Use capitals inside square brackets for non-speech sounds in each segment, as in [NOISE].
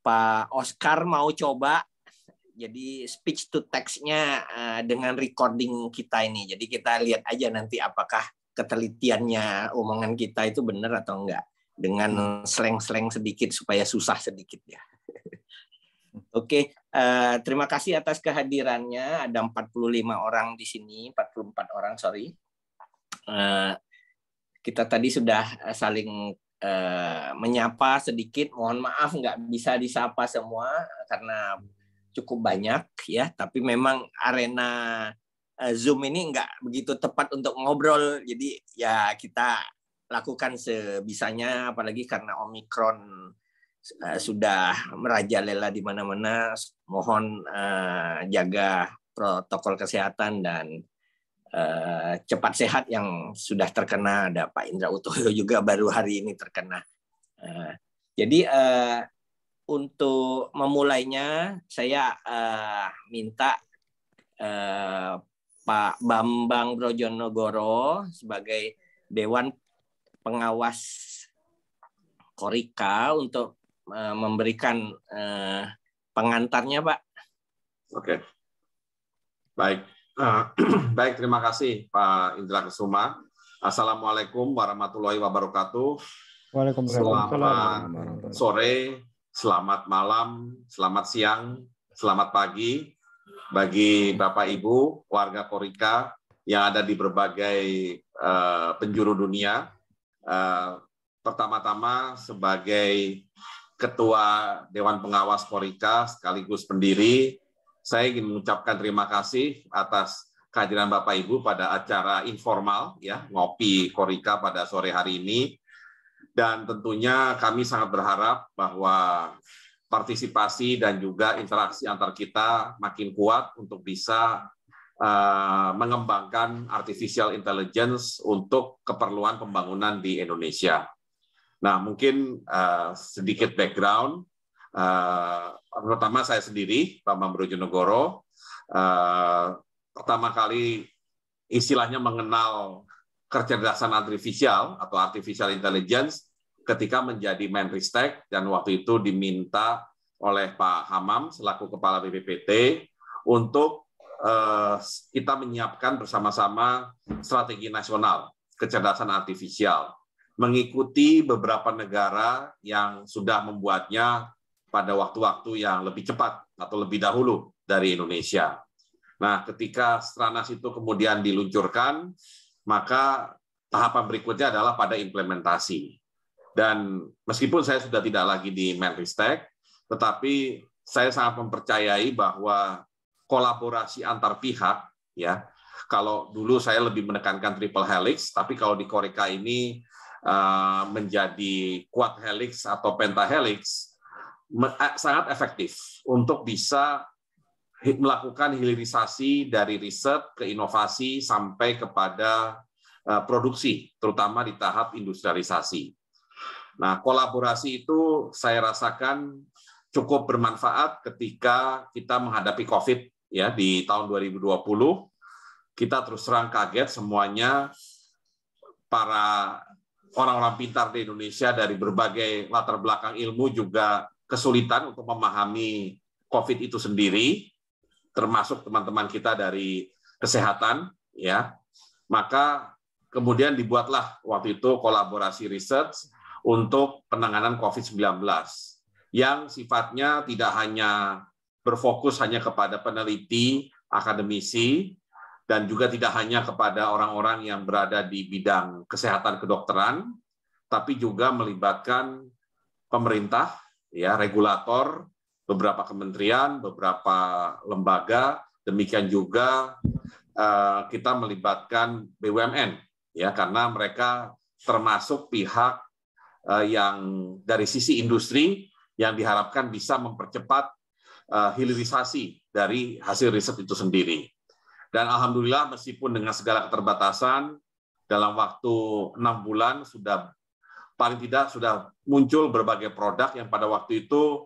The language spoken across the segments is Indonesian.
Pak Oscar mau coba jadi speech to text-nya eh, dengan recording kita ini. Jadi kita lihat aja nanti apakah ketelitiannya omongan kita itu benar atau enggak dengan slang-slang sedikit supaya susah sedikit ya. [LAUGHS] Oke, okay. uh, eh, terima kasih atas kehadirannya. Ada 45 orang di sini, 44 orang, sorry. Uh, kita tadi sudah saling Eh, menyapa sedikit. Mohon maaf nggak bisa disapa semua karena cukup banyak ya. Tapi memang arena eh, Zoom ini nggak begitu tepat untuk ngobrol. Jadi ya kita lakukan sebisanya, apalagi karena Omikron eh, sudah merajalela di mana-mana. Mohon jaga protokol kesehatan dan Eh, cepat sehat yang sudah terkena ada Pak Indra Utoyo [LAUGHS] juga baru hari ini terkena. Uh, jadi uh, untuk memulainya saya uh, minta uh, Pak Bambang Brojonegoro sebagai Dewan Pengawas Korika untuk uh, memberikan uh, pengantarnya, Pak. Oke, okay. baik. Eh, [CLEARS THROAT] baik, terima kasih Pak Indra Kesuma. Assalamualaikum warahmatullahi wabarakatuh. Waalaikumsalam. Selamat sore, selamat malam, selamat siang, selamat pagi bagi Bapak Ibu warga Korika yang ada di berbagai eh, penjuru dunia. Eh, pertama-tama sebagai Ketua Dewan Pengawas Korika sekaligus pendiri saya ingin mengucapkan terima kasih atas kehadiran Bapak Ibu pada acara informal ya ngopi Korika pada sore hari ini dan tentunya kami sangat berharap bahwa partisipasi dan juga interaksi antar kita makin kuat untuk bisa uh, mengembangkan artificial intelligence untuk keperluan pembangunan di Indonesia. Nah, mungkin uh, sedikit background uh, pertama saya sendiri, Pak Brojonegoro, uh, pertama kali istilahnya mengenal kecerdasan artifisial atau artificial intelligence ketika menjadi Menristek dan waktu itu diminta oleh Pak Hamam selaku Kepala BPPT untuk uh, kita menyiapkan bersama-sama strategi nasional kecerdasan artifisial mengikuti beberapa negara yang sudah membuatnya pada waktu-waktu yang lebih cepat atau lebih dahulu dari Indonesia. Nah, ketika Stranas itu kemudian diluncurkan, maka tahapan berikutnya adalah pada implementasi. Dan meskipun saya sudah tidak lagi di Menristek, tetapi saya sangat mempercayai bahwa kolaborasi antar pihak, ya, kalau dulu saya lebih menekankan triple helix, tapi kalau di Koreka ini eh, menjadi quad helix atau pentahelix, Eh, sangat efektif untuk bisa melakukan hilirisasi dari riset ke inovasi sampai kepada eh, produksi, terutama di tahap industrialisasi. Nah, kolaborasi itu saya rasakan cukup bermanfaat ketika kita menghadapi COVID ya di tahun 2020. Kita terus terang kaget semuanya para orang-orang pintar di Indonesia dari berbagai latar belakang ilmu juga kesulitan untuk memahami COVID itu sendiri, termasuk teman-teman kita dari kesehatan, ya, maka kemudian dibuatlah waktu itu kolaborasi riset untuk penanganan COVID-19 yang sifatnya tidak hanya berfokus hanya kepada peneliti, akademisi, dan juga tidak hanya kepada orang-orang yang berada di bidang kesehatan kedokteran, tapi juga melibatkan pemerintah, ya regulator, beberapa kementerian, beberapa lembaga, demikian juga eh, kita melibatkan BUMN ya karena mereka termasuk pihak eh, yang dari sisi industri yang diharapkan bisa mempercepat eh, hilirisasi dari hasil riset itu sendiri. Dan alhamdulillah meskipun dengan segala keterbatasan dalam waktu enam bulan sudah paling tidak sudah muncul berbagai produk yang pada waktu itu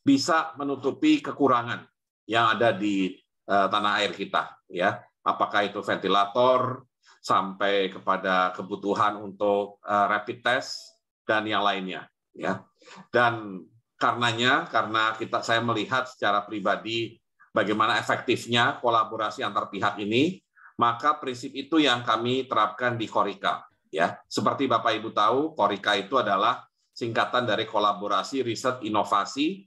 bisa menutupi kekurangan yang ada di eh, tanah air kita ya apakah itu ventilator sampai kepada kebutuhan untuk eh, rapid test dan yang lainnya ya dan karenanya karena kita saya melihat secara pribadi bagaimana efektifnya kolaborasi antar pihak ini maka prinsip itu yang kami terapkan di Korika ya. Seperti Bapak Ibu tahu, Korika itu adalah singkatan dari kolaborasi riset inovasi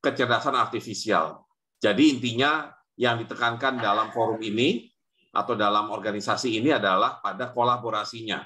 kecerdasan artifisial. Jadi intinya yang ditekankan dalam forum ini atau dalam organisasi ini adalah pada kolaborasinya.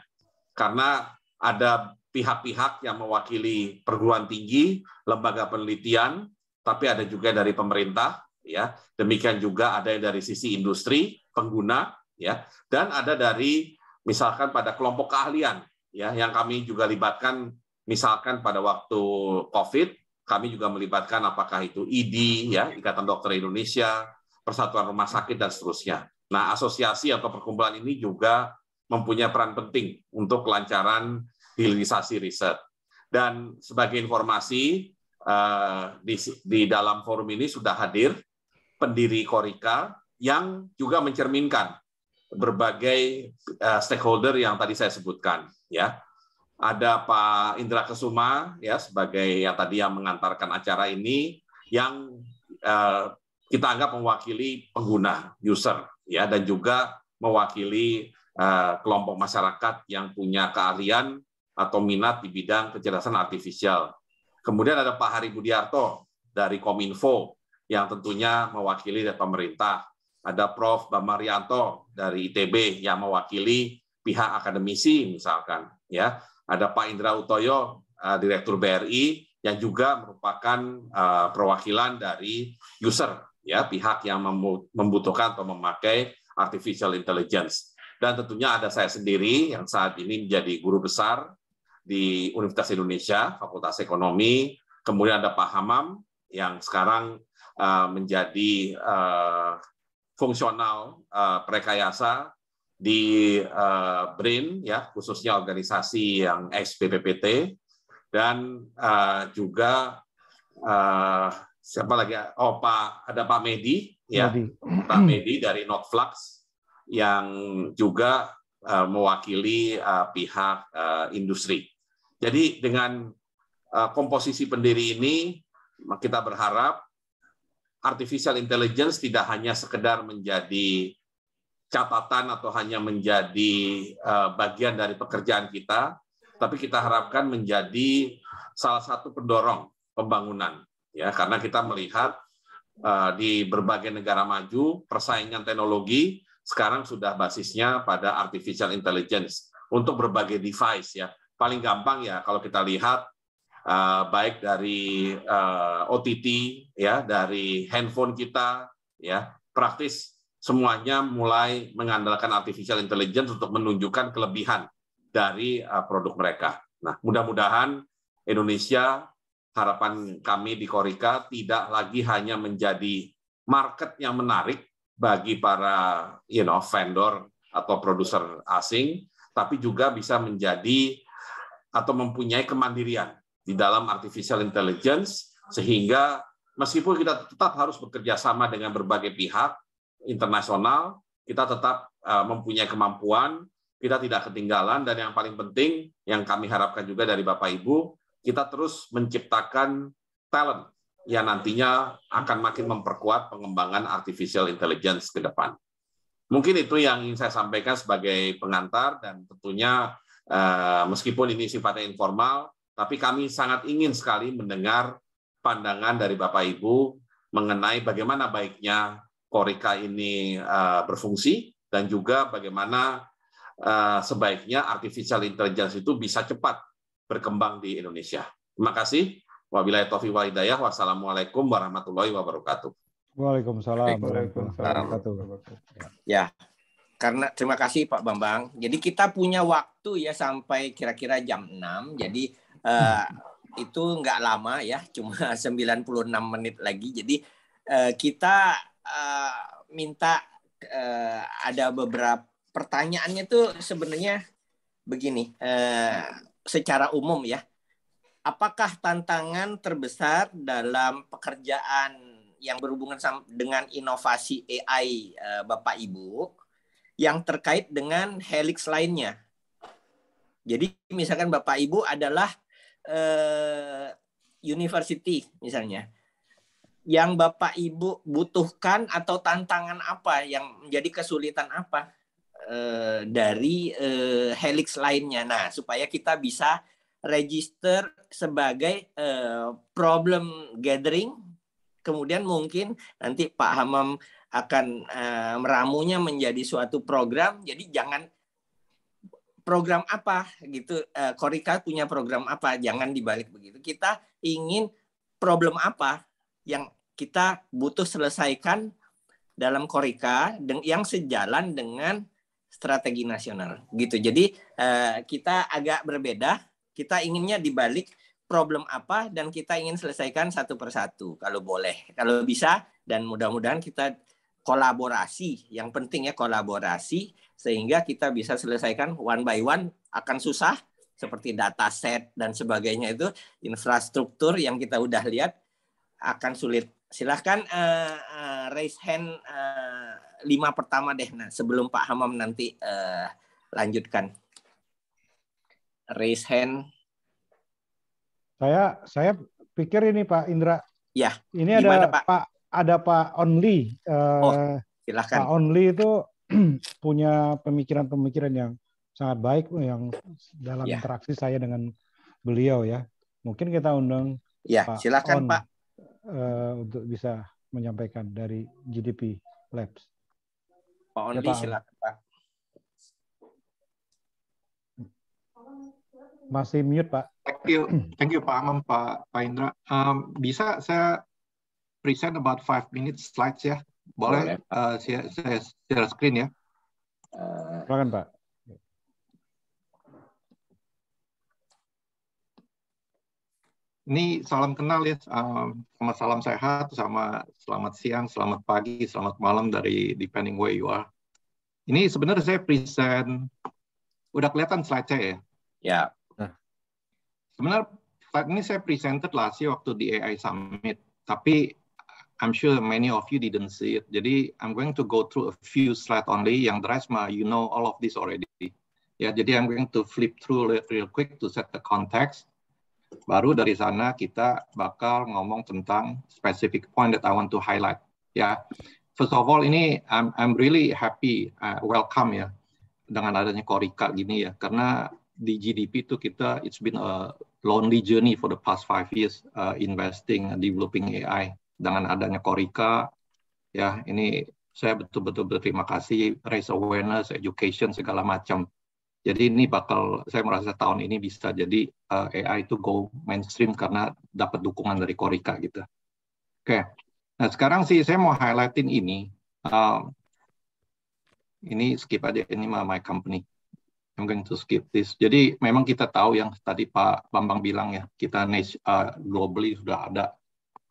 Karena ada pihak-pihak yang mewakili perguruan tinggi, lembaga penelitian, tapi ada juga dari pemerintah, ya. Demikian juga ada yang dari sisi industri, pengguna, ya. Dan ada dari misalkan pada kelompok keahlian ya yang kami juga libatkan misalkan pada waktu COVID kami juga melibatkan apakah itu ID ya Ikatan Dokter Indonesia, Persatuan Rumah Sakit dan seterusnya. Nah, asosiasi atau perkumpulan ini juga mempunyai peran penting untuk kelancaran hilirisasi riset. Dan sebagai informasi eh, di, di dalam forum ini sudah hadir pendiri Korika yang juga mencerminkan berbagai uh, stakeholder yang tadi saya sebutkan ya ada Pak Indra Kesuma ya sebagai ya tadi yang mengantarkan acara ini yang uh, kita anggap mewakili pengguna user ya dan juga mewakili uh, kelompok masyarakat yang punya keahlian atau minat di bidang kecerdasan artifisial. Kemudian ada Pak Hari Budiarto dari Kominfo yang tentunya mewakili dari pemerintah ada Prof. Bamarianto dari ITB yang mewakili pihak akademisi misalkan ya ada Pak Indra Utoyo eh, Direktur BRI yang juga merupakan eh, perwakilan dari user ya pihak yang membutuhkan atau memakai artificial intelligence dan tentunya ada saya sendiri yang saat ini menjadi guru besar di Universitas Indonesia Fakultas Ekonomi kemudian ada Pak Hamam yang sekarang eh, menjadi fungsional uh, di uh, BRIN ya khususnya organisasi yang ex dan uh, juga uh, siapa lagi oh Pak ada Pak Medi ya Medi. Pak Medi dari Notflux yang juga uh, mewakili uh, pihak uh, industri. Jadi dengan uh, komposisi pendiri ini kita berharap artificial intelligence tidak hanya sekedar menjadi catatan atau hanya menjadi eh, bagian dari pekerjaan kita, tapi kita harapkan menjadi salah satu pendorong pembangunan ya karena kita melihat eh, di berbagai negara maju persaingan teknologi sekarang sudah basisnya pada artificial intelligence untuk berbagai device ya paling gampang ya kalau kita lihat Eh, baik dari uh, eh, OTT ya, dari handphone kita ya, praktis semuanya mulai mengandalkan artificial intelligence untuk menunjukkan kelebihan dari uh, produk mereka. Nah, mudah-mudahan Indonesia harapan kami di Korika tidak lagi hanya menjadi market yang menarik bagi para you know vendor atau produser asing, tapi juga bisa menjadi atau mempunyai kemandirian di dalam artificial intelligence sehingga meskipun kita tetap harus bekerja sama dengan berbagai pihak internasional, kita tetap eh, mempunyai kemampuan, kita tidak ketinggalan dan yang paling penting yang kami harapkan juga dari Bapak Ibu, kita terus menciptakan talent yang nantinya akan makin memperkuat pengembangan artificial intelligence ke depan. Mungkin itu yang ingin saya sampaikan sebagai pengantar dan tentunya eh, meskipun ini sifatnya informal, tapi kami sangat ingin sekali mendengar pandangan dari Bapak Ibu mengenai bagaimana baiknya korika ini eh, berfungsi dan juga bagaimana eh, sebaiknya artificial intelligence itu bisa cepat berkembang di Indonesia. Terima kasih. Wabillahi taufiq wal hidayah. Wassalamualaikum warahmatullahi wabarakatuh. Waalaikumsalam warahmatullahi wabarakatuh. Ya. Karena terima kasih Pak Bambang. Jadi kita punya waktu ya sampai kira-kira jam 6. Jadi Uh, itu nggak lama ya, cuma 96 [LAUGHS] menit lagi. Jadi uh, kita uh, minta uh, ada beberapa pertanyaannya tuh sebenarnya begini, uh, secara umum ya. Apakah tantangan terbesar dalam pekerjaan yang berhubungan dengan inovasi AI uh, Bapak Ibu yang terkait dengan helix lainnya? Jadi misalkan Bapak Ibu adalah uh, university misalnya yang Bapak Ibu butuhkan atau tantangan apa yang menjadi kesulitan apa uh, dari uh, helix lainnya. Nah, supaya kita bisa register sebagai uh, problem gathering, kemudian mungkin nanti Pak Hamam akan uh, meramunya menjadi suatu program. Jadi jangan program apa gitu uh, Korika punya program apa jangan dibalik begitu kita ingin problem apa yang kita butuh selesaikan dalam Korika yang sejalan dengan strategi nasional gitu jadi uh, kita agak berbeda kita inginnya dibalik problem apa dan kita ingin selesaikan satu persatu kalau boleh kalau bisa dan mudah-mudahan kita kolaborasi yang penting ya kolaborasi sehingga kita bisa selesaikan one by one akan susah seperti data set dan sebagainya itu infrastruktur yang kita udah lihat akan sulit. Silahkan uh, uh, raise hand uh, lima pertama deh nah sebelum Pak Hamam nanti uh, lanjutkan. Raise hand. Saya saya pikir ini Pak Indra. Ya. Ini Gimana, ada Pak? Pak ada Pak Only. Uh, oh, silahkan. Pak Only itu [CLEARS THROAT] punya pemikiran-pemikiran yang sangat baik yang dalam ya. interaksi saya dengan beliau ya. Mungkin kita undang ya, Pak silakan On, Pak uh, untuk bisa menyampaikan dari GDP Labs. Pak ya, Ondi ya, Pak. silakan Pak. Masih mute Pak. Thank you, [CLEARS THROAT] thank you Pak Amam, Pak, Pak Indra. Um, bisa saya present about five minutes slides ya? Boleh, Boleh. Uh, eh, saya, saya share screen ya. Eh, Silakan Pak. Ini salam kenal ya, eh, sama salam sehat, sama selamat siang, selamat pagi, selamat malam dari depending where you are. Ini sebenarnya saya present, udah kelihatan slide saya ya? Ya. Nah. Sebenarnya slide ini saya presented lah sih waktu di AI Summit, tapi I'm sure many of you didn't see it. Jadi I'm going to go through a few slides only. Yang the you know all of this already. Ya, jadi I'm going to flip through real quick to set the context. Baru dari sana kita bakal ngomong tentang specific point that I want to highlight. Ya, first of all ini I'm, I'm really happy, uh, welcome ya dengan adanya Korika gini ya. Karena di GDP itu kita it's been a lonely journey for the past five years uh, investing, developing AI dengan adanya Korika ya ini saya betul-betul berterima kasih raise awareness, education segala macam. Jadi ini bakal saya merasa tahun ini bisa jadi uh, eh, AI itu go mainstream karena dapat dukungan dari Korika gitu. Oke, okay. nah sekarang sih saya mau highlightin ini. Uh, ini skip aja ini my, my company. I'm going to skip this. Jadi memang kita tahu yang tadi Pak Bambang bilang ya kita uh, globally sudah ada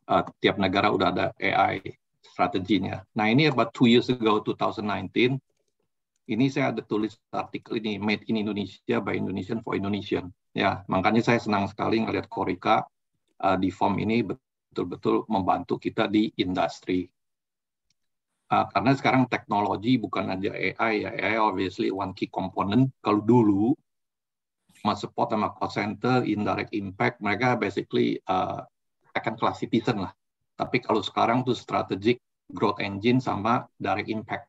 uh, tiap negara udah ada AI strateginya. Nah ini about two years ago, 2019, ini saya ada tulis artikel ini, Made in Indonesia by Indonesian for Indonesian. Ya, makanya saya senang sekali ngelihat Korika uh, di form ini betul-betul membantu kita di industri. Uh, karena sekarang teknologi bukan aja AI, ya AI obviously one key component. Kalau dulu, support sama call center, indirect impact, mereka basically uh, akan classification lah. Tapi kalau sekarang tuh strategic growth engine sama direct impact.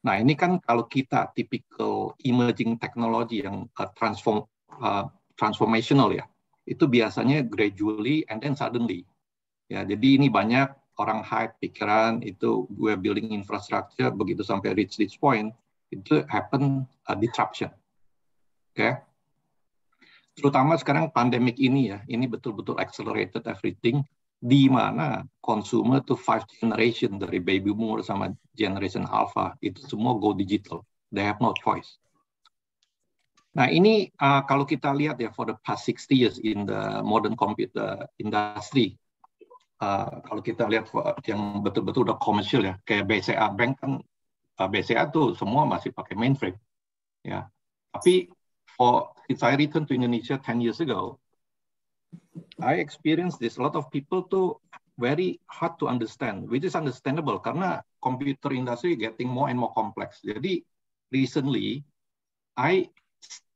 Nah, ini kan kalau kita tipikal emerging technology yang uh, transform uh, transformational ya, itu biasanya gradually and then suddenly. Ya, jadi ini banyak orang hype pikiran itu gue building infrastructure begitu sampai reach this point itu happen uh, disruption. Oke. Ya, okay? terutama sekarang pandemik ini ya, ini betul-betul accelerated everything di mana consumer to five generation dari baby boomer sama generation alpha itu semua go digital. They have no choice. Nah ini uh, kalau kita lihat ya for the past 60 years in the modern computer industry, uh, kalau kita lihat uh, yang betul-betul udah komersial ya, kayak BCA Bank kan uh, BCA tuh semua masih pakai mainframe. Ya, tapi for since I returned to Indonesia 10 years ago, I experienced this. A lot of people too very hard to understand, which is understandable karena computer industry getting more and more complex. Jadi recently, I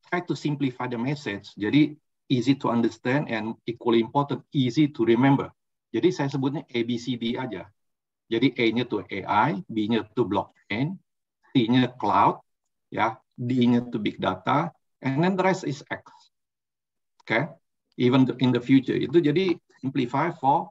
try to simplify the message. Jadi easy to understand and equally important, easy to remember. Jadi saya sebutnya ABCD aja. Jadi A-nya to AI, B-nya to blockchain, C-nya cloud, ya, D-nya to big data, and then the rest is x. Okay, even in the future itu jadi simplify for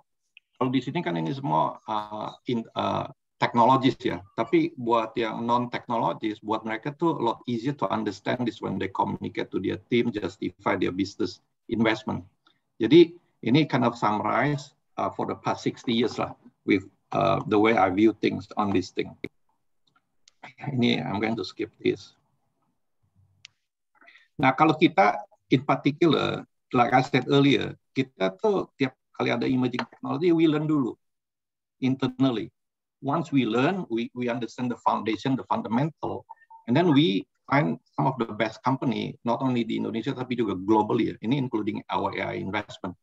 kalau di sini kan ini semua uh, in uh, teknologis ya, tapi buat yang non technologies, buat mereka tuh a lot easier to understand this when they communicate to their team, justify their business investment. Jadi ini kind of summarize uh, for the past 60 years lah with uh, the way I view things on this thing. Ini I'm going to skip this. Nah, kalau kita in particular, like I said earlier, kita tuh tiap kali ada emerging technology, we learn dulu internally. Once we learn, we, we understand the foundation, the fundamental, and then we find some of the best company, not only di Indonesia tapi juga globally ya. Ini including our AI investment.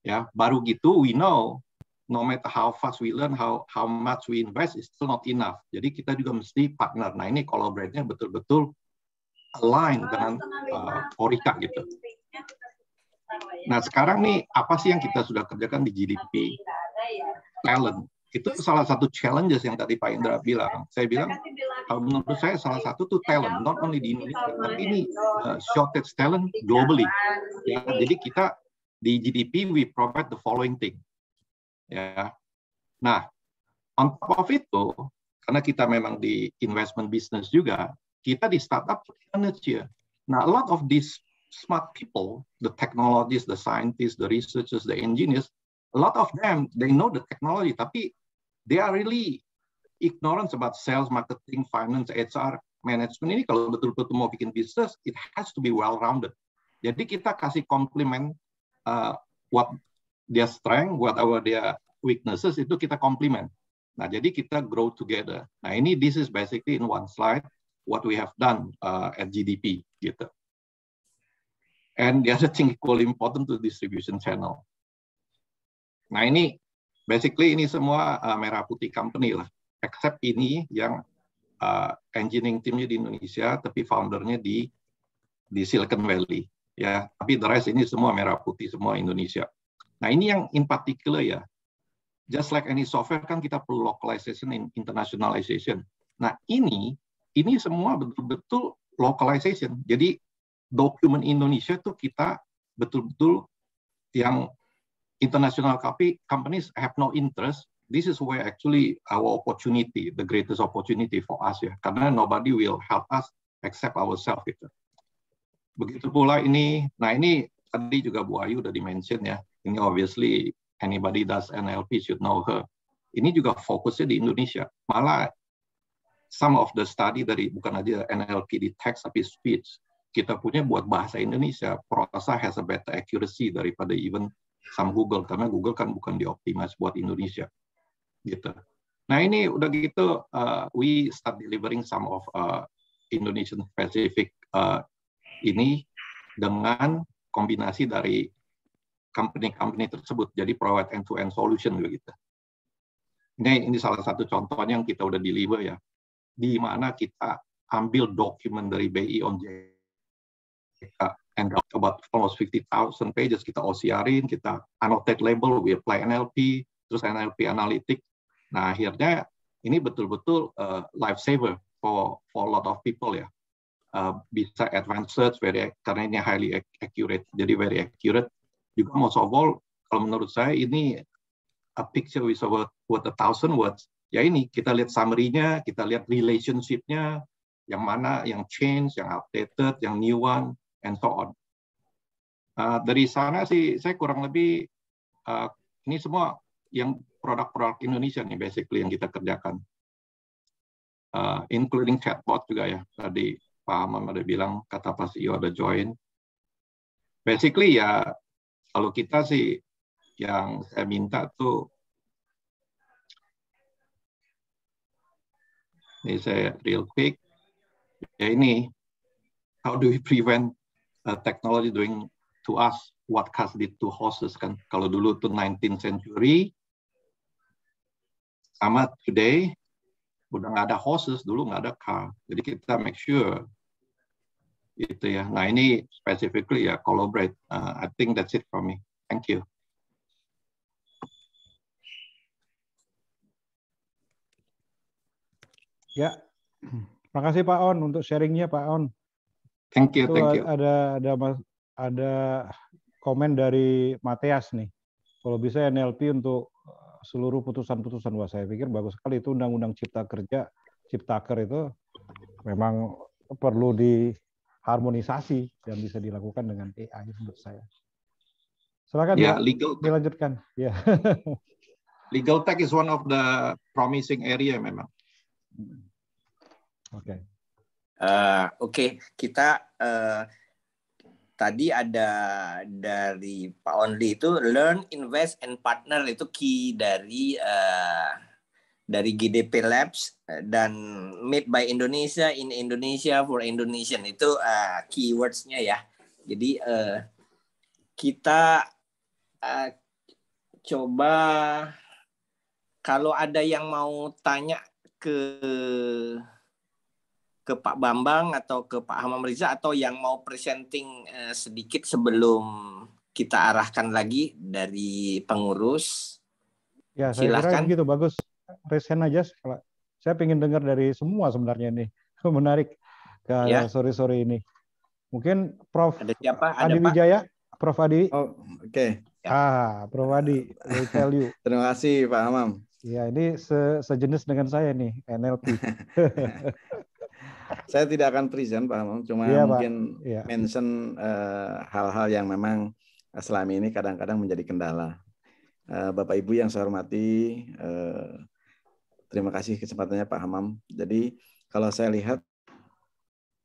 Ya, baru gitu we know no matter how fast we learn, how how much we invest, it's still not enough. Jadi kita juga mesti partner. Nah ini collaborate-nya betul-betul align ah, dengan uh, eh, ORIKA gitu. Ya. Nah sekarang nih apa sih yang kita sudah kerjakan di GDP ya. talent itu salah satu challenges yang tadi Pak nah, Indra iya. bilang. Saya bilang kalau menurut saya salah satu tuh iya, talent not only di Indonesia tapi ini uh, shortage talent globally. Ya, jadi kita di GDP we provide the following thing. Ya. Nah, on top of itu karena kita memang di investment business juga, kita di startup next ya. Nah, a lot of these smart people, the technologists, the scientists, the researchers, the engineers, a lot of them, they know the technology, tapi they are really ignorance about sales, marketing, finance, HR, management ini kalau betul-betul mau bikin bisnis, it has to be well-rounded. Jadi kita kasih komplimen uh, what their strength, what our their weaknesses itu kita komplimen. Nah, jadi kita grow together. Nah, ini this is basically in one slide what we have done uh, at GDP gitu. And the other thing equally important to distribution channel. Nah ini basically ini semua uh, merah putih company lah, except ini yang uh, engineering timnya di Indonesia, tapi foundernya di di Silicon Valley ya. Tapi the rest ini semua merah putih semua Indonesia. Nah ini yang in particular ya. Just like any software kan kita perlu localization and internationalization. Nah ini ini semua betul-betul localization. Jadi dokumen Indonesia itu kita betul-betul yang international companies have no interest. This is where actually our opportunity, the greatest opportunity for us ya. Karena nobody will help us except ourselves gitu. Begitu pula ini, nah ini tadi juga Bu Ayu udah dimention ya. Ini obviously anybody does NLP should know her. Ini juga fokusnya di Indonesia. Malah some of the study dari bukan aja NLP di text tapi speech kita punya buat bahasa Indonesia prosa has a better accuracy daripada even some Google karena Google kan bukan dioptimasi buat Indonesia gitu. Nah ini udah gitu uh, we start delivering some of uh, Indonesian specific uh, ini dengan kombinasi dari company-company tersebut jadi provide end-to-end -end solution begitu. Ini ini salah satu contohnya yang kita udah deliver ya di mana kita ambil dokumen dari BI on JK and about almost 50,000 pages kita OCR-in, kita annotate label, we apply NLP, terus NLP analytic. Nah, akhirnya ini betul-betul uh, lifesaver for for a lot of people ya. Uh, bisa advanced search very karena ini highly accurate, jadi very accurate. Juga most of all, kalau menurut saya ini a picture is worth, worth a thousand words ya ini kita lihat summary-nya, kita lihat relationship-nya, yang mana yang change, yang updated, yang new one, and so on. Uh, dari sana sih saya kurang lebih uh, ini semua yang produk-produk Indonesia nih basically yang kita kerjakan, uh, including chatbot juga ya tadi Pak Amam ada bilang kata Pak CEO ada join. Basically ya kalau kita sih yang saya minta tuh Ini saya real quick. Ya ini, how do we prevent uh, technology doing to us what cars did to horses kan? Kalau dulu tuh 19th century, sama today, udah nggak ada horses, dulu nggak ada car. Jadi kita make sure itu ya. Nah ini specifically ya collaborate. Uh, I think that's it for me. Thank you. Ya, terima kasih Pak On untuk sharingnya Pak On. Thank you, Itu thank you. Ada ada ada komen dari Mateas nih. Kalau bisa NLP untuk seluruh putusan-putusan wah saya pikir bagus sekali itu undang-undang cipta kerja ciptaker itu memang perlu diharmonisasi dan bisa dilakukan dengan AI menurut saya. Silakan ya, legal dilanjutkan. Ya. Yeah. legal tech is one of the promising area memang. Oke. Okay. Uh, eh, Oke, okay. kita uh, tadi ada dari Pak Only itu learn, invest, and partner itu key dari uh, dari GDP Labs dan made by Indonesia in Indonesia for Indonesian itu uh, keywordsnya ya. Jadi uh, kita uh, coba kalau ada yang mau tanya ke ke Pak Bambang atau ke Pak Hamam Riza atau yang mau presenting eh, sedikit sebelum kita arahkan lagi dari pengurus. Ya, saya silahkan. Kira gitu bagus. Resen aja. Saya ingin dengar dari semua sebenarnya ini [LAUGHS] menarik ke ya. sore sore ini. Mungkin Prof. Ada siapa? Ada Adi Pak? Wijaya. Prof. Adi. Oh, Oke. Okay. Ya. Ah, Prof. Adi. I tell you. [LAUGHS] Terima kasih Pak Hamam. Ya, ini se sejenis dengan saya nih NLP. [LAUGHS] saya tidak akan present Pak Hamam. cuma ya, mungkin Ya. mention eh, hal-hal uh, yang memang eh, selama ini kadang-kadang menjadi kendala. Uh, Bapak Ibu yang saya hormati, uh, terima kasih kesempatannya Pak Hamam. Jadi kalau saya lihat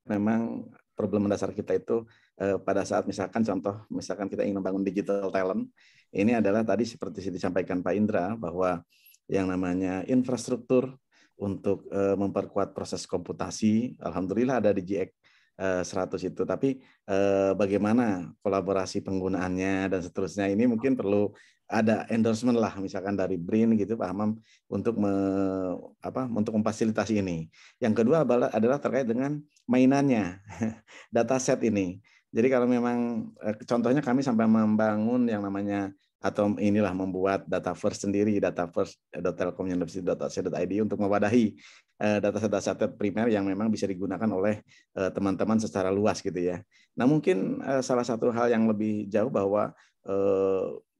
memang problem mendasar kita itu uh, pada saat misalkan contoh misalkan kita ingin membangun digital talent ini adalah tadi seperti disampaikan Pak Indra bahwa yang namanya infrastruktur untuk uh, memperkuat proses komputasi. Alhamdulillah ada di GX 100 eh, itu. Tapi uh, bagaimana kolaborasi penggunaannya dan seterusnya ini mungkin perlu ada endorsement lah misalkan dari BRIN gitu Pak Hamam untuk me, apa untuk memfasilitasi ini. Yang kedua adalah terkait dengan mainannya [LAUGHS] dataset ini. Jadi kalau memang contohnya kami sampai membangun yang namanya atau inilah membuat data first sendiri data first.telkomuniversity.ac.id eh, untuk mewadahi data eh, data-data primer yang memang bisa digunakan oleh eh, teman-teman secara luas gitu ya. Nah mungkin salah satu hal yang lebih jauh bahwa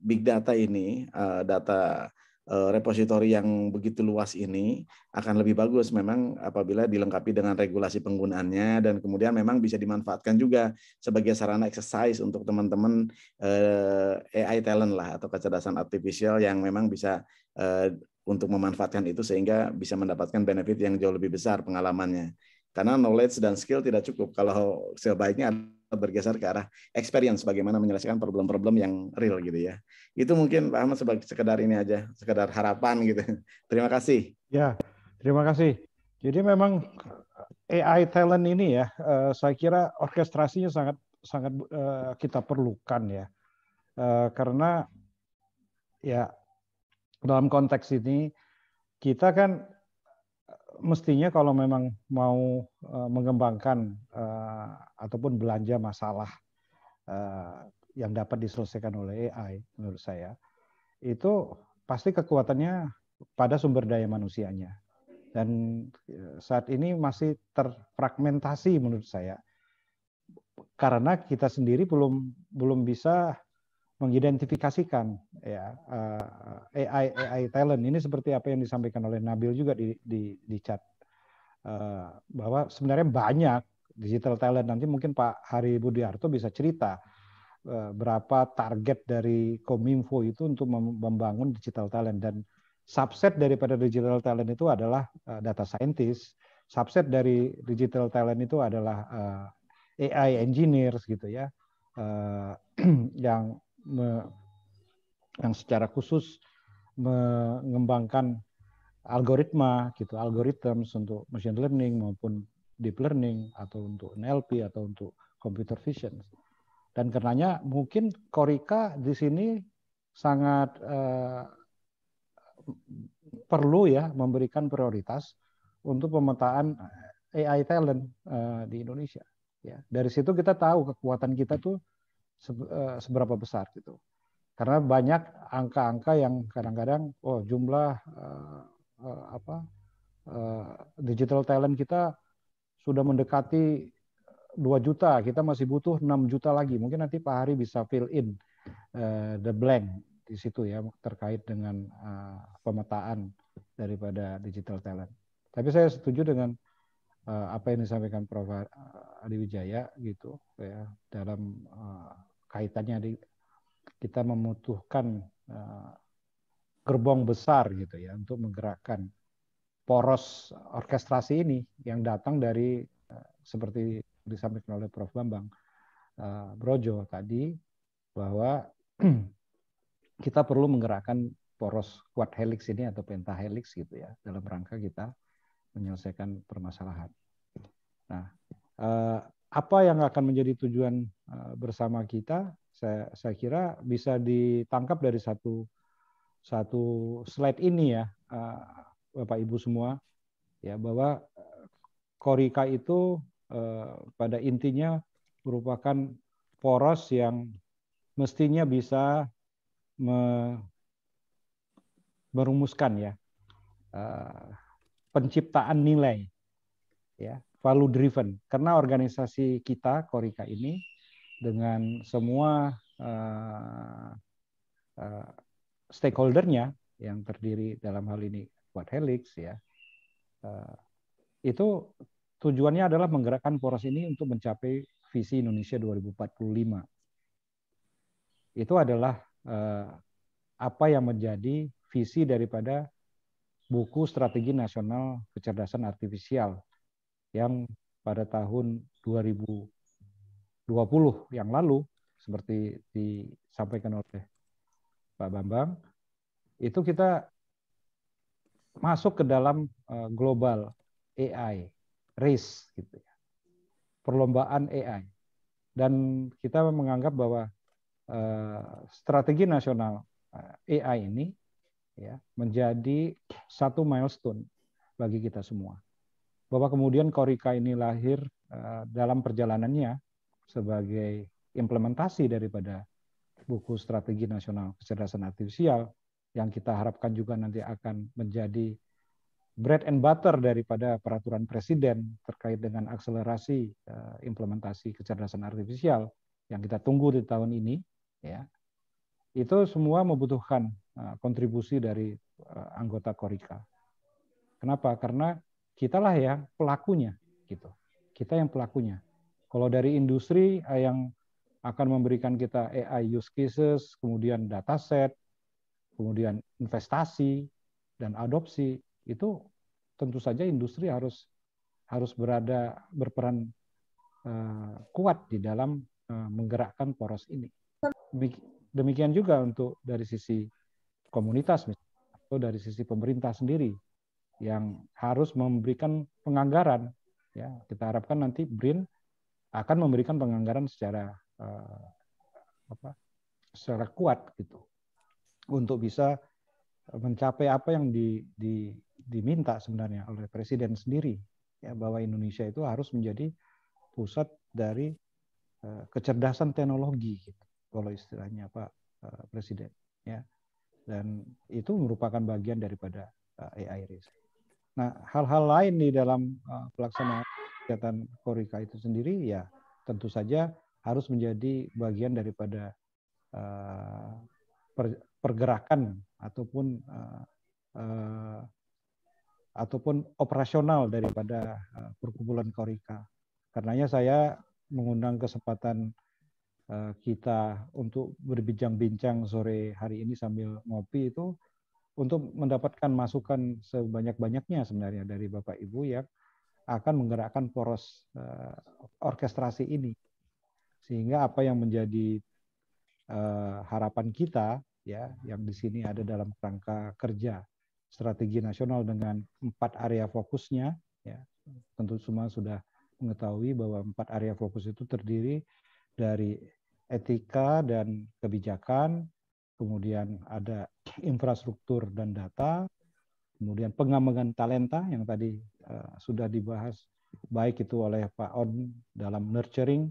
big data ini data Eh, repositori yang begitu luas ini akan lebih bagus memang apabila dilengkapi dengan regulasi penggunaannya dan kemudian memang bisa dimanfaatkan juga sebagai sarana exercise untuk teman-teman eh, AI talent lah atau kecerdasan artificial yang memang bisa eh, untuk memanfaatkan itu sehingga bisa mendapatkan benefit yang jauh lebih besar pengalamannya. Karena knowledge dan skill tidak cukup kalau sebaiknya bergeser ke arah experience bagaimana menyelesaikan problem-problem yang real gitu ya. Itu mungkin Pak Ahmad sebagai sekedar ini aja, sekedar harapan gitu. [LAUGHS] Terima kasih. Ya, terima kasih. Jadi memang AI talent ini ya, eh, saya kira orkestrasinya sangat sangat eh, kita perlukan ya. Eh, karena ya dalam konteks ini kita kan mestinya kalau memang mau eh, mengembangkan eh, ataupun belanja masalah eh, yang dapat diselesaikan oleh AI menurut saya itu pasti kekuatannya pada sumber daya manusianya dan saat ini masih terfragmentasi menurut saya karena kita sendiri belum belum bisa mengidentifikasikan ya uh, eh, AI AI talent ini seperti apa yang disampaikan oleh Nabil juga di di, di chat uh, bahwa sebenarnya banyak digital talent nanti mungkin Pak Hari Budiarto bisa cerita uh, berapa target dari Kominfo itu untuk membangun digital talent dan subset daripada digital talent itu adalah uh, data scientist, subset dari digital talent itu adalah uh, AI engineers gitu ya. Uh, [CLEARS THROAT] yang me, yang secara khusus mengembangkan algoritma gitu, algoritms untuk machine learning maupun deep learning atau untuk NLP atau untuk computer vision. Dan karenanya mungkin Korika di sini sangat eh, perlu ya memberikan prioritas untuk pemetaan AI talent uh, di Indonesia. Ya, dari situ kita tahu kekuatan kita tuh Eh, seberapa besar gitu. Karena banyak angka-angka yang kadang-kadang oh jumlah uh, uh, apa uh, digital talent kita sudah mendekati 2 juta, kita masih butuh 6 juta lagi. Mungkin nanti Pak Hari bisa fill in uh, the blank di situ ya terkait dengan uh, pemetaan daripada digital talent. Tapi saya setuju dengan uh, apa yang disampaikan Prof. Eh, Adi Wijaya gitu ya dalam uh, kaitannya di kita membutuhkan uh, gerbong besar gitu ya untuk menggerakkan poros orkestrasi ini yang datang dari uh, seperti disampaikan oleh Prof. Bambang uh, Brojo tadi bahwa [CLEARS THROAT] kita perlu menggerakkan poros kuat helix ini atau pentahelix gitu ya dalam rangka kita menyelesaikan permasalahan. Nah, eh, apa yang akan menjadi tujuan eh, bersama kita, saya, saya kira bisa ditangkap dari satu satu slide ini ya, eh, Bapak Ibu semua, ya bahwa Korika itu pada intinya merupakan poros yang mestinya bisa me, merumuskan ya. Uh, penciptaan nilai ya value driven karena organisasi kita Korika ini dengan semua uh, uh, stakeholdernya yang terdiri dalam hal ini buat Helix ya uh, itu tujuannya adalah menggerakkan poros ini untuk mencapai visi Indonesia 2045 itu adalah uh, apa yang menjadi visi daripada buku Strategi Nasional Kecerdasan Artifisial yang pada tahun 2020 yang lalu seperti disampaikan oleh Pak Bambang itu kita masuk ke dalam eh, global AI race gitu ya. Perlombaan AI. Dan kita menganggap bahwa eh, strategi nasional eh, AI ini ya menjadi satu milestone bagi kita semua. Bahwa kemudian Korika ini lahir eh, dalam perjalanannya sebagai implementasi daripada buku strategi nasional kecerdasan artifisial yang kita harapkan juga nanti akan menjadi bread and butter daripada peraturan presiden terkait dengan akselerasi eh, implementasi kecerdasan artifisial yang kita tunggu di tahun ini ya itu semua membutuhkan eh, kontribusi dari eh, anggota Korika. Kenapa? Karena kitalah ya pelakunya gitu. Kita yang pelakunya. Kalau dari industri eh, yang akan memberikan kita AI use cases, kemudian dataset, kemudian investasi dan adopsi itu tentu saja industri harus harus berada berperan uh, kuat di dalam uh, menggerakkan poros ini. Demikian juga untuk dari sisi komunitas misalnya, atau dari sisi pemerintah sendiri yang harus memberikan penganggaran. Ya, kita harapkan nanti BRIN akan memberikan penganggaran secara eh, apa, secara kuat gitu untuk bisa mencapai apa yang di, di, diminta sebenarnya oleh presiden sendiri ya bahwa Indonesia itu harus menjadi pusat dari eh, kecerdasan teknologi gitu kalau istilahnya Pak uh, Presiden ya. Dan itu merupakan bagian daripada uh, eh, AI risk. Nah, hal-hal lain di dalam uh, pelaksanaan kegiatan Korika itu sendiri ya tentu saja harus menjadi bagian daripada uh, per, pergerakan ataupun uh, uh, ataupun operasional daripada uh, perkumpulan Korika. Karenanya saya mengundang kesempatan Eh, kita untuk berbincang-bincang sore hari ini sambil ngopi itu untuk mendapatkan masukan sebanyak-banyaknya sebenarnya dari Bapak Ibu yang akan menggerakkan poros eh, orkestrasi ini. Sehingga apa yang menjadi eh, harapan kita ya yang di sini ada dalam kerangka kerja strategi nasional dengan empat area fokusnya ya tentu semua sudah mengetahui bahwa empat area fokus itu terdiri dari etika dan kebijakan, kemudian ada infrastruktur dan data, kemudian pengembangan talenta yang tadi eh, sudah dibahas baik itu oleh Pak On dalam nurturing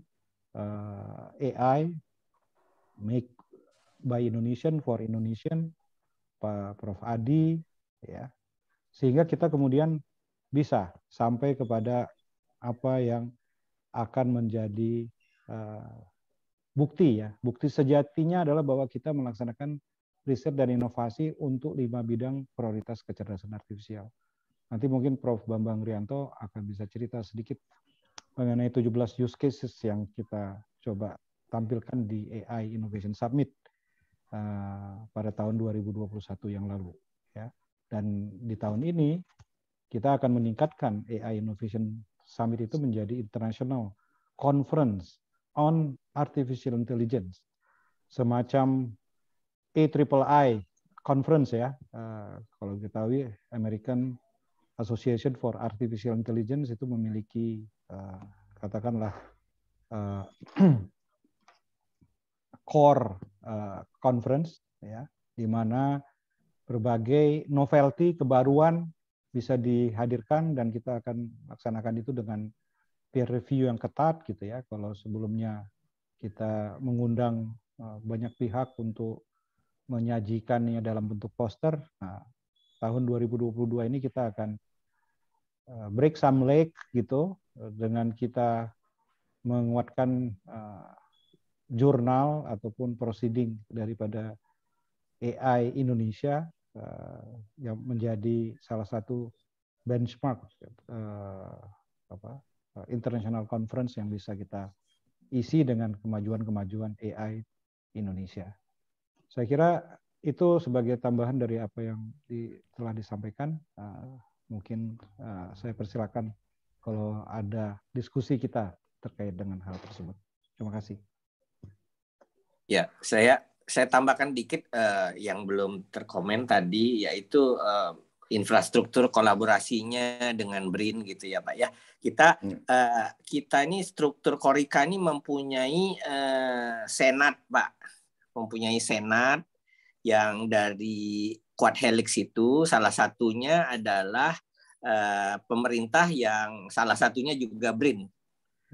eh, AI, make by Indonesian for Indonesian, Pak Prof Adi, ya sehingga kita kemudian bisa sampai kepada apa yang akan menjadi Eh, bukti ya. Bukti sejatinya adalah bahwa kita melaksanakan riset dan inovasi untuk lima bidang prioritas kecerdasan artifisial. Nanti mungkin Prof. Bambang Rianto akan bisa cerita sedikit mengenai 17 use cases yang kita coba tampilkan di AI Innovation Summit uh, pada tahun 2021 yang lalu. Ya. Dan di tahun ini kita akan meningkatkan AI Innovation Summit itu menjadi international conference on Artificial Intelligence, semacam A Triple I conference ya, uh, kalau diketahui American Association for Artificial Intelligence itu memiliki uh, katakanlah uh, [CLEARS THROAT] core uh, conference ya, di mana berbagai novelty kebaruan bisa dihadirkan dan kita akan laksanakan itu dengan peer review yang ketat gitu ya. Kalau sebelumnya kita mengundang eh, banyak pihak untuk menyajikannya dalam bentuk poster. Nah, tahun 2022 ini kita akan eh, break some leg gitu eh, dengan kita menguatkan jurnal ataupun proceeding daripada AI Indonesia yang menjadi salah satu benchmark uh, apa, Eh, international conference yang bisa kita isi dengan kemajuan-kemajuan AI Indonesia. Saya kira itu sebagai tambahan dari apa yang di, telah disampaikan. Uh, mungkin uh, saya persilakan kalau ada diskusi kita terkait dengan hal tersebut. Terima kasih. Ya, saya saya tambahkan dikit uh, yang belum terkomen tadi, yaitu uh, infrastruktur kolaborasinya dengan BRIN gitu ya Pak ya. Kita hmm. uh, kita ini struktur Korika ini mempunyai uh, senat Pak. Mempunyai senat yang dari Quad Helix itu salah satunya adalah uh, pemerintah yang salah satunya juga BRIN.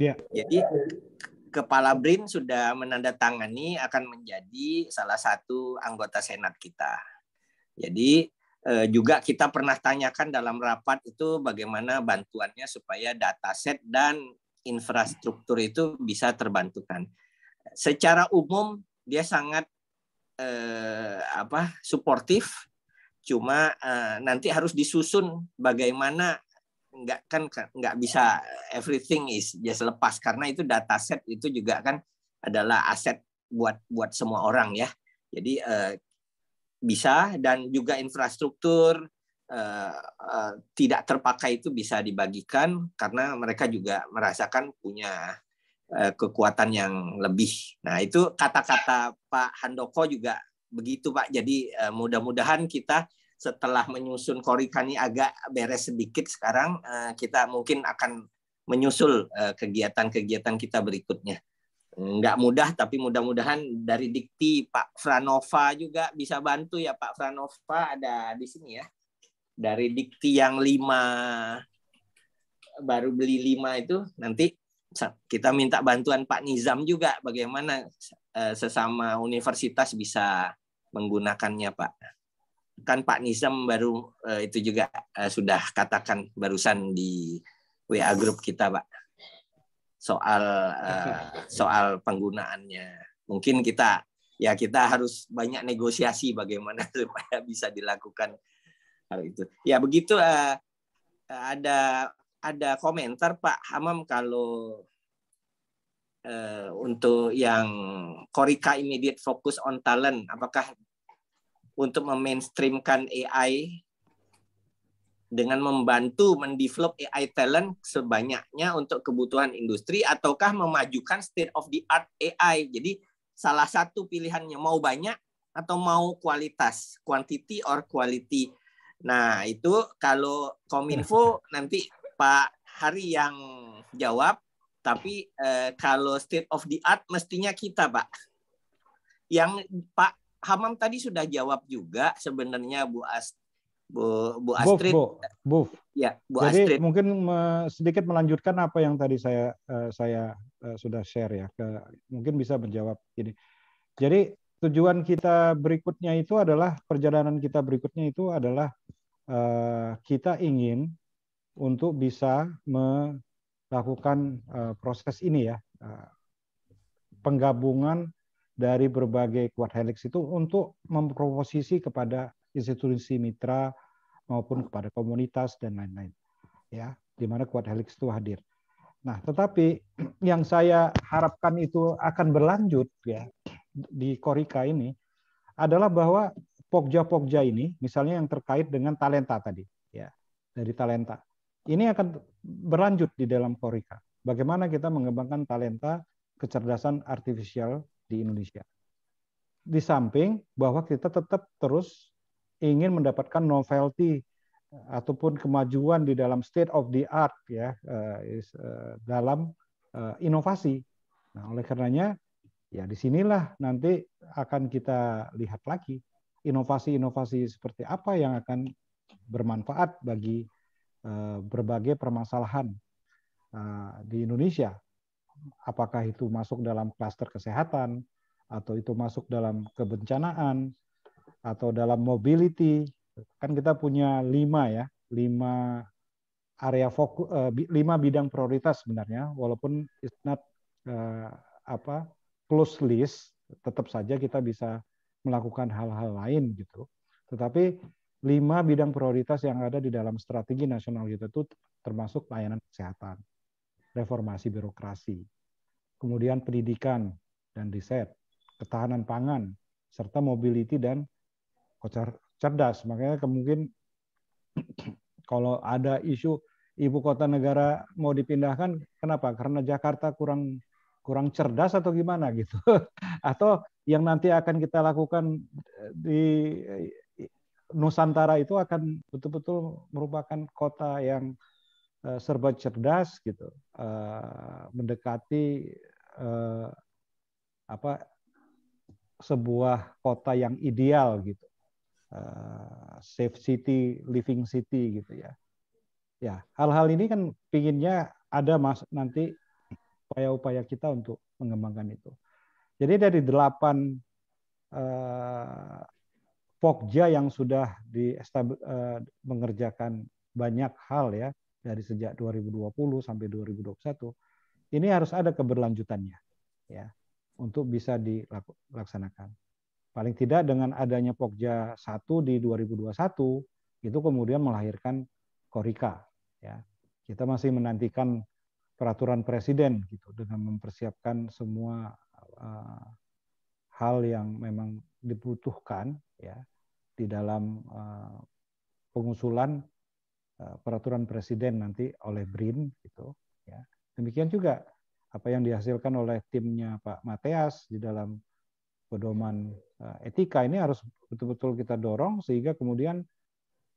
Yeah. Jadi kepala BRIN sudah menandatangani akan menjadi salah satu anggota senat kita. Jadi Eh, juga kita pernah tanyakan dalam rapat itu bagaimana bantuannya supaya dataset dan infrastruktur itu bisa terbantukan. Secara umum dia sangat eh, apa suportif, cuma eh, nanti harus disusun bagaimana nggak kan, kan nggak bisa everything is just lepas karena itu dataset itu juga kan adalah aset buat buat semua orang ya. Jadi eh, bisa dan juga infrastruktur uh, uh, tidak terpakai itu bisa dibagikan karena mereka juga merasakan punya uh, kekuatan yang lebih. Nah itu kata-kata Pak Handoko juga begitu Pak. Jadi uh, mudah-mudahan kita setelah menyusun korikani agak beres sedikit sekarang uh, kita mungkin akan menyusul kegiatan-kegiatan uh, kita berikutnya nggak mudah tapi mudah-mudahan dari dikti Pak Franova juga bisa bantu ya Pak Franova ada di sini ya dari dikti yang lima baru beli lima itu nanti kita minta bantuan Pak Nizam juga bagaimana eh, sesama universitas bisa menggunakannya Pak kan Pak Nizam baru eh, itu juga eh, sudah katakan barusan di WA grup kita Pak soal eh, [LAUGHS] soal penggunaannya. Mungkin kita ya kita harus banyak negosiasi bagaimana [LAUGHS] supaya bisa dilakukan hal itu. Ya begitu eh, eh, ada ada komentar Pak Hamam kalau untuk yang Korika immediate focus on talent apakah untuk memainstreamkan AI dengan membantu mendevelop AI talent sebanyaknya untuk kebutuhan industri ataukah memajukan state of the art AI. Jadi salah satu pilihannya mau banyak atau mau kualitas, quantity or quality. Nah, itu kalau Kominfo hmm. nanti Pak Hari yang jawab, tapi eh, kalau state of the art mestinya kita, Pak. Yang Pak Hamam tadi sudah jawab juga sebenarnya Bu Ast Bu Bu Astrid. Bu, Bu. Buf. Ya, Bu Jadi Astrid. mungkin sedikit melanjutkan apa yang tadi saya eh, saya eh, sudah share ya. Ke, mungkin bisa menjawab ini. Jadi tujuan kita berikutnya itu adalah perjalanan kita berikutnya itu adalah eh, kita ingin untuk bisa melakukan proses ini ya. penggabungan dari berbagai kuat helix itu untuk memproposisi kepada institusi mitra maupun kepada komunitas dan lain-lain. Ya, di mana kuat helix itu hadir. Nah, tetapi [CLEARS THROAT] yang saya harapkan itu akan berlanjut ya di Korika ini adalah bahwa pokja-pokja ini misalnya yang terkait dengan talenta tadi ya, dari talenta. Ini akan berlanjut di dalam Korika. Bagaimana kita mengembangkan talenta kecerdasan artifisial di Indonesia. Di samping bahwa kita tetap terus ingin mendapatkan novelty ataupun kemajuan di dalam state of the art ya eh, eh, dalam eh, inovasi. Nah, oleh karenanya ya disinilah nanti akan kita lihat lagi inovasi-inovasi seperti apa yang akan bermanfaat bagi berbagai permasalahan di Indonesia. Apakah itu masuk dalam klaster kesehatan atau itu masuk dalam kebencanaan atau dalam mobility kan kita punya lima ya lima area fokus eh, lima bidang prioritas sebenarnya walaupun it's not uh, apa close list tetap saja kita bisa melakukan hal-hal lain gitu tetapi lima bidang prioritas yang ada di dalam strategi nasional kita itu termasuk layanan kesehatan reformasi birokrasi kemudian pendidikan dan riset ketahanan pangan serta mobility dan kocar cerdas. Makanya kemungkinan [CLEARS THROAT] kalau ada isu ibu kota negara mau dipindahkan, kenapa? Karena Jakarta kurang kurang cerdas atau gimana gitu. [LAUGHS] atau yang nanti akan kita lakukan eh, di eh, Nusantara itu akan betul-betul merupakan kota yang eh, serba cerdas gitu, mendekati apa sebuah kota yang ideal gitu. Eh, safe city, living city gitu ya. Ya, hal-hal ini kan pinginnya ada mas nanti upaya-upaya kita untuk mengembangkan itu. Jadi dari delapan eh, Pokja yang sudah di eh, mengerjakan banyak hal ya dari sejak 2020 sampai 2021 ini harus ada keberlanjutannya ya untuk bisa dilaksanakan. Paling tidak dengan adanya Pokja 1 di 2021 itu kemudian melahirkan Korika ya. Kita masih menantikan peraturan presiden gitu dengan mempersiapkan semua uh, hal yang memang dibutuhkan ya di dalam uh, pengusulan uh, peraturan presiden nanti oleh BRIN gitu ya. Demikian juga apa yang dihasilkan oleh timnya Pak Mateas di dalam pedoman eh, etika ini harus betul-betul kita dorong sehingga kemudian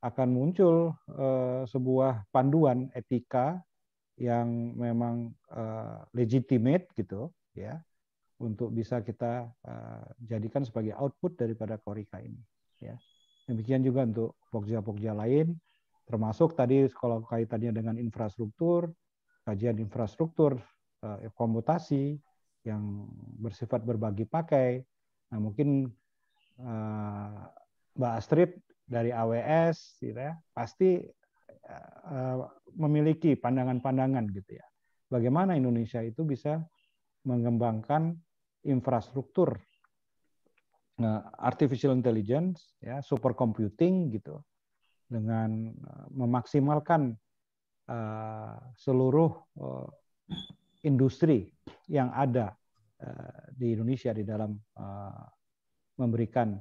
akan muncul eh, sebuah panduan etika yang memang eh, legitimate gitu ya untuk bisa kita jadikan sebagai output daripada korika ini ya demikian juga untuk pokja-pokja lain termasuk tadi kalau kaitannya dengan infrastruktur kajian infrastruktur komputasi yang bersifat berbagi pakai Nah mungkin uh, Mbak Astrid dari AWS gitu ya pasti uh, memiliki pandangan-pandangan gitu ya. Bagaimana Indonesia itu bisa mengembangkan infrastruktur eh, artificial intelligence ya supercomputing gitu dengan memaksimalkan uh, seluruh uh, industri yang ada Eh, di Indonesia di dalam eh, memberikan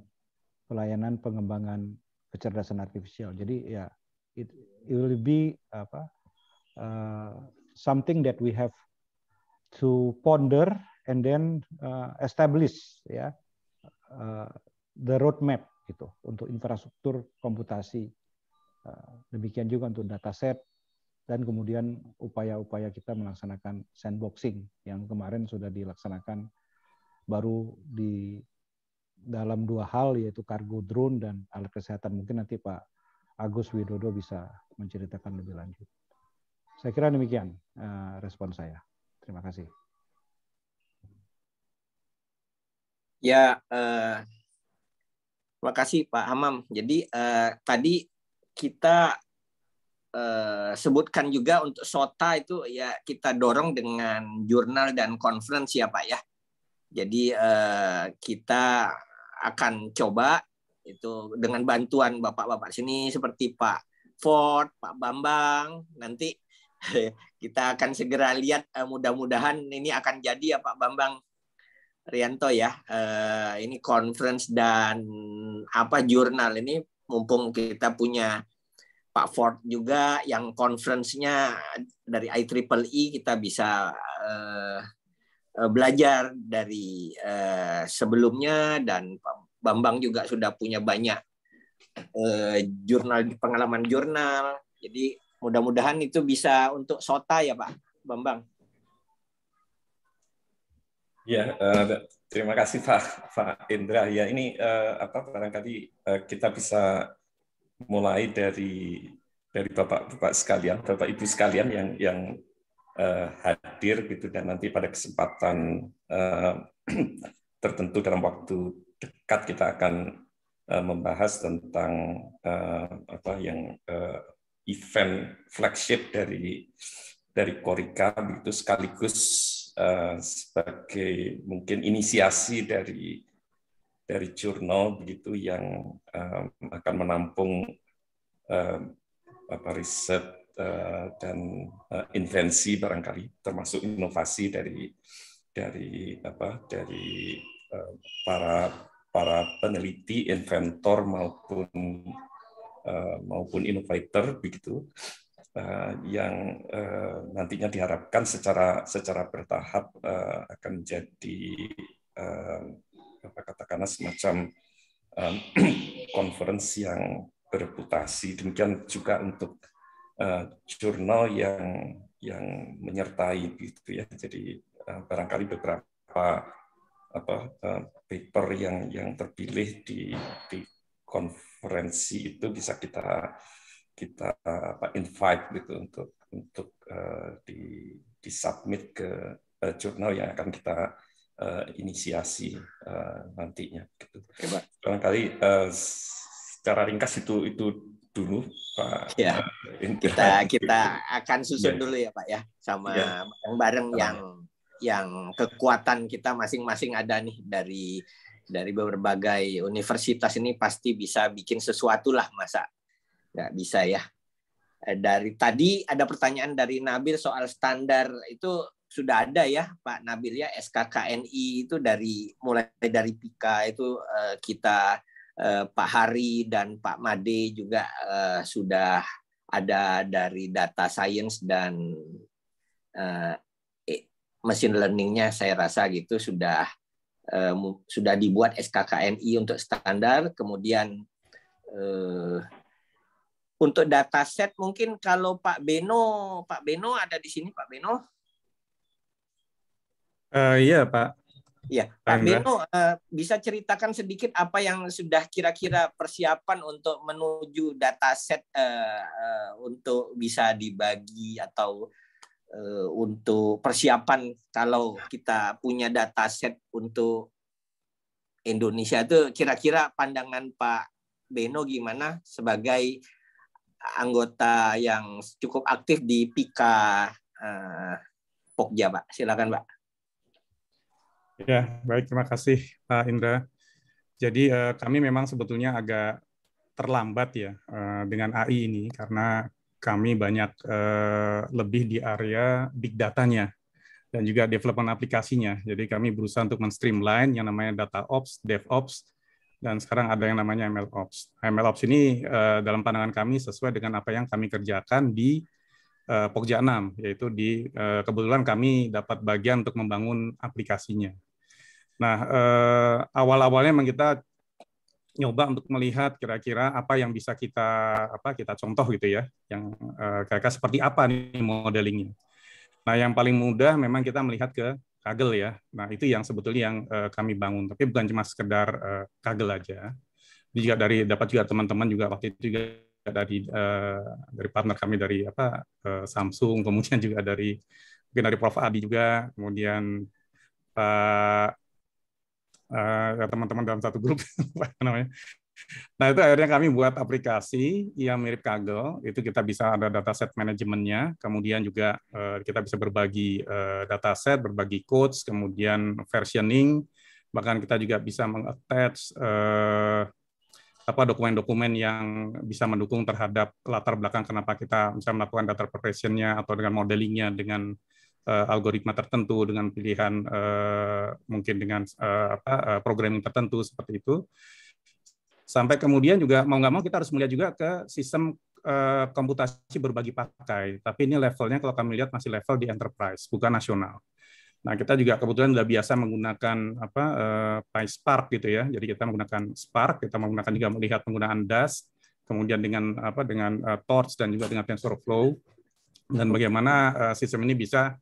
pelayanan pengembangan kecerdasan artifisial. Jadi ya it, it will be apa uh, something that we have to ponder and then uh, establish ya uh, the roadmap gitu untuk infrastruktur komputasi uh, demikian juga untuk dataset dan kemudian upaya-upaya kita melaksanakan sandboxing yang kemarin sudah dilaksanakan baru di dalam dua hal yaitu kargo drone dan alat kesehatan. Mungkin nanti Pak Agus Widodo bisa menceritakan lebih lanjut. Saya kira demikian eh, respon saya. Terima kasih. Ya, eh, terima kasih Pak Hamam. Jadi eh, tadi kita Eh, sebutkan juga untuk SOTA itu ya kita dorong dengan jurnal dan konferensi ya Pak ya. Jadi eh, kita akan coba itu dengan bantuan bapak-bapak sini seperti Pak Ford, Pak Bambang, nanti [LAUGHS] kita akan segera lihat eh, mudah-mudahan ini akan jadi ya Pak Bambang Rianto ya eh, ini conference dan apa jurnal ini mumpung kita punya Pak Ford juga yang conference-nya dari IEEE e kita bisa uh, belajar dari uh, sebelumnya dan Pak Bambang juga sudah punya banyak uh, jurnal pengalaman jurnal. Jadi mudah-mudahan itu bisa untuk sota ya Pak Bambang. Ya, uh, terima kasih Pak Pak Indra. Ya ini uh, apa barangkali uh, kita bisa mulai dari dari bapak-bapak sekalian, bapak ibu sekalian yang yang uh, hadir gitu dan nanti pada kesempatan uh, [CLEARS THROAT] tertentu dalam waktu dekat kita akan uh, membahas tentang uh, apa yang uh, event flagship dari dari Korika begitu sekaligus uh, sebagai mungkin inisiasi dari dari jurnal begitu yang um, akan menampung um, apa riset uh, dan uh, invensi barangkali termasuk inovasi dari dari apa dari uh, para para peneliti inventor maupun uh, maupun innovator begitu uh, yang uh, nantinya diharapkan secara secara bertahap uh, akan menjadi uh, apa katakanlah semacam um, [CLEARS THROAT] conference yang bereputasi demikian juga untuk uh, jurnal yang yang menyertai gitu ya jadi uh, barangkali beberapa apa uh, paper yang yang terpilih di, di konferensi itu bisa kita kita apa invite gitu untuk untuk uh, di submit ke uh, jurnal yang akan kita uh, inisiasi uh, nantinya. Gitu. Oke, Pak. Barangkali uh, secara ringkas itu itu dulu Pak. Ya. Kita [LAUGHS] kita akan susun ya. dulu ya Pak ya sama ya. bareng-bareng ya. yang yang kekuatan kita masing-masing ada nih dari dari berbagai universitas ini pasti bisa bikin sesuatu lah masa nggak bisa ya. Dari tadi ada pertanyaan dari Nabil soal standar itu sudah ada ya Pak Nabil ya SKKNI itu dari mulai dari Pika itu uh, kita uh, Pak Hari dan Pak Made juga uh, sudah ada dari data science dan uh, machine learningnya saya rasa gitu sudah uh, sudah dibuat SKKNI untuk standar kemudian uh, untuk set mungkin kalau Pak Beno Pak Beno ada di sini Pak Beno Uh, iya Pak. Iya, Pak Beno uh, eh, bisa ceritakan sedikit apa yang sudah kira-kira persiapan untuk menuju dataset uh, eh, uh, untuk bisa dibagi atau uh, untuk persiapan kalau kita punya dataset untuk Indonesia itu kira-kira pandangan Pak Beno gimana sebagai anggota yang cukup aktif di Pika uh, Pokja, Pak. Silakan, Pak. Ya, baik. Terima kasih Pak Indra. Jadi eh, kami memang sebetulnya agak terlambat ya eh, dengan AI ini karena kami banyak eh, lebih di area big datanya dan juga development aplikasinya. Jadi kami berusaha untuk men-streamline yang namanya data ops, dev ops, dan sekarang ada yang namanya ML ops. ML ops ini eh, dalam pandangan kami sesuai dengan apa yang kami kerjakan di eh, Pokja 6, yaitu di eh, kebetulan kami dapat bagian untuk membangun aplikasinya. Nah, eh, awal-awalnya memang kita nyoba untuk melihat kira-kira apa yang bisa kita apa kita contoh gitu ya, yang eh, kira-kira seperti apa nih modelingnya. Nah, yang paling mudah memang kita melihat ke kagel ya. Nah, itu yang sebetulnya yang eh, kami bangun, tapi bukan cuma sekedar eh, kagel aja. Ini juga dari dapat juga teman-teman juga waktu itu juga dari eh, dari partner kami dari apa eh, Samsung, kemudian juga dari mungkin dari Prof Adi juga, kemudian Pak eh, Eh, ya teman-teman dalam satu grup [LAUGHS] namanya. Nah itu akhirnya kami buat aplikasi yang mirip Kaggle, itu kita bisa ada dataset manajemennya, kemudian juga eh, kita bisa berbagi uh, eh, dataset, berbagi codes, kemudian versioning, bahkan kita juga bisa mengattach apa dokumen-dokumen yang bisa mendukung terhadap latar belakang kenapa kita bisa melakukan data preparation-nya atau dengan modelingnya dengan uh, algoritma tertentu dengan pilihan uh, mungkin dengan uh, apa uh, programming tertentu seperti itu sampai kemudian juga mau nggak mau kita harus melihat juga ke sistem uh, komputasi berbagi pakai tapi ini levelnya kalau kami lihat masih level di enterprise bukan nasional Nah, kita juga kebetulan sudah biasa menggunakan apa eh, PySpark gitu ya. Jadi kita menggunakan Spark, kita menggunakan juga melihat penggunaan DAS, kemudian dengan apa dengan uh, Torch dan juga dengan TensorFlow dan bagaimana uh, sistem ini bisa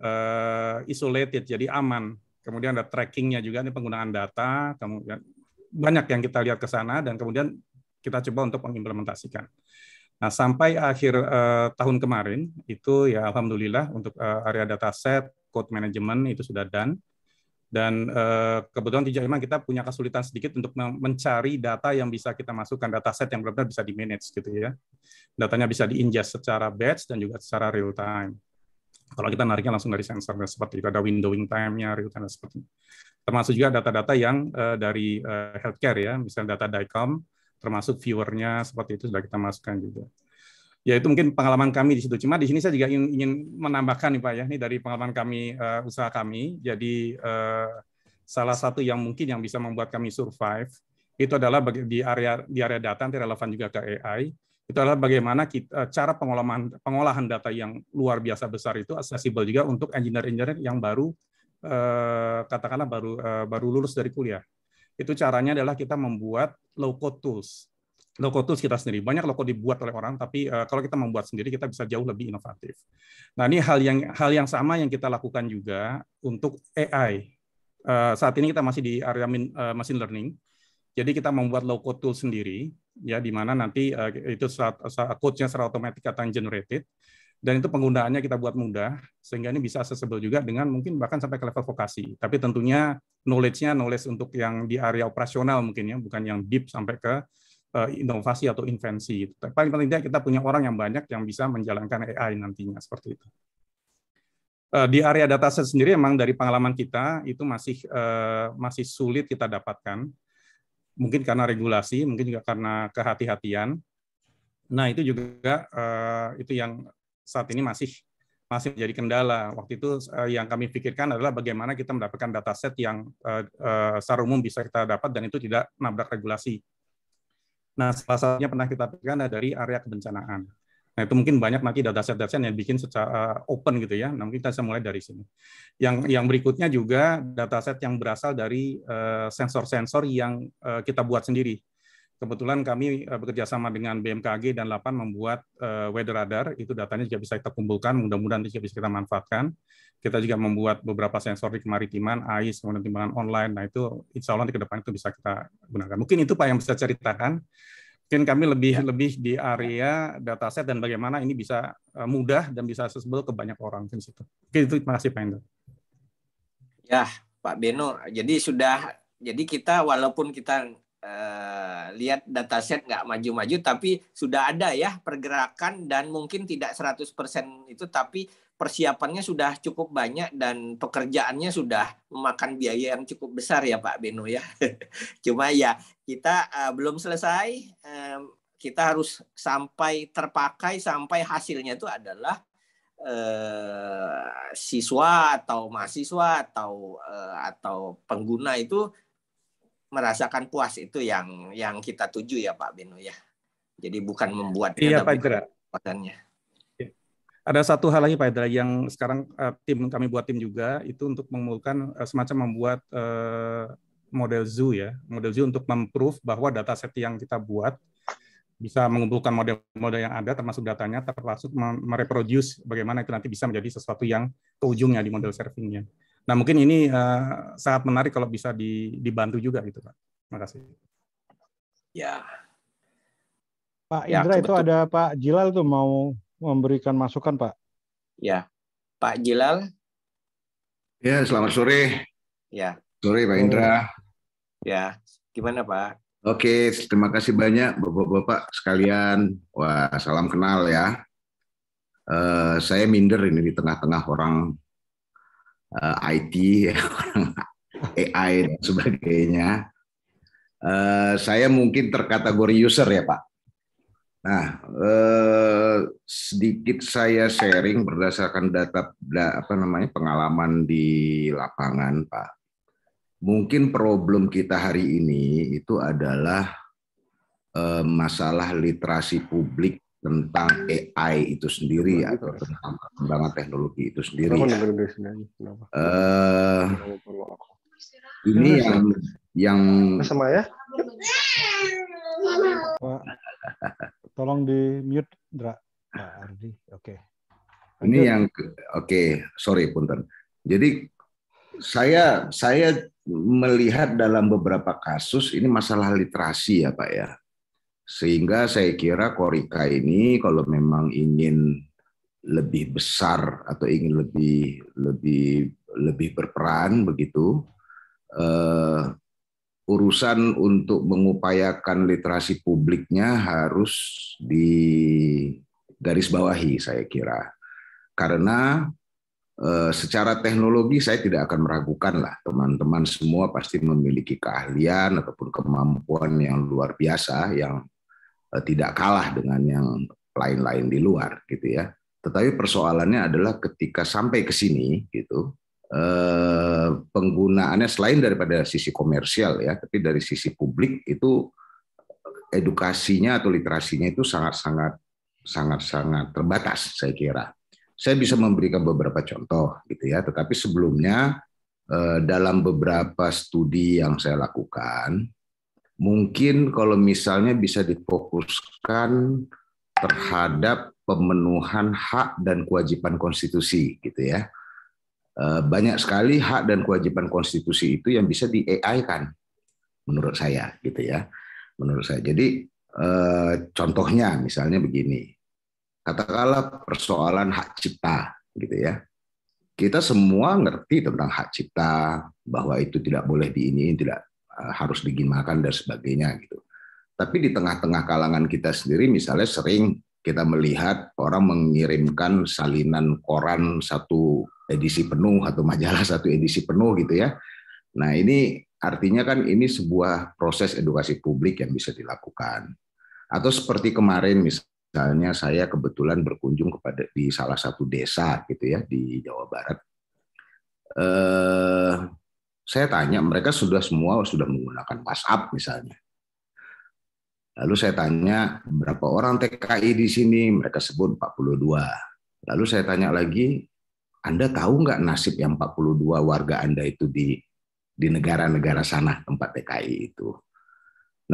Eh, isolated, jadi aman. Kemudian ada trackingnya juga, ini penggunaan data, kemudian banyak yang kita lihat ke sana dan kemudian kita coba untuk mengimplementasikan. Nah, sampai akhir uh, tahun kemarin itu ya alhamdulillah untuk uh, area set code management itu sudah done. Dan uh, kebetulan di Jerman kita punya kesulitan sedikit untuk mencari data yang bisa kita masukkan data set yang benar-benar bisa di manage gitu ya. Datanya bisa diingest secara batch dan juga secara real time. Kalau kita nariknya langsung dari sensornya seperti itu ada windowing time-nya, real time seperti itu. Termasuk juga data-data yang uh, dari uh, healthcare ya, misalnya data DICOM, termasuk viewernya seperti itu sudah kita masukkan juga. Ya itu mungkin pengalaman kami di situ. Cuma di sini saya juga ingin, ingin menambahkan nih Pak ya, ini dari pengalaman kami uh, usaha kami. Jadi uh, salah satu yang mungkin yang bisa membuat kami survive itu adalah di area di area data nanti relevan juga ke AI itu adalah bagaimana kita, eh, cara pengolahan pengolahan data yang luar biasa besar itu accessible juga untuk engineer-engineer yang baru eh, katakanlah baru eh, baru lulus dari kuliah. Itu caranya adalah kita membuat low code tools. Low code tools kita sendiri. Banyak low code dibuat oleh orang, tapi kalau kita membuat sendiri kita bisa jauh lebih inovatif. Nah, ini hal yang hal yang sama yang kita lakukan juga untuk AI. saat ini kita masih di area machine learning. Jadi kita membuat low code tool sendiri ya di mana nanti uh, itu saat, saat code-nya secara otomatis atau generated dan itu penggunaannya kita buat mudah sehingga ini bisa accessible juga dengan mungkin bahkan sampai ke level vokasi tapi tentunya knowledge-nya knowledge untuk yang di area operasional mungkin ya bukan yang deep sampai ke uh, inovasi atau invensi gitu. paling penting kita punya orang yang banyak yang bisa menjalankan AI nantinya seperti itu eh, di area data set sendiri emang dari pengalaman kita itu masih masih sulit kita dapatkan mungkin karena regulasi, mungkin juga karena kehati-hatian. Nah, itu juga uh, itu yang saat ini masih masih menjadi kendala. Waktu itu uh, yang kami pikirkan adalah bagaimana kita mendapatkan dataset yang uh, uh, secara umum bisa kita dapat dan itu tidak nabrak regulasi. Nah, salah satunya pernah kita pikirkan dari area kebencanaan. Nah, itu mungkin banyak nanti dataset-dataset yang bikin secara open gitu ya. Nah, mungkin kita bisa mulai dari sini. Yang yang berikutnya juga dataset yang berasal dari eh, sensor-sensor uh, yang uh, kita buat sendiri. Kebetulan kami uh, bekerja sama dengan BMKG dan 8 membuat weather radar, itu datanya juga bisa kita kumpulkan, mudah-mudahan juga bisa kita manfaatkan. Kita juga membuat beberapa sensor di kemaritiman, AIS, kemudian timbangan online, nah itu insya Allah nanti ke depan itu bisa kita gunakan. Mungkin itu Pak yang bisa ceritakan. Mungkin kami lebih ya. lebih di ya. area data set dan bagaimana ini bisa eh, mudah dan bisa accessible ke banyak orang di situ. Oke, itu terima kasih Pak Ya, Pak Beno. Jadi sudah jadi kita walaupun kita Eh, lihat lihat dataset nggak maju-maju tapi sudah ada ya pergerakan dan mungkin tidak 100% itu tapi persiapannya sudah cukup banyak dan pekerjaannya sudah memakan biaya yang cukup besar ya Pak Beno ya. [LAUGHS] Cuma ya kita eh, belum selesai kita harus sampai terpakai sampai hasilnya itu adalah eh, siswa atau mahasiswa atau atau pengguna itu merasakan puas itu yang yang kita tuju ya Pak Beno ya. Jadi bukan membuat iya, Pak Indra. Iya. Ada satu hal lagi Pak Indra yang sekarang uh, tim kami buat tim juga itu untuk mengumpulkan uh, semacam membuat uh, model zoo ya, model zoo untuk memproof bahwa data set yang kita buat bisa mengumpulkan model-model yang ada termasuk datanya termasuk mereproduce bagaimana itu nanti bisa menjadi sesuatu yang ke ujungnya di model servingnya. Nah mungkin ini uh, sangat menarik kalau bisa di, dibantu juga gitu Pak. kasih Ya. Pak ya, Indra ya, itu ada Pak Jilal tuh mau memberikan masukan Pak. Ya. Pak Jilal. Ya selamat sore. Ya. Sore Pak Indra. Ya. Gimana Pak? Oke, terima kasih banyak Bapak-bapak sekalian. Wah, salam kenal ya. Uh, saya minder ini di tengah-tengah orang uh, eh, IT, orang [LAUGHS] AI dan sebagainya. Uh, saya mungkin terkategori user ya Pak. Nah, uh, sedikit saya sharing berdasarkan data apa namanya pengalaman di lapangan, Pak. Mungkin problem kita hari ini itu adalah uh, masalah literasi publik tentang AI itu sendiri ya, atau tentang perkembangan teknologi itu sendiri. Uh, ini yang yang sama ya. tolong di mute, Dra. Ardi, oke. Okay. Ini yang oke, okay, sorry punten. Jadi saya saya melihat dalam beberapa kasus ini masalah literasi ya Pak ya. Sehingga saya kira Korika ini kalau memang ingin lebih besar atau ingin lebih lebih lebih berperan begitu uh, urusan untuk mengupayakan literasi publiknya harus di garis bawahi saya kira karena uh, secara teknologi saya tidak akan meragukan lah teman-teman semua pasti memiliki keahlian ataupun kemampuan yang luar biasa yang Eh, tidak kalah dengan yang lain-lain di luar gitu ya. Tetapi persoalannya adalah ketika sampai ke sini gitu eh, penggunaannya selain daripada sisi komersial ya, tapi dari sisi publik itu edukasinya atau literasinya itu sangat-sangat sangat-sangat terbatas saya kira. Saya bisa memberikan beberapa contoh gitu ya, tetapi sebelumnya eh, dalam beberapa studi yang saya lakukan mungkin kalau misalnya bisa difokuskan terhadap pemenuhan hak dan kewajiban konstitusi gitu ya. Eh, banyak sekali hak dan kewajiban konstitusi itu yang bisa di AI kan menurut saya gitu ya. Menurut saya. Jadi eh, contohnya misalnya begini. Katakanlah persoalan hak cipta gitu ya. Kita semua ngerti tentang hak cipta bahwa itu tidak boleh diiniin, tidak Eh, harus digimakan dan sebagainya gitu. Tapi di tengah-tengah kalangan kita sendiri misalnya sering kita melihat orang mengirimkan salinan koran satu edisi penuh atau majalah [LAUGHS] satu edisi penuh gitu ya. Nah, ini artinya kan ini sebuah proses edukasi publik yang bisa dilakukan. Atau seperti kemarin misalnya saya kebetulan berkunjung kepada di salah satu desa gitu ya di Jawa Barat. Eh saya tanya, mereka sudah semua sudah menggunakan WhatsApp misalnya. Lalu saya tanya, berapa orang TKI di sini? Mereka sebut 42. Lalu saya tanya lagi, Anda tahu nggak nasib yang 42 warga Anda itu di di negara-negara sana tempat TKI itu?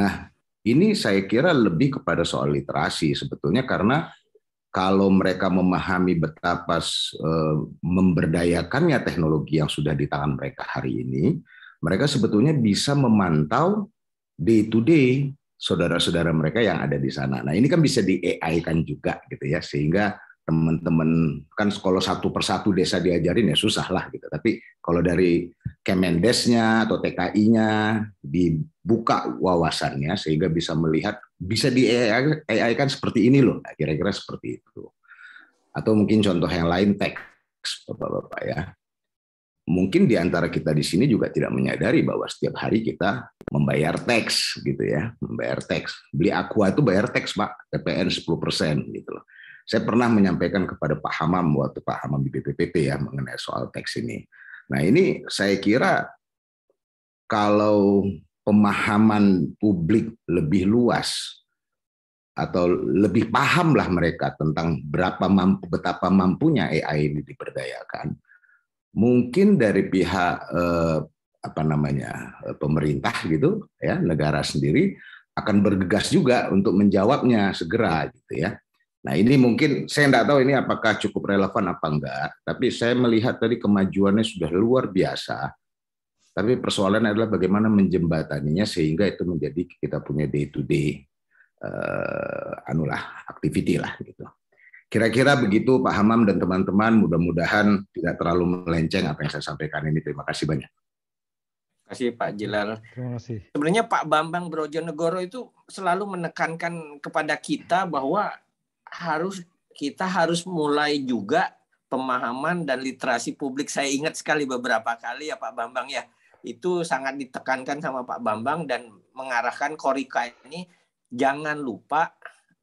Nah, ini saya kira lebih kepada soal literasi sebetulnya karena kalau mereka memahami betapa uh, memberdayakannya teknologi yang sudah di tangan mereka hari ini, mereka sebetulnya bisa memantau day to day saudara-saudara mereka yang ada di sana. Nah, ini kan bisa di AI kan juga gitu ya sehingga teman-teman kan kalau satu persatu desa diajarin ya susah lah gitu. Tapi kalau dari Kemendesnya atau TKI-nya dibuka wawasannya sehingga bisa melihat bisa di AI, AI kan seperti ini loh. Nah, kira-kira seperti itu. Atau mungkin contoh yang lain teks Bapak-bapak ya. Mungkin di antara kita di sini juga tidak menyadari bahwa setiap hari kita membayar teks gitu ya, membayar teks. Beli aqua itu bayar teks, Pak, TPN 10% gitu loh saya pernah menyampaikan kepada Pak Hamam waktu Pak Hamam di BPPP ya mengenai soal teks ini. Nah ini saya kira kalau pemahaman publik lebih luas atau lebih pahamlah mereka tentang berapa mampu, betapa mampunya AI ini diberdayakan. Mungkin dari pihak eh, apa namanya eh, pemerintah gitu ya negara sendiri akan bergegas juga untuk menjawabnya segera gitu ya. Nah ini mungkin saya tidak tahu ini apakah cukup relevan apa enggak, tapi saya melihat tadi kemajuannya sudah luar biasa. Tapi persoalan adalah bagaimana menjembataninya sehingga itu menjadi kita punya day to day eh, anulah activity lah gitu. Kira-kira begitu Pak Hamam dan teman-teman, mudah-mudahan tidak terlalu melenceng apa yang saya sampaikan ini. Terima kasih banyak. Terima kasih Pak Jilal. Terima kasih. Sebenarnya Pak Bambang Brojonegoro itu selalu menekankan kepada kita bahwa harus kita harus mulai juga pemahaman dan literasi publik. Saya ingat sekali beberapa kali ya Pak Bambang ya, itu sangat ditekankan sama Pak Bambang dan mengarahkan Korika ini jangan lupa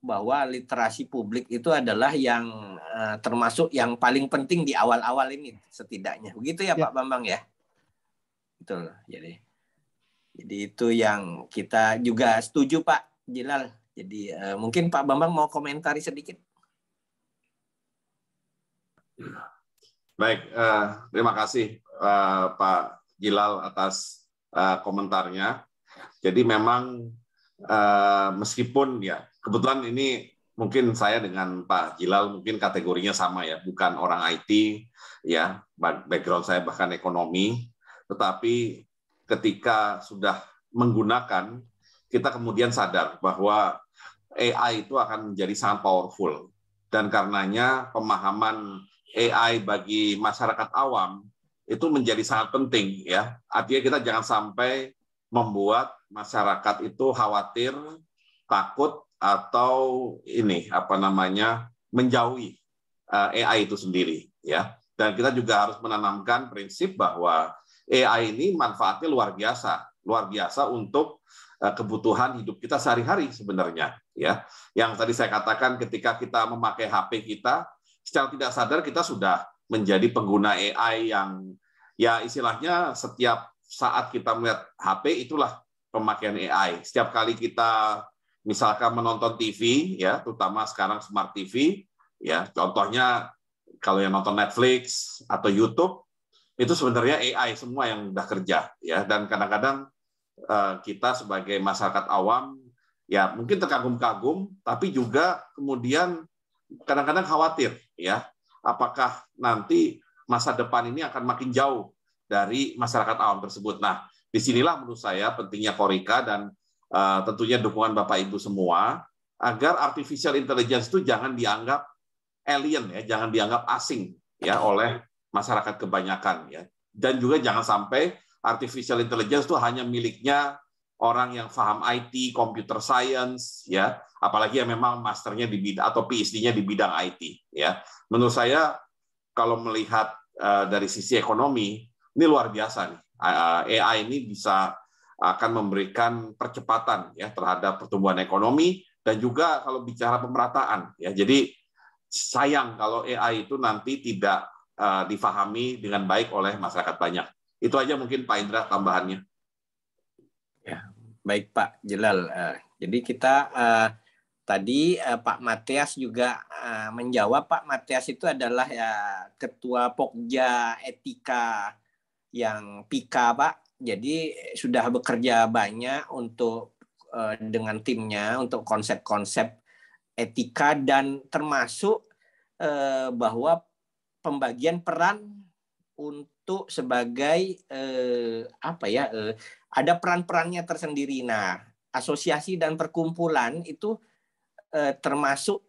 bahwa literasi publik itu adalah yang eh, termasuk yang paling penting di awal-awal ini setidaknya. Begitu ya, ya. Pak Bambang ya? Betul. Jadi jadi itu yang kita juga setuju Pak Jilal jadi uh, mungkin Pak Bambang mau komentari sedikit. Baik, uh, terima kasih uh, Pak Gilal atas uh, komentarnya. Jadi memang uh, meskipun ya kebetulan ini mungkin saya dengan Pak Gilal mungkin kategorinya sama ya, bukan orang IT ya, background saya bahkan ekonomi, tetapi ketika sudah menggunakan kita kemudian sadar bahwa AI itu akan menjadi sangat powerful. Dan karenanya pemahaman AI bagi masyarakat awam itu menjadi sangat penting ya. Artinya kita jangan sampai membuat masyarakat itu khawatir, takut atau ini apa namanya menjauhi eh, AI itu sendiri ya. Dan kita juga harus menanamkan prinsip bahwa AI ini manfaatnya luar biasa, luar biasa untuk Eh, kebutuhan hidup kita sehari-hari sebenarnya ya. Yang tadi saya katakan ketika kita memakai HP kita secara tidak sadar kita sudah menjadi pengguna AI yang ya istilahnya setiap saat kita melihat HP itulah pemakaian AI. Setiap kali kita misalkan menonton TV ya, terutama sekarang smart TV ya, contohnya kalau yang nonton Netflix atau YouTube itu sebenarnya AI semua yang sudah kerja ya dan kadang-kadang Eh, kita sebagai masyarakat awam ya mungkin terkagum-kagum tapi juga kemudian kadang-kadang khawatir ya apakah nanti masa depan ini akan makin jauh dari masyarakat awam tersebut. Nah, disinilah menurut saya pentingnya Korika dan uh, tentunya dukungan Bapak Ibu semua agar artificial intelligence itu jangan dianggap alien ya, jangan dianggap asing ya oleh masyarakat kebanyakan ya. Dan juga jangan sampai artificial intelligence itu hanya miliknya orang yang paham IT, computer science, ya, apalagi yang memang masternya di bidang atau PhD-nya di bidang IT, ya. Menurut saya kalau melihat uh, dari sisi ekonomi, ini luar biasa nih. Uh, eh, AI ini bisa akan memberikan percepatan ya terhadap pertumbuhan ekonomi dan juga kalau bicara pemerataan ya. Jadi sayang kalau AI itu nanti tidak uh, difahami dengan baik oleh masyarakat banyak. Itu aja mungkin Pak Indra tambahannya. Ya, baik Pak Jelal. Eh, jadi kita eh, tadi eh, Pak Matias juga menjawab Pak Matias itu adalah ya ketua Pokja Etika yang Pika Pak. Jadi sudah bekerja banyak untuk dengan timnya untuk konsep-konsep etika dan termasuk bahwa pembagian peran untuk itu sebagai eh, apa ya eh, ada peran-perannya tersendiri. Nah, asosiasi dan perkumpulan itu eh, termasuk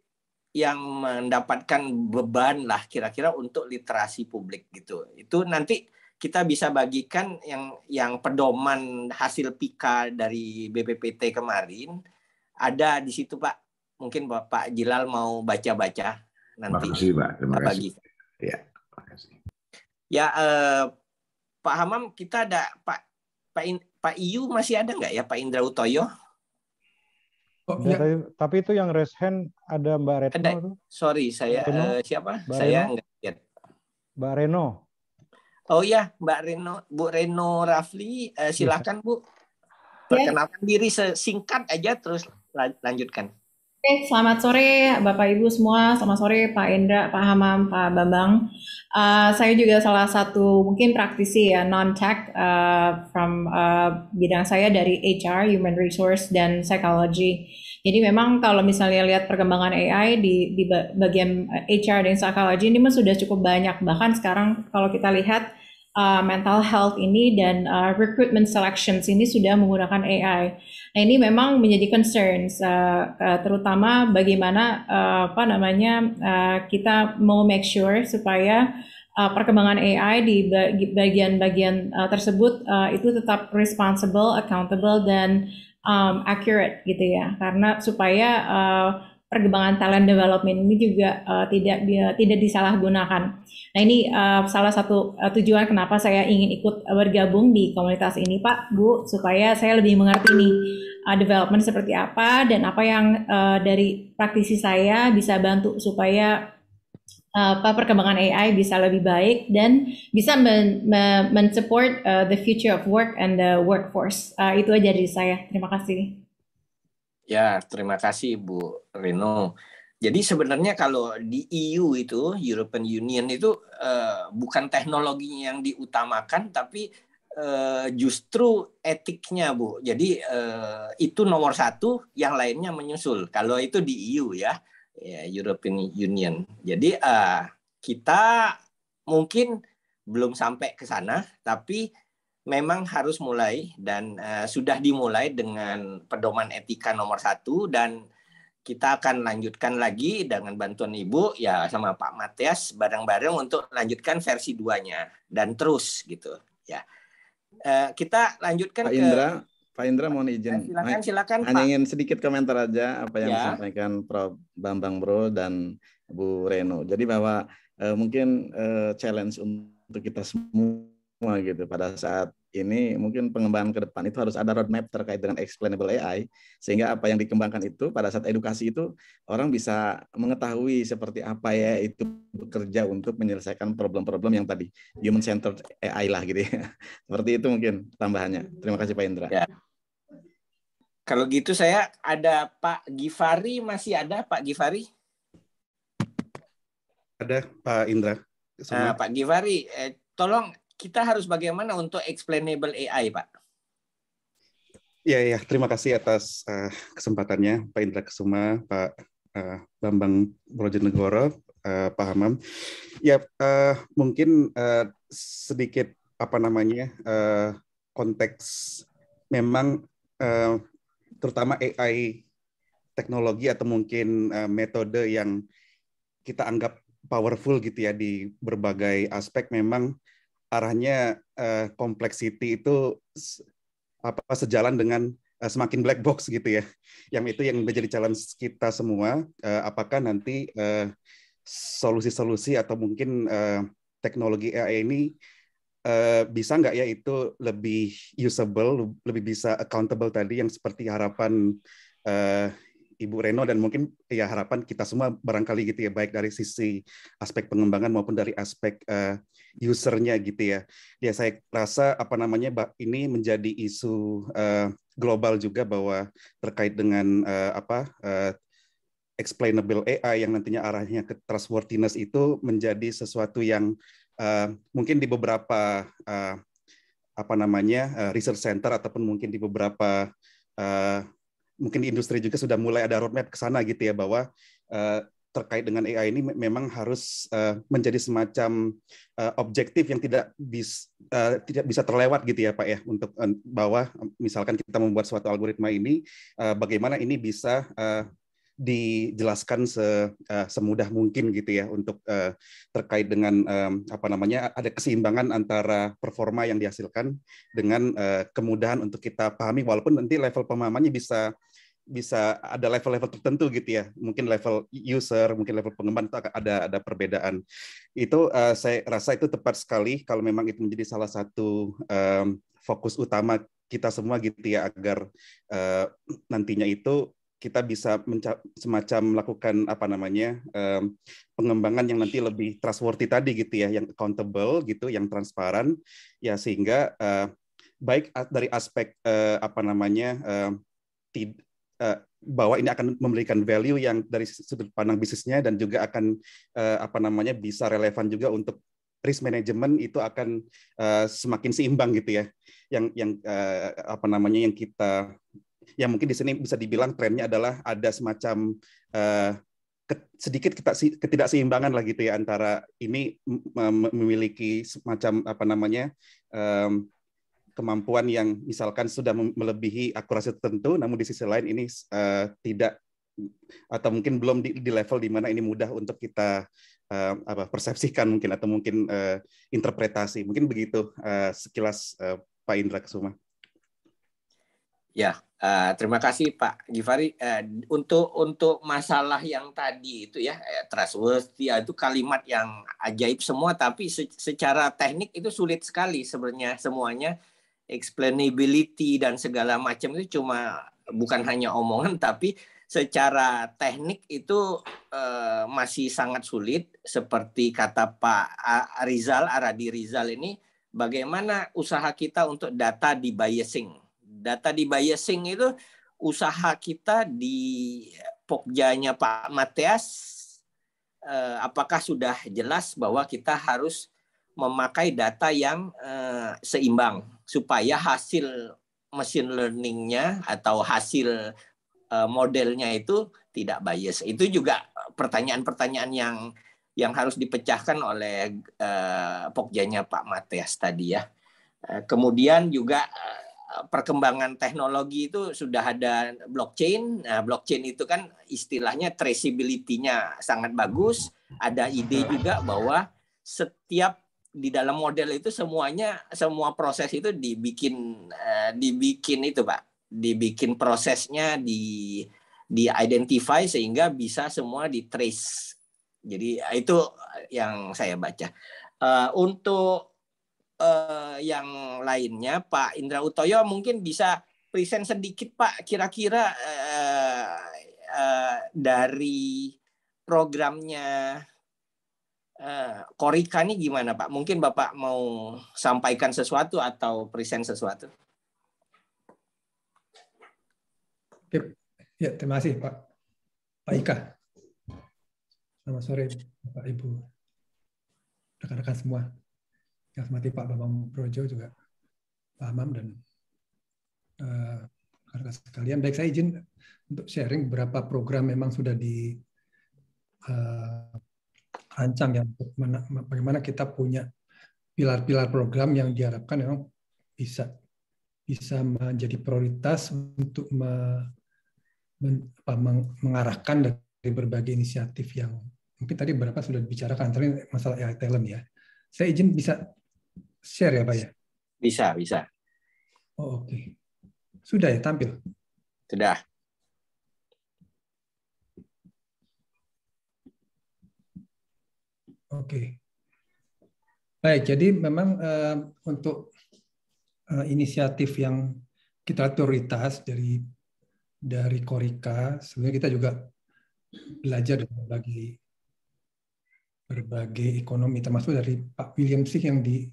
yang mendapatkan beban lah kira-kira untuk literasi publik gitu. Itu nanti kita bisa bagikan yang yang pedoman hasil pika dari BPPT kemarin ada di situ Pak. Mungkin Bapak Jilal mau baca-baca nanti. Terima kasih Pak. Terima kasih. Ya. Ya eh, Pak Hamam kita ada Pak Pak, In, Pak Iyu masih ada nggak ya Pak Indra Utoyo? Oh, ya, tapi, tapi itu yang raise hand ada Mbak Retno. Ada. Tuh. Sorry saya Reno? Uh, eh, siapa? Mbak saya enggak lihat. Mbak Reno. Oh ya Mbak Reno Bu Reno Rafli uh, silakan Bu iya. perkenalkan ya. diri singkat aja terus lanjutkan. Oke, selamat sore Bapak Ibu semua. Selamat sore Pak Indra Pak Hamam, Pak Bambang. Uh, saya juga salah satu mungkin praktisi ya non tech uh, eh, from uh, bidang saya dari HR, human resource dan psychology. Jadi memang kalau misalnya lihat perkembangan AI di di bagian HR dan psychology ini memang sudah cukup banyak. Bahkan sekarang kalau kita lihat uh, mental health ini dan uh, recruitment selections ini sudah menggunakan AI. Nah ini memang menjadi concerns, uh, uh, terutama bagaimana uh, apa namanya uh, kita mau make sure supaya uh, perkembangan AI di bagian-bagian uh, tersebut uh, itu tetap responsible, accountable dan um, accurate gitu ya, karena supaya uh, perkembangan talent development ini juga uh, tidak dia, tidak disalahgunakan. Nah ini uh, salah satu uh, tujuan kenapa saya ingin ikut uh, bergabung di komunitas ini Pak Bu supaya saya lebih mengerti nih uh, development seperti apa dan apa yang uh, dari praktisi saya bisa bantu supaya apa uh, perkembangan AI bisa lebih baik dan bisa men, men, men support uh, the future of work and the workforce. Uh, itu aja dari saya. Terima kasih. Ya, terima kasih Bu Reno. Jadi sebenarnya kalau di EU itu European Union itu eh, bukan teknologinya yang diutamakan tapi eh, justru etiknya Bu. Jadi eh, itu nomor satu, yang lainnya menyusul. Kalau itu di EU ya, ya European Union. Jadi eh, kita mungkin belum sampai ke sana, tapi memang harus mulai dan uh, sudah dimulai dengan pedoman etika nomor satu dan kita akan lanjutkan lagi dengan bantuan Ibu ya sama Pak Matias bareng-bareng untuk lanjutkan versi duanya dan terus gitu ya. Uh, kita lanjutkan Pak Indra, ke Pak Indra mohon eh, izin. Silakan silakan Hanya Pak. ingin sedikit komentar aja apa yang ya. disampaikan Prof Bambang Bro dan Bu Reno. Jadi bahwa uh, mungkin uh, challenge untuk kita semua gitu pada saat ini mungkin pengembangan ke depan itu harus ada roadmap terkait dengan explainable AI sehingga apa yang dikembangkan itu pada saat edukasi itu orang bisa mengetahui seperti apa ya itu bekerja untuk menyelesaikan problem-problem yang tadi human centered AI lah gitu ya. [LAUGHS] Seperti itu mungkin tambahannya. Terima kasih Pak Indra. Ya. Kalau gitu saya ada Pak Givari masih ada Pak Givari? Ada Pak Indra. Nah, Pak Givari eh, tolong kita harus bagaimana untuk explainable AI, Pak? Ya, ya, terima kasih atas uh, kesempatannya, Pak Indra Kesuma, Pak uh, Bambang Brojonegoro, uh, Pak Hamam. Ya, uh, mungkin uh, sedikit apa namanya uh, konteks memang uh, terutama AI teknologi atau mungkin uh, metode yang kita anggap powerful gitu ya di berbagai aspek memang arahnya uh, complexity itu apa sejalan dengan uh, semakin black box gitu ya. Yang itu yang menjadi challenge kita semua uh, apakah nanti solusi solusi-solusi atau mungkin uh, teknologi AI ini uh, bisa nggak ya itu lebih usable, lebih bisa accountable tadi yang seperti harapan uh, Ibu Reno dan mungkin ya harapan kita semua barangkali gitu ya baik dari sisi aspek pengembangan maupun dari aspek uh, usernya gitu ya. Ya saya rasa apa namanya ini menjadi isu uh, global juga bahwa terkait dengan uh, apa uh, explainable AI yang nantinya arahnya ke trustworthiness itu menjadi sesuatu yang uh, mungkin di beberapa uh, apa namanya uh, research center ataupun mungkin di beberapa uh, mungkin di industri juga sudah mulai ada roadmap ke sana gitu ya bahwa uh, terkait dengan AI ini memang harus uh, menjadi semacam uh, objektif yang tidak bis, uh, tidak bisa terlewat gitu ya Pak ya untuk uh, bahwa misalkan kita membuat suatu algoritma ini uh, bagaimana ini bisa uh, dijelaskan se, uh, semudah mungkin gitu ya untuk uh, terkait dengan um, apa namanya ada keseimbangan antara performa yang dihasilkan dengan uh, kemudahan untuk kita pahami walaupun nanti level pemahamannya bisa bisa ada level-level tertentu gitu ya mungkin level user mungkin level pengembang itu ada ada perbedaan itu uh, saya rasa itu tepat sekali kalau memang itu menjadi salah satu um, fokus utama kita semua gitu ya agar uh, nantinya itu kita bisa semacam melakukan apa namanya um, pengembangan yang nanti lebih trustworthy tadi gitu ya, yang accountable gitu, yang transparan ya sehingga uh, baik dari aspek uh, apa namanya uh, uh, bahwa ini akan memberikan value yang dari sudut pandang bisnisnya dan juga akan uh, apa namanya bisa relevan juga untuk risk management itu akan uh, semakin seimbang gitu ya yang yang uh, apa namanya yang kita ya mungkin di sini bisa dibilang trennya adalah ada semacam uh, ke, sedikit ketidakseimbangan lah gitu ya antara ini memiliki semacam apa namanya um, kemampuan yang misalkan sudah melebihi akurasi tertentu, namun di sisi lain ini uh, tidak atau mungkin belum di, di level di mana ini mudah untuk kita uh, apa persepsikan mungkin atau mungkin uh, interpretasi mungkin begitu uh, sekilas uh, Pak Indra Kesuma. Ya, Eh, terima kasih Pak Givari uh, untuk untuk masalah yang tadi itu ya eh, trustworthy ya, itu kalimat yang ajaib semua tapi se secara teknik itu sulit sekali sebenarnya semuanya explainability dan segala macam itu cuma bukan hanya omongan [LAUGHS] tapi secara teknik itu uh, masih sangat sulit seperti kata Pak Rizal Aradi Rizal ini bagaimana usaha kita untuk data di biasing Data di biasing itu usaha kita di pokjanya Pak Matias eh, apakah sudah jelas bahwa kita harus memakai data yang eh, seimbang supaya hasil machine learningnya atau hasil eh, modelnya itu tidak bias. Itu juga pertanyaan-pertanyaan yang yang harus dipecahkan oleh pokjanya Pak Matias tadi ya. kemudian juga perkembangan teknologi itu sudah ada blockchain. Nah, blockchain itu kan istilahnya traceability-nya sangat bagus. Ada ide juga bahwa setiap di dalam model itu semuanya semua proses itu dibikin eh, dibikin itu pak dibikin prosesnya di di identify sehingga bisa semua di trace jadi itu yang saya baca uh, untuk uh, yang lainnya Pak Indra Utoyo mungkin bisa present sedikit Pak kira-kira uh, uh, dari programnya uh, Korika ini gimana Pak? Mungkin Bapak mau sampaikan sesuatu atau present sesuatu? Ya, ya terima kasih Pak. Pak Ika. Selamat sore Bapak Ibu. Rekan-rekan semua yang seperti Pak Bambang Projo juga Pak Amam dan uh, sekalian. Baik saya izin untuk sharing beberapa program memang sudah di uh, rancang bagaimana kita punya pilar-pilar program yang diharapkan memang bisa bisa menjadi prioritas untuk me, men, apa, mengarahkan dari berbagai inisiatif yang mungkin tadi berapa sudah dibicarakan, terkait masalah AI talent ya. Saya izin bisa share ya Pak ya? Bisa, bisa. Oh, Oke. Okay. Sudah ya tampil? Sudah. Oke. Okay. Baik, jadi memang uh, untuk uh, inisiatif yang kita prioritas dari dari Korika, sebenarnya kita juga belajar dari berbagai berbagai ekonomi, termasuk dari Pak William Sih yang di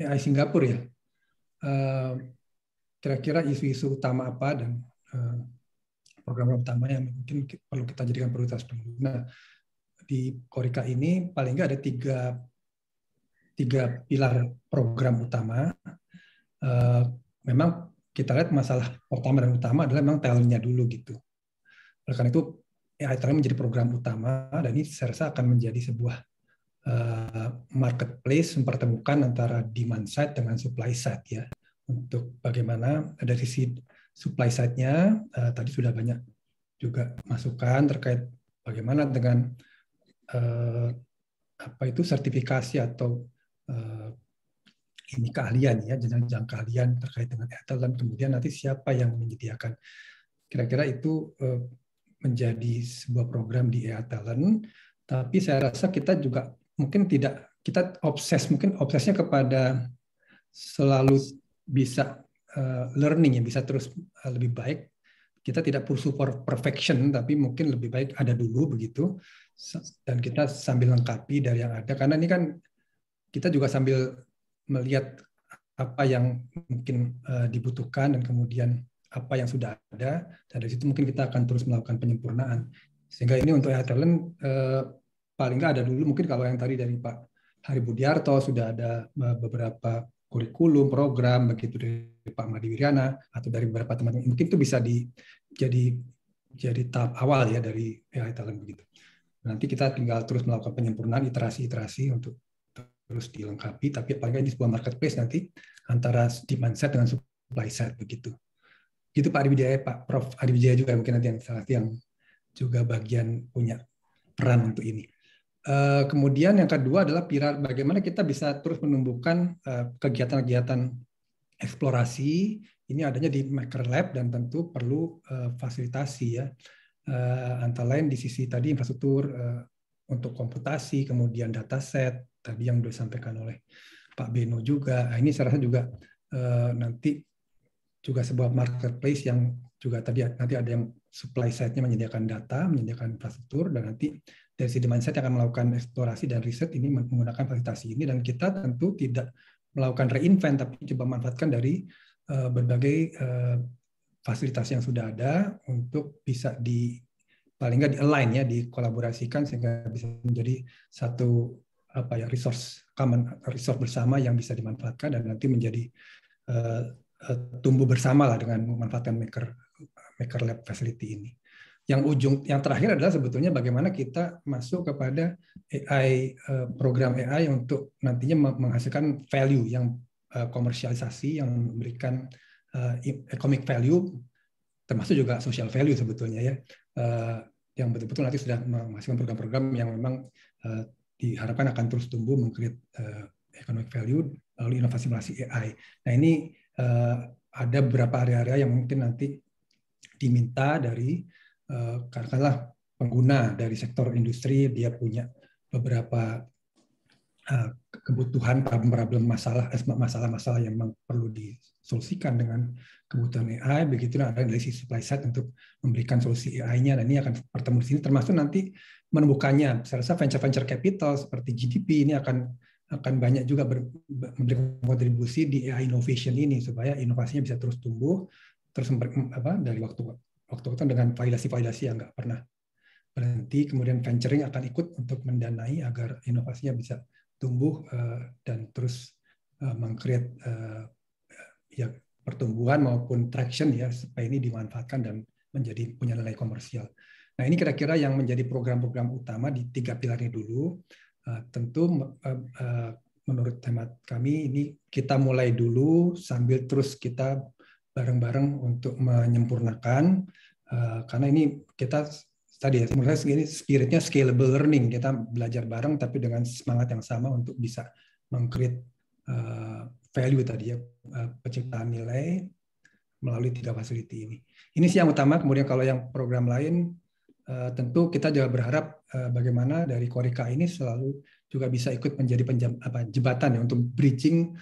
AI ya, Singapura ya. Eh, kira-kira isu-isu utama apa dan eh, program utama yang mungkin perlu kita jadikan prioritas dulu. Nah, di Korika ini paling nggak ada tiga, tiga pilar program utama. Eh, memang kita lihat masalah pertama dan utama adalah memang talentnya dulu gitu. Oleh karena itu AI Talent menjadi program utama dan ini saya rasa akan menjadi sebuah Eh, marketplace mempertemukan antara demand side dengan supply side ya untuk bagaimana dari sisi supply side-nya uh, tadi sudah banyak juga masukan terkait bagaimana dengan uh, apa itu sertifikasi atau uh, ini keahlian ya jenjang keahlian terkait dengan etal dan kemudian nanti siapa yang menyediakan kira-kira itu menjadi sebuah program di EA Talent tapi saya rasa kita juga mungkin tidak kita obses mungkin obsesnya kepada selalu bisa uh, learning ya bisa terus uh, lebih baik kita tidak pursue for perfection tapi mungkin lebih baik ada dulu begitu dan kita sambil lengkapi dari yang ada karena ini kan kita juga sambil melihat apa yang mungkin uh, dibutuhkan dan kemudian apa yang sudah ada dan dari situ mungkin kita akan terus melakukan penyempurnaan sehingga ini untuk AI talent uh, paling nggak ada dulu mungkin kalau yang tadi dari Pak Hari Budiarto sudah ada e, beberapa kurikulum, program begitu dari Pak Madi Wiryana atau dari beberapa teman-teman mungkin itu bisa di jadi jadi tahap awal ya dari AI talent begitu. Nanti kita tinggal terus melakukan penyempurnaan iterasi-iterasi untuk terus dilengkapi tapi paling nggak ini sebuah marketplace nanti antara demand side dengan supply side begitu. Itu Pak Adi Wijaya, Pak Prof Adi Wijaya juga mungkin nanti yang salah yang juga bagian punya peran untuk ini. Eh, kemudian yang kedua adalah pilar bagaimana kita bisa terus menumbuhkan eh, kegiatan-kegiatan eksplorasi ini adanya di Maker Lab dan tentu perlu eh, fasilitasi ya antara lain di sisi tadi infrastruktur untuk komputasi kemudian data set tadi yang sudah disampaikan oleh Pak Beno juga nah, ini saya rasa juga nanti juga sebuah marketplace yang juga tadi nanti ada yang supply side-nya menyediakan data, menyediakan infrastruktur, dan nanti dari sisi mindset yang akan melakukan eksplorasi dan riset ini menggunakan fasilitasi ini dan kita tentu tidak melakukan reinvent tapi coba manfaatkan dari eh, berbagai uh, fasilitas yang sudah ada untuk bisa di paling nggak di align ya dikolaborasikan sehingga bisa menjadi satu apa ya resource common resource bersama yang bisa dimanfaatkan dan nanti menjadi uh, uh, tumbuh bersama lah dengan memanfaatkan maker maker lab facility ini yang ujung yang terakhir adalah sebetulnya bagaimana kita masuk kepada AI eh, program AI untuk nantinya menghasilkan value yang eh, komersialisasi yang memberikan eh, economic value termasuk juga social value sebetulnya ya yang betul-betul nanti sudah menghasilkan program-program yang memang diharapkan akan terus tumbuh mengcreate economic value lalu inovasi inovasi AI. Nah ini ada beberapa area-area yang mungkin nanti diminta dari Eh, katakanlah pengguna dari sektor industri dia punya beberapa eh, kebutuhan problem masalah eh, masalah-masalah yang memang perlu disolusikan dengan kebutuhan AI begitu ada dari supply side untuk memberikan solusi AI-nya dan ini akan bertemu di sini termasuk nanti menemukannya saya rasa venture-venture capital seperti GDP ini akan akan banyak juga ber, memberikan kontribusi di AI innovation ini supaya inovasinya bisa terus tumbuh terus apa, dari waktu waktu-waktu kan dengan validasi-validasi yang nggak pernah berhenti, kemudian venturing akan ikut untuk mendanai agar inovasinya bisa tumbuh eh, dan terus eh, mengcreate eh, ya pertumbuhan maupun traction ya supaya ini dimanfaatkan dan menjadi punya nilai komersial. Nah ini kira-kira yang menjadi program-program utama di tiga pilarnya dulu. Tentu menurut hemat kami ini kita mulai dulu sambil terus kita bareng-bareng untuk menyempurnakan Eh, karena ini kita tadi ya, menurut saya spiritnya scalable learning. Kita belajar bareng tapi dengan semangat yang sama untuk bisa mengcreate uh, value tadi ya, uh, penciptaan nilai melalui tiga fasiliti ini. Ini sih yang utama. Kemudian kalau yang program lain, tentu kita juga berharap bagaimana dari Korika ini selalu juga bisa ikut menjadi penjam, apa, jembatan ya untuk bridging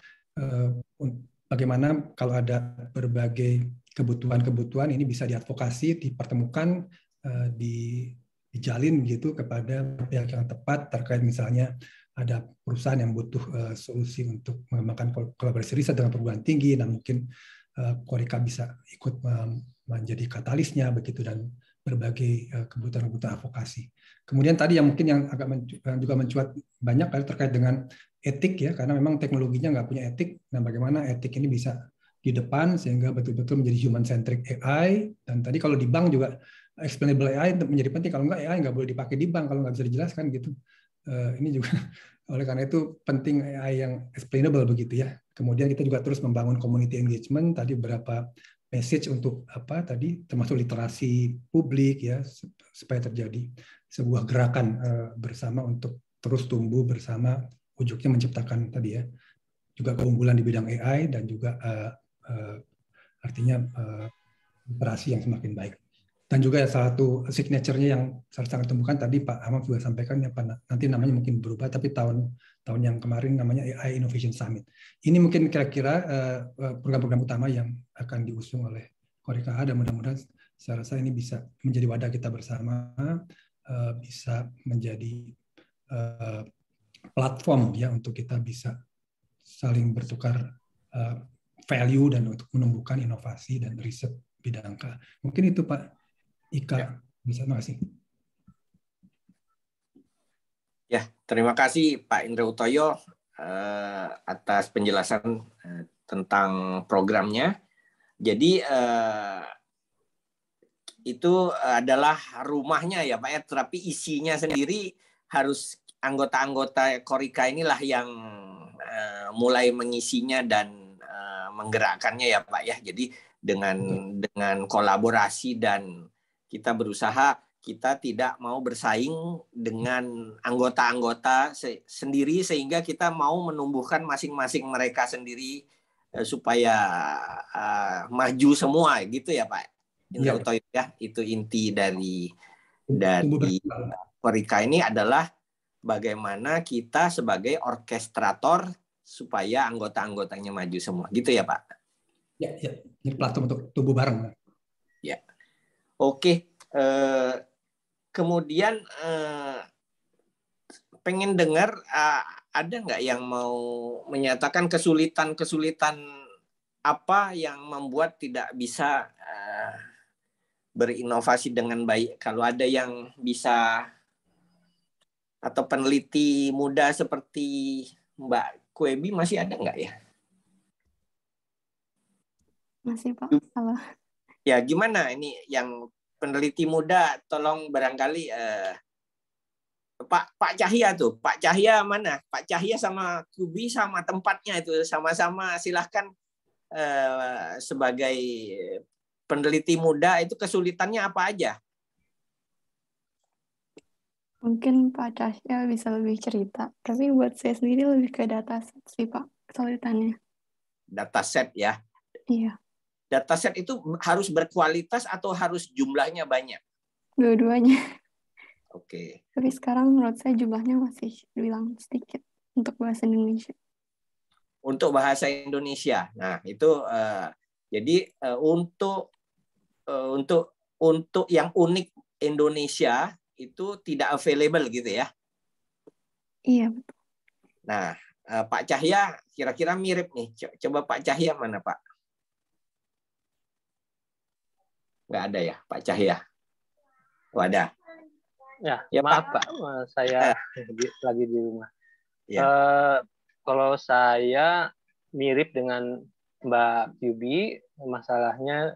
bagaimana kalau ada berbagai kebutuhan-kebutuhan ini bisa diadvokasi, dipertemukan, eh, di, dijalin gitu kepada pihak yang tepat terkait misalnya ada perusahaan yang butuh eh, solusi untuk mengembangkan kolaborasi riset dengan perguruan tinggi dan mungkin eh, Korika bisa ikut menjadi katalisnya begitu dan berbagai kebutuhan-kebutuhan advokasi. Kemudian tadi yang mungkin yang agak juga mencuat banyak kali terkait dengan etik ya karena memang teknologinya nggak punya etik. Nah, bagaimana etik ini bisa di depan sehingga betul-betul menjadi human centric AI dan tadi kalau di bank juga explainable AI menjadi penting kalau nggak AI nggak boleh dipakai di bank kalau nggak bisa dijelaskan gitu. Eh, ini juga [LAUGHS] oleh karena itu penting AI yang explainable begitu ya. Kemudian kita juga terus membangun community engagement tadi berapa message untuk apa tadi termasuk literasi publik ya supaya terjadi sebuah gerakan eh, bersama untuk terus tumbuh bersama ujungnya menciptakan tadi ya juga keunggulan di bidang AI dan juga uh, uh, artinya uh, operasi yang semakin baik. Dan juga salah satu signaturenya yang saya sangat temukan tadi Pak Hamam juga sampaikan ya Pak, nanti namanya mungkin berubah tapi tahun tahun yang kemarin namanya AI Innovation Summit. Ini mungkin kira-kira program-program utama yang akan diusung oleh KA dan mudah-mudahan saya rasa ini bisa menjadi wadah kita bersama bisa menjadi platform ya untuk kita bisa saling bertukar uh, value dan untuk menumbuhkan inovasi dan riset bidang K. Mungkin itu Pak Ika ya. bisa ngasih Ya, terima kasih Pak Indra Utoyo uh, atas penjelasan uh, tentang programnya. Jadi uh, itu adalah rumahnya ya Pak ya, tapi isinya sendiri harus anggota-anggota Korika inilah yang uh, mulai mengisinya dan uh, menggerakkannya ya Pak ya. Jadi dengan hmm. dengan kolaborasi dan kita berusaha kita tidak mau bersaing dengan anggota-anggota se sendiri sehingga kita mau menumbuhkan masing-masing mereka sendiri uh, supaya uh, maju semua gitu ya Pak. ya. ya itu inti dari dari Korika ini adalah bagaimana kita sebagai orkestrator supaya anggota-anggotanya maju semua. Gitu ya, Pak? Ya, ya. Ini platform untuk tubuh bareng. Ya. Oke. Eh, kemudian eh, pengen dengar eh, ada nggak yang mau menyatakan kesulitan-kesulitan apa yang membuat tidak bisa eh, berinovasi dengan baik? Kalau ada yang bisa atau peneliti muda seperti Mbak Kuebi masih ada nggak ya? Masih Pak. Halo. Ya gimana ini yang peneliti muda tolong barangkali eh, Pak Pak Cahya tuh Pak Cahya mana Pak Cahya sama Kubi sama tempatnya itu sama-sama silahkan eh, sebagai peneliti muda itu kesulitannya apa aja Mungkin Pak Cahya bisa lebih cerita, tapi buat saya sendiri lebih ke dataset sih Pak kesulitannya. set ya? Iya. Data set itu harus berkualitas atau harus jumlahnya banyak? Dua-duanya. Oke. Okay. Tapi sekarang menurut saya jumlahnya masih bilang sedikit untuk bahasa Indonesia. Untuk bahasa Indonesia. Nah, itu uh, jadi uh, untuk uh, untuk untuk yang unik Indonesia itu tidak available gitu ya. Iya. Nah, eh, Pak Cahya kira-kira mirip nih. Coba Pak Cahya mana Pak? Nggak ada ya Pak Cahya? Oh, ada. Ya, ya maaf Pak, Pak. saya ah. lagi di rumah. Ya. Uh, kalau saya mirip dengan Mbak Yubi, masalahnya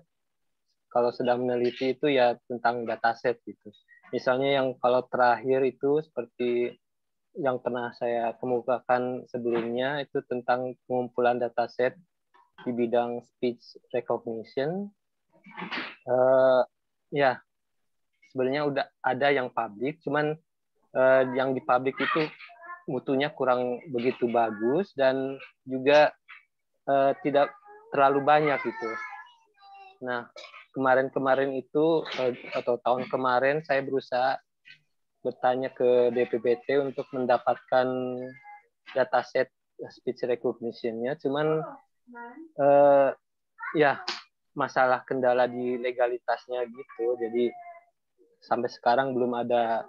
kalau sedang meneliti itu ya tentang dataset gitu. Misalnya yang kalau terakhir itu seperti yang pernah saya kemukakan sebelumnya itu tentang pengumpulan dataset di bidang speech recognition. Uh, ya, sebenarnya udah ada yang publik, cuman uh, yang di publik itu mutunya kurang begitu bagus dan juga uh, tidak terlalu banyak gitu. Nah, kemarin-kemarin itu eh, atau tahun kemarin saya berusaha bertanya ke BPPT untuk mendapatkan dataset eh, speech recognition-nya, cuman eh, ya masalah kendala di legalitasnya gitu, jadi sampai sekarang belum ada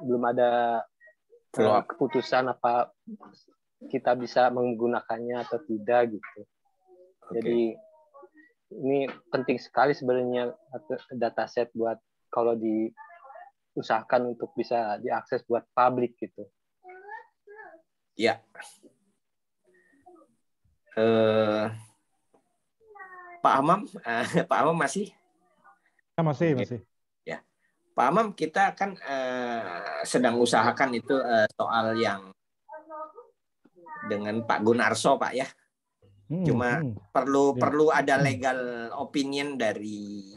belum ada eh, keputusan apa kita bisa menggunakannya atau tidak gitu. Okay. Jadi ini penting sekali sebenarnya data set buat kalau diusahakan untuk bisa diakses buat publik gitu. Ya. Uh, Pak Amam, uh, eh, Pak Amam masih? Ya, masih, masih. Ya, Pak Amam, kita kan uh, sedang usahakan itu uh, soal yang dengan Pak Gunarso, Pak ya. Hmm, Cuma hmm. perlu yeah. perlu ada hmm. legal opinion dari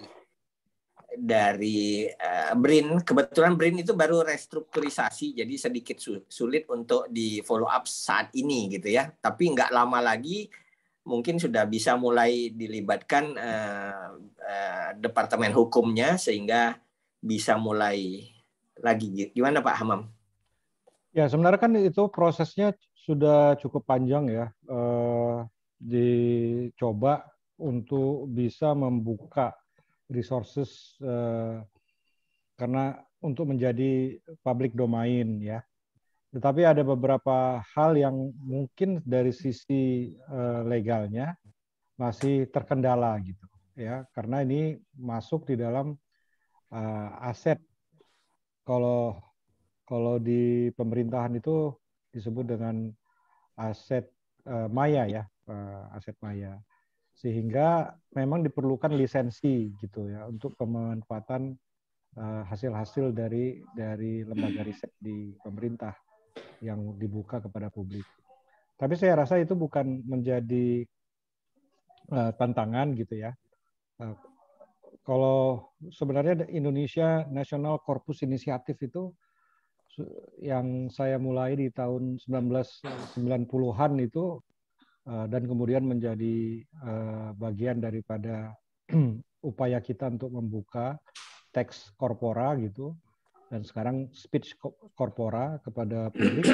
dari uh, Brin. Kebetulan Brin itu baru restrukturisasi, jadi sedikit su sulit untuk di follow up saat ini gitu ya. Tapi nggak lama lagi mungkin sudah bisa mulai dilibatkan uh, uh, departemen hukumnya sehingga bisa mulai lagi. Gimana Pak Hamam? Ya sebenarnya kan itu prosesnya sudah cukup panjang ya dicoba untuk bisa membuka resources eh, karena untuk menjadi public domain ya. Tetapi ada beberapa hal yang mungkin dari sisi eh, legalnya masih terkendala gitu ya karena ini masuk di dalam eh, aset kalau kalau di pemerintahan itu disebut dengan aset maya ya uh, aset maya sehingga memang diperlukan lisensi gitu ya untuk pemanfaatan eh, hasil-hasil uh, dari dari lembaga riset di pemerintah yang dibuka kepada publik. Tapi saya rasa itu bukan menjadi uh, tantangan gitu ya. Uh, kalau sebenarnya Indonesia National Corpus Inisiatif itu yang saya mulai di tahun 1990-an itu Eh, dan kemudian menjadi eh, bagian daripada [CLEARS THROAT] upaya kita untuk membuka teks korpora gitu dan sekarang speech korpora kepada [CLEARS THROAT] publik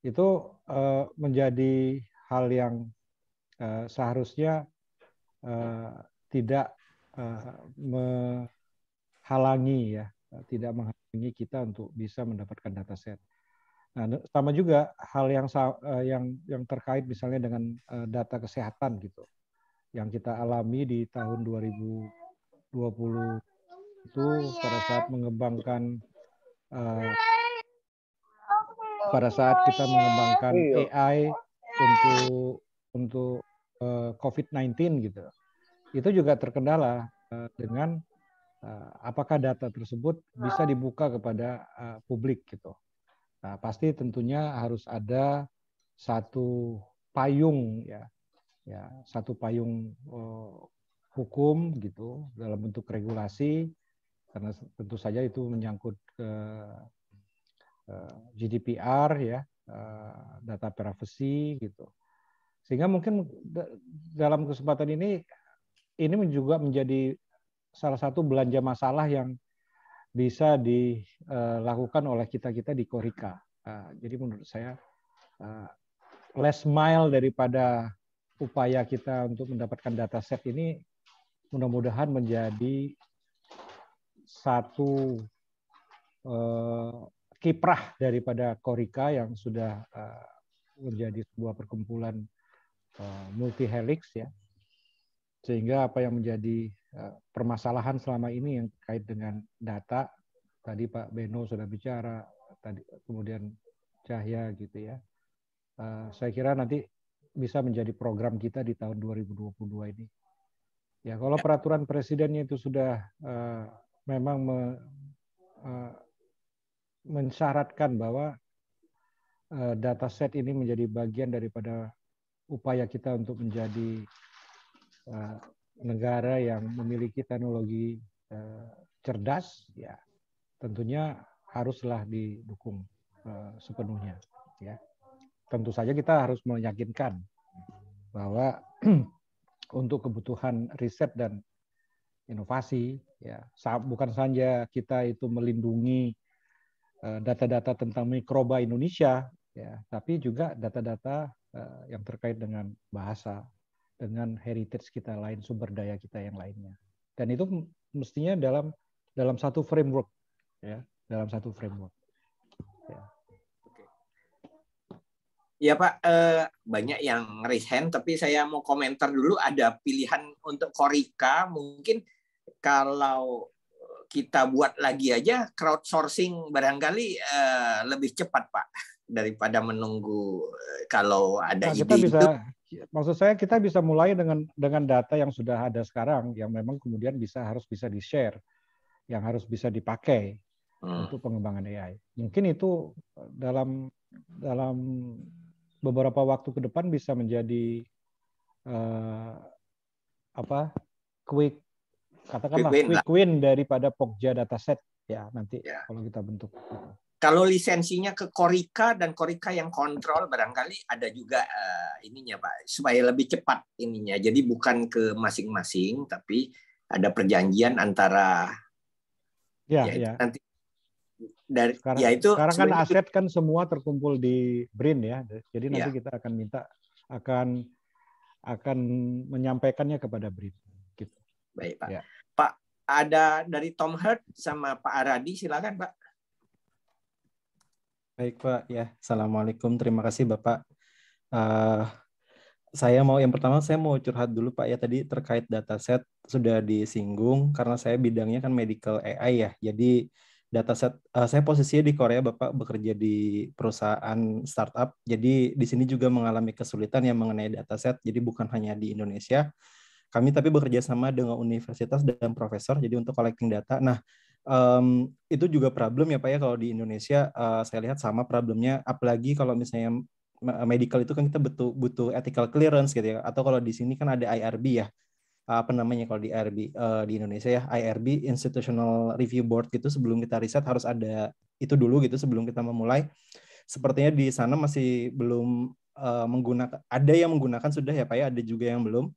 itu eh, menjadi hal yang seharusnya tidak menghalangi ya tidak menghalangi kita untuk bisa mendapatkan dataset. Nah, sama juga hal yang eh, yang yang terkait misalnya dengan eh, data kesehatan gitu. Yang kita alami di tahun 2020 itu oh, pada iya. saat mengembangkan eh, pada saat kita mengembangkan AI iya. untuk untuk COVID-19 gitu. Itu juga terkendala dengan apakah data tersebut bisa dibuka kepada publik gitu Nah, pasti tentunya harus ada satu payung ya, ya satu payung eh, hukum gitu dalam bentuk regulasi karena tentu saja itu menyangkut ke eh, GDPR ya, eh, data privacy gitu. Sehingga mungkin dalam kesempatan ini ini juga menjadi salah satu belanja masalah yang bisa dilakukan eh, oleh kita-kita di Korika. Eh, jadi menurut saya eh, less mile daripada upaya kita untuk mendapatkan data set ini mudah-mudahan menjadi satu kiprah daripada Korika yang sudah menjadi sebuah perkumpulan multi helix ya sehingga apa yang menjadi Eh, permasalahan selama ini yang terkait dengan data tadi Pak Beno sudah bicara tadi kemudian Cahya gitu ya eh, saya kira nanti bisa menjadi program kita di tahun 2022 ini ya kalau ya. peraturan presidennya itu sudah eh, memang me, mensyaratkan bahwa data set ini menjadi bagian daripada upaya kita untuk menjadi negara yang memiliki teknologi eh, cerdas ya tentunya haruslah didukung eh, sepenuhnya ya tentu saja kita harus meyakinkan bahwa [CLEARS THROAT] untuk kebutuhan riset dan inovasi ya bukan saja kita itu melindungi eh, data-data tentang mikroba Indonesia ya tapi juga data-data eh, yang terkait dengan bahasa dengan heritage kita lain, sumber daya kita yang lainnya. Dan itu mestinya dalam dalam satu framework, ya, dalam satu framework. Ya. Ya Pak, eh, banyak yang raise tapi saya mau komentar dulu ada pilihan untuk Korika. Mungkin kalau kita buat lagi aja crowdsourcing barangkali eh, lebih cepat Pak daripada menunggu eh, kalau ada nah, ide kita bisa, itu maksud saya kita bisa mulai dengan dengan data yang sudah ada sekarang yang memang kemudian bisa harus bisa di share yang harus bisa dipakai hmm. untuk pengembangan AI mungkin itu eh, dalam dalam beberapa waktu ke depan bisa menjadi uh, apa quick katakanlah quick win, quick win daripada Pokja dataset ya nanti yeah. kalau kita bentuk kalau lisensinya ke Korika dan Korika yang kontrol barangkali ada juga uh, ininya Pak supaya lebih cepat ininya. Jadi bukan ke masing-masing tapi ada perjanjian antara ya, ya, ya. nanti dari sekarang, ya itu sekarang kan aset kan semua terkumpul di BRIN ya. Jadi nanti ya. kita akan minta akan akan menyampaikannya kepada BRIN gitu. Baik, Pak. Ya. Pak ada dari Tom Hurt sama Pak Aradi silakan Pak. Baik Pak, ya. Assalamualaikum. Terima kasih Bapak. Uh, saya mau yang pertama saya mau curhat dulu Pak ya tadi terkait dataset sudah disinggung karena saya bidangnya kan medical AI ya. Jadi dataset uh, saya posisinya di Korea Bapak bekerja di perusahaan startup. Jadi di sini juga mengalami kesulitan yang mengenai dataset. Jadi bukan hanya di Indonesia. Kami tapi bekerja sama dengan universitas dan profesor jadi untuk collecting data. Nah, um, itu juga problem ya Pak ya kalau di Indonesia uh, saya lihat sama problemnya apalagi kalau misalnya medical itu kan kita butuh butuh ethical clearance gitu ya atau kalau di sini kan ada IRB ya apa namanya kalau di IRB uh, eh, di Indonesia ya IRB Institutional Review Board gitu sebelum kita riset harus ada itu dulu gitu sebelum kita memulai sepertinya di sana masih belum uh, eh, menggunakan ada yang menggunakan sudah ya Pak ya ada juga yang belum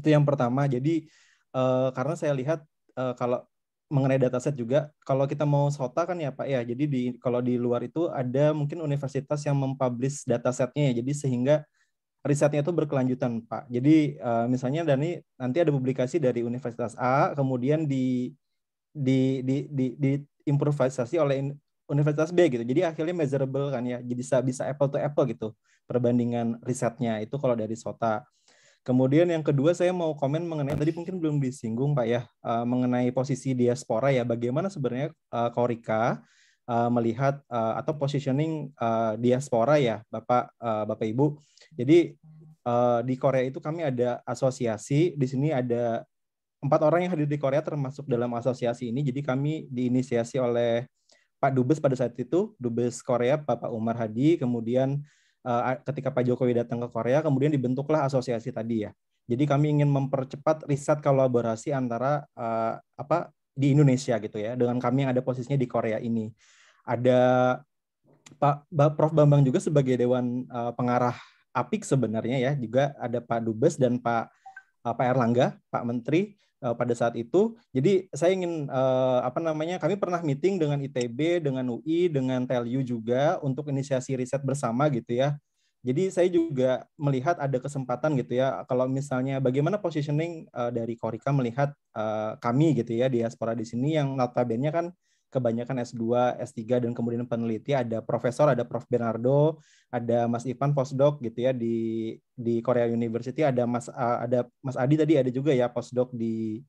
itu yang pertama jadi uh, karena saya lihat uh, kalau mengenai dataset juga kalau kita mau sota kan ya Pak ya jadi di kalau di luar itu ada mungkin universitas yang mempublish datasetnya ya jadi sehingga risetnya itu berkelanjutan Pak jadi uh, misalnya Dani nanti ada publikasi dari Universitas A kemudian di di di di, di improvisasi oleh Universitas B gitu jadi akhirnya measurable kan ya jadi bisa bisa apple to apple gitu perbandingan risetnya itu kalau dari sota Kemudian yang kedua saya mau komen mengenai tadi mungkin belum disinggung Pak ya uh, mengenai posisi diaspora ya bagaimana sebenarnya uh, Korika uh, melihat uh, atau positioning uh, diaspora ya Bapak uh, Bapak Ibu. Jadi uh, di Korea itu kami ada asosiasi, di sini ada empat orang yang hadir di Korea termasuk dalam asosiasi ini. Jadi kami diinisiasi oleh Pak Dubes pada saat itu, Dubes Korea Bapak Umar Hadi, kemudian Eh, ketika Pak Jokowi datang ke Korea, kemudian dibentuklah asosiasi tadi ya. Jadi kami ingin mempercepat riset kolaborasi antara uh, apa di Indonesia gitu ya, dengan kami yang ada posisinya di Korea ini. Ada Pak Prof Bambang juga sebagai Dewan uh, Pengarah APIK sebenarnya ya, juga ada Pak Dubes dan Pak uh, Pak Erlangga, Pak Menteri uh, pada saat itu. Jadi saya ingin uh, apa namanya? Kami pernah meeting dengan ITB, dengan UI, dengan Telu juga untuk inisiasi riset bersama gitu ya. Jadi saya juga melihat ada kesempatan gitu ya, kalau misalnya bagaimana positioning uh, dari Korika melihat uh, kami gitu ya diaspora di sini yang notabene kan kebanyakan S2, S3 dan kemudian peneliti ada profesor, ada Prof Bernardo, ada Mas Ivan postdoc gitu ya di di Korea University, ada Mas ada Mas Adi tadi ada juga ya postdoc di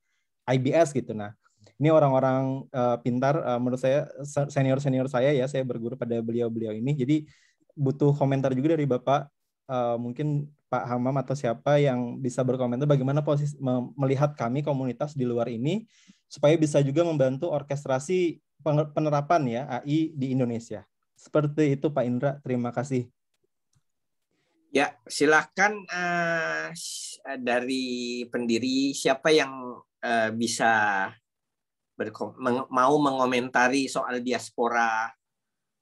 IBS gitu nah. Ini orang-orang uh, pintar uh, menurut saya senior-senior saya ya, saya berguru pada beliau-beliau ini. Jadi butuh komentar juga dari Bapak uh, mungkin Pak Hamam atau siapa yang bisa berkomentar bagaimana posisi melihat kami komunitas di luar ini supaya bisa juga membantu orkestrasi penerapan ya AI di Indonesia. Seperti itu Pak Indra, terima kasih. Ya, silakan uh, dari pendiri siapa yang uh, bisa mau mengomentari soal diaspora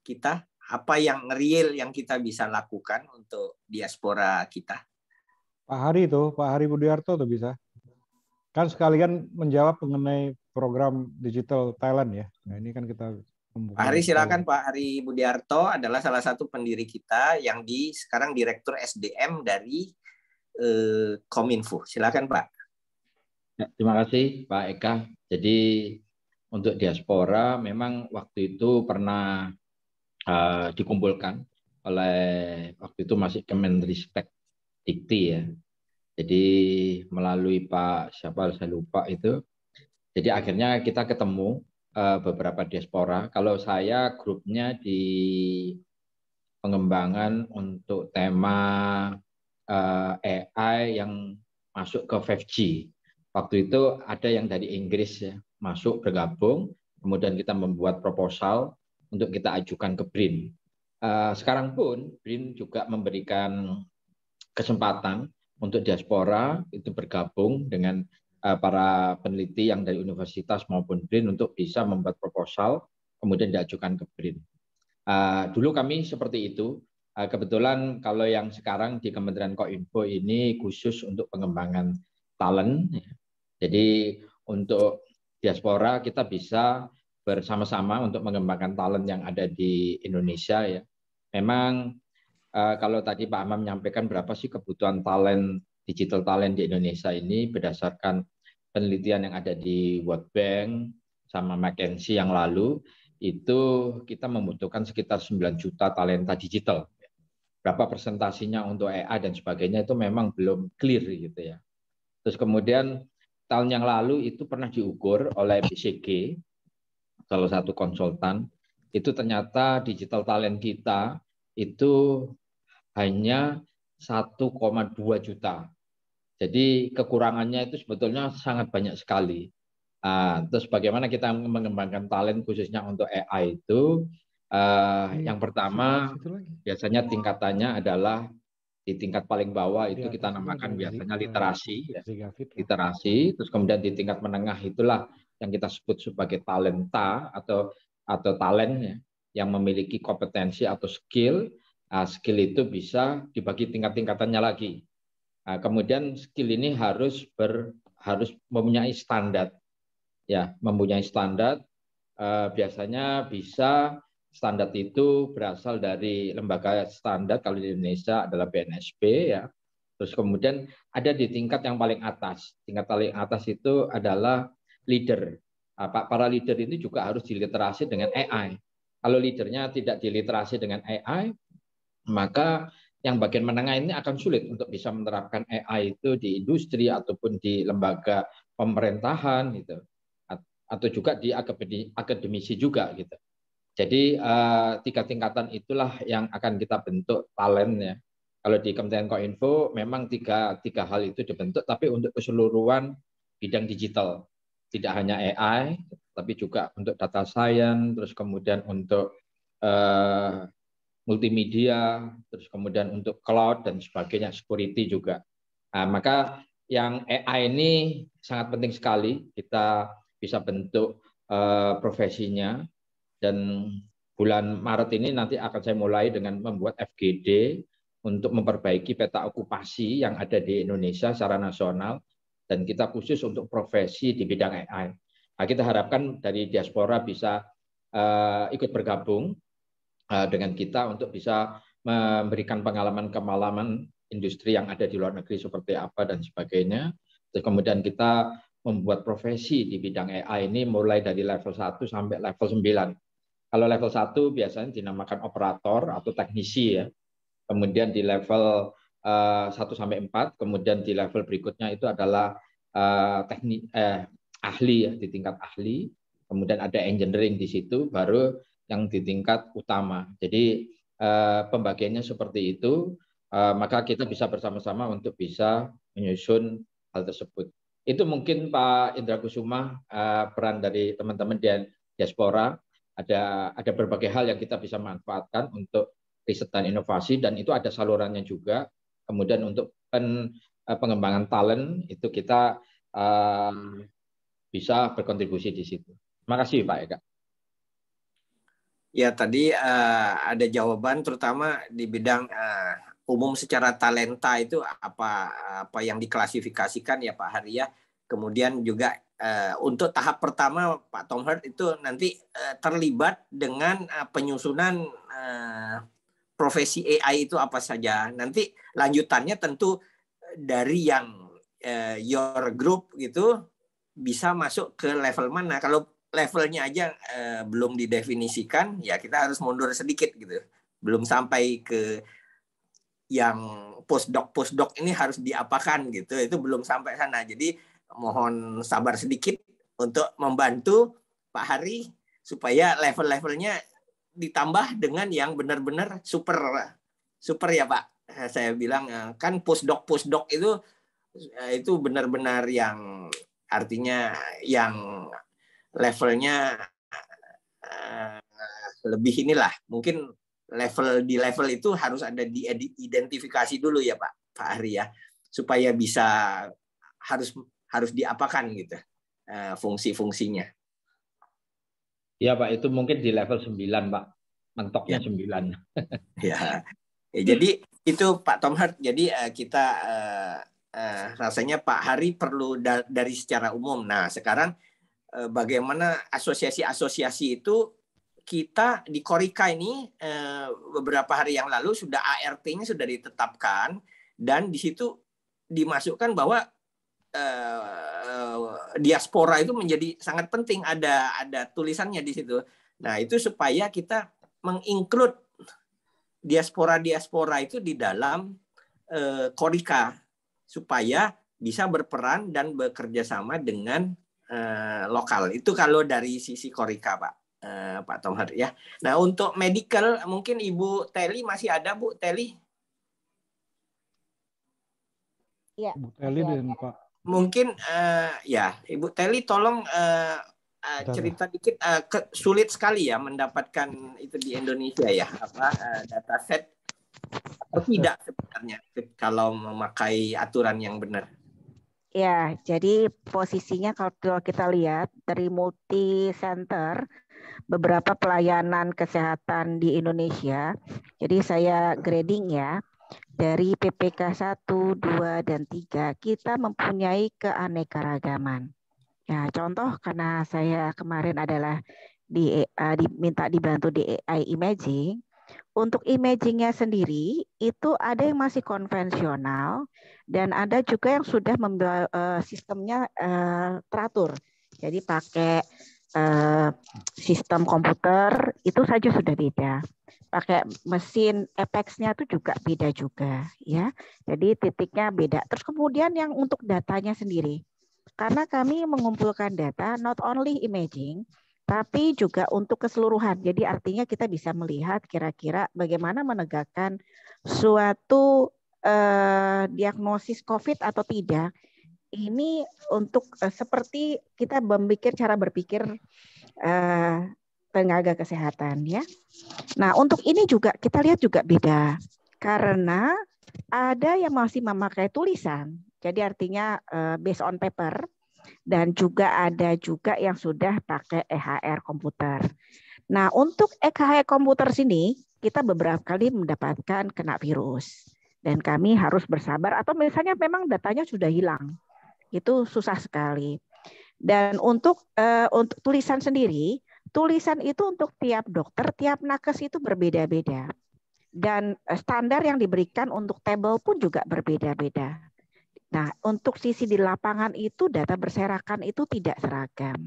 kita, apa yang real yang kita bisa lakukan untuk diaspora kita. Pak Hari itu, Pak Hari Budiarto tuh bisa. Kan sekalian menjawab mengenai program digital Thailand ya. Nah, ini kan kita Pak Hari silakan Pak Hari Budiarto adalah salah satu pendiri kita yang di sekarang direktur SDM dari eh, Kominfo. Silakan Pak. Ya, terima kasih Pak Eka. Jadi untuk diaspora memang waktu itu pernah uh, dikumpulkan oleh waktu itu masih Kemenristek Dikti ya. Jadi melalui Pak siapa saya lupa itu jadi akhirnya kita ketemu eh, beberapa diaspora. Kalau saya grupnya di pengembangan untuk tema eh, AI yang masuk ke 5G. Waktu itu ada yang dari Inggris ya, masuk bergabung, kemudian kita membuat proposal untuk kita ajukan ke BRIN. Eh, sekarang pun BRIN juga memberikan kesempatan untuk diaspora itu bergabung dengan Eh, para peneliti yang dari universitas maupun BRIN untuk bisa membuat proposal kemudian diajukan ke BRIN. Eh, dulu kami seperti itu. Eh, kebetulan kalau yang sekarang di Kementerian Koinfo ini khusus untuk pengembangan talent. Jadi untuk diaspora kita bisa bersama-sama untuk mengembangkan talent yang ada di Indonesia ya. Memang kalau tadi Pak Amam menyampaikan berapa sih kebutuhan talent digital talent di Indonesia ini berdasarkan penelitian yang ada di World Bank sama McKinsey yang lalu itu kita membutuhkan sekitar 9 juta talenta digital. Berapa presentasinya untuk AI dan sebagainya itu memang belum clear gitu ya. Terus kemudian tahun yang lalu itu pernah diukur oleh BCG salah satu konsultan itu ternyata digital talent kita itu hanya 1,2 juta jadi kekurangannya itu sebetulnya sangat banyak sekali. Uh, terus bagaimana kita mengembangkan talent khususnya untuk AI itu? Uh, hmm, yang pertama biasanya tingkatannya adalah di tingkat paling bawah itu iya, kita namakan biasanya literasi, ya. literasi. Terus kemudian di tingkat menengah itulah yang kita sebut sebagai talenta atau atau talent ya, yang memiliki kompetensi atau skill. Uh, skill itu bisa dibagi tingkat-tingkatannya lagi. Nah, kemudian skill ini harus ber harus mempunyai standar ya mempunyai standar eh, biasanya bisa standar itu berasal dari lembaga standar kalau di Indonesia adalah BNSB ya terus kemudian ada di tingkat yang paling atas tingkat paling atas itu adalah leader nah, para leader ini juga harus diliterasi dengan AI kalau leadernya tidak diliterasi dengan AI maka yang bagian menengah ini akan sulit untuk bisa menerapkan AI itu di industri ataupun di lembaga pemerintahan gitu atau juga di akademisi juga gitu. Jadi eh, tiga tingkatan itulah yang akan kita bentuk talentnya. Kalau di Kementerian Kominfo memang tiga tiga hal itu dibentuk, tapi untuk keseluruhan bidang digital, tidak hanya AI, tapi juga untuk data science, terus kemudian untuk eh, multimedia, terus kemudian untuk cloud dan sebagainya, security juga. Nah, maka yang AI ini sangat penting sekali kita bisa bentuk uh, profesinya dan bulan Maret ini nanti akan saya mulai dengan membuat FGD untuk memperbaiki peta okupasi yang ada di Indonesia secara nasional dan kita khusus untuk profesi di bidang AI. Nah, kita harapkan dari diaspora bisa uh, ikut bergabung Eh, dengan kita untuk bisa memberikan pengalaman-pengalaman industri yang ada di luar negeri seperti apa dan sebagainya. Terus kemudian kita membuat profesi di bidang AI ini mulai dari level 1 sampai level 9. Kalau level 1 biasanya dinamakan operator atau teknisi ya. Kemudian di level 1 eh, sampai 4, kemudian di level berikutnya itu adalah eh, teknik eh, ahli ya di tingkat ahli, kemudian ada engineering di situ baru yang di tingkat utama. Jadi eh, pembagiannya seperti itu, eh, maka kita bisa bersama-sama untuk bisa menyusun hal tersebut. Itu mungkin Pak Indra Kusuma eh, peran dari teman-teman di diaspora. Ada ada berbagai hal yang kita bisa manfaatkan untuk riset dan inovasi dan itu ada salurannya juga. Kemudian untuk pen, pengembangan talent itu kita uh, bisa berkontribusi di situ. Terima kasih Pak Eka. Ya tadi uh, ada jawaban terutama di bidang uh, umum secara talenta itu apa apa yang diklasifikasikan ya Pak Haria. Ya. Kemudian juga uh, untuk tahap pertama Pak Tom Hurt itu nanti uh, terlibat dengan uh, penyusunan uh, profesi AI itu apa saja. Nanti lanjutannya tentu dari yang uh, your group gitu bisa masuk ke level mana. Kalau levelnya aja uh, belum didefinisikan, ya kita harus mundur sedikit gitu. Belum sampai ke yang postdoc postdoc ini harus diapakan gitu. Itu belum sampai sana. Jadi mohon sabar sedikit untuk membantu Pak Hari supaya level-levelnya ditambah dengan yang benar-benar super super ya Pak. Eh, saya bilang eh, kan postdoc postdoc itu itu benar-benar yang artinya yang levelnya eh, lebih inilah mungkin level di level itu harus ada diidentifikasi dulu ya Pak Pak Ari ya supaya bisa harus harus diapakan gitu eh, fungsi-fungsinya. Ya Pak itu mungkin di level 9 Pak mentoknya ya. 9. [LAUGHS] ya. ya jadi itu Pak Tom Hart jadi eh, kita rasanya Pak Hari perlu dari secara umum. Nah sekarang Eh, bagaimana asosiasi-asosiasi itu kita di Korika ini eh, beberapa hari yang lalu sudah ART-nya sudah ditetapkan dan di situ dimasukkan bahwa eh, diaspora itu menjadi sangat penting ada ada tulisannya di situ. Nah, itu supaya kita menginclude diaspora-diaspora itu di dalam Korika supaya bisa berperan dan bekerja sama dengan eh, lokal. Itu kalau dari sisi Korika, Pak. Eh, Pak Tomhar ya. Nah, untuk medical mungkin Ibu Teli masih ada, Bu Teli? Iya. Bu Teli ya. dan iya. Pak. Mungkin eh, ya, Ibu Teli tolong eh, eh cerita dikit uh, sulit sekali ya mendapatkan itu di Indonesia ya apa uh, eh, set atau tidak sebenarnya kalau memakai aturan yang benar. Ya, jadi posisinya kalau kita lihat dari multi center beberapa pelayanan kesehatan di Indonesia. Jadi saya grading ya. Dari PPK 1, 2 dan 3 kita mempunyai keanekaragaman. Ya, contoh karena saya kemarin adalah di uh, diminta dibantu di AI imaging, untuk imagingnya sendiri itu ada yang masih konvensional, dan ada juga yang sudah membawa uh, eh, sistemnya uh, teratur. Jadi pakai uh, sistem komputer itu saja sudah beda. Pakai mesin apex itu juga beda juga ya. Jadi titiknya beda. Terus kemudian yang untuk datanya sendiri. Karena kami mengumpulkan data not only imaging tapi juga untuk keseluruhan. Jadi artinya kita bisa melihat kira-kira bagaimana menegakkan suatu eh, diagnosis COVID atau tidak, ini untuk eh, seperti kita memikir cara berpikir eh, tenaga kesehatan ya. Nah untuk ini juga kita lihat juga beda karena ada yang masih memakai tulisan, jadi artinya eh, based on paper dan juga ada juga yang sudah pakai EHR komputer. Nah untuk EHR komputer sini kita beberapa kali mendapatkan kena virus dan kami harus bersabar atau misalnya memang datanya sudah hilang. Itu susah sekali. Dan untuk uh, untuk tulisan sendiri, tulisan itu untuk tiap dokter, tiap nakes itu berbeda-beda. Dan eh, standar yang diberikan untuk table pun juga berbeda-beda. Nah, untuk sisi di lapangan itu data berserakan itu tidak seragam.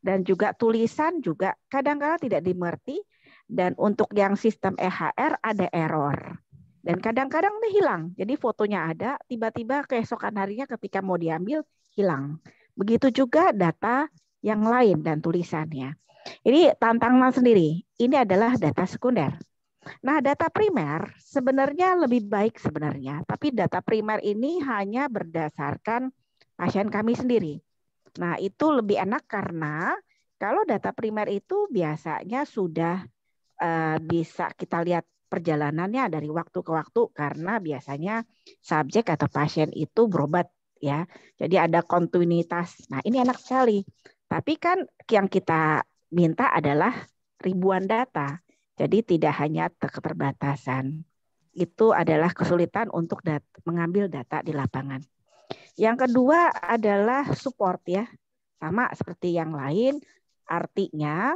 Dan juga tulisan juga kadang-kadang tidak dimengerti dan untuk yang sistem EHR ada error. Dan kadang-kadang nih hilang. Jadi fotonya ada, tiba-tiba keesokan harinya ketika mau diambil hilang. Begitu juga data yang lain dan tulisannya. Ini tantangan sendiri. Ini adalah data sekunder. Nah, data primer sebenarnya lebih baik sebenarnya, tapi data primer ini hanya berdasarkan pasien kami sendiri. Nah, itu lebih enak karena kalau data primer itu biasanya sudah eh, bisa kita lihat perjalanannya dari waktu ke waktu karena biasanya subjek atau pasien itu berobat ya. Jadi ada kontinuitas. Nah, ini enak sekali. Tapi kan yang kita minta adalah ribuan data. Jadi tidak hanya keterbatasan. Itu adalah kesulitan untuk dat mengambil data di lapangan. Yang kedua adalah support ya. Sama seperti yang lain, artinya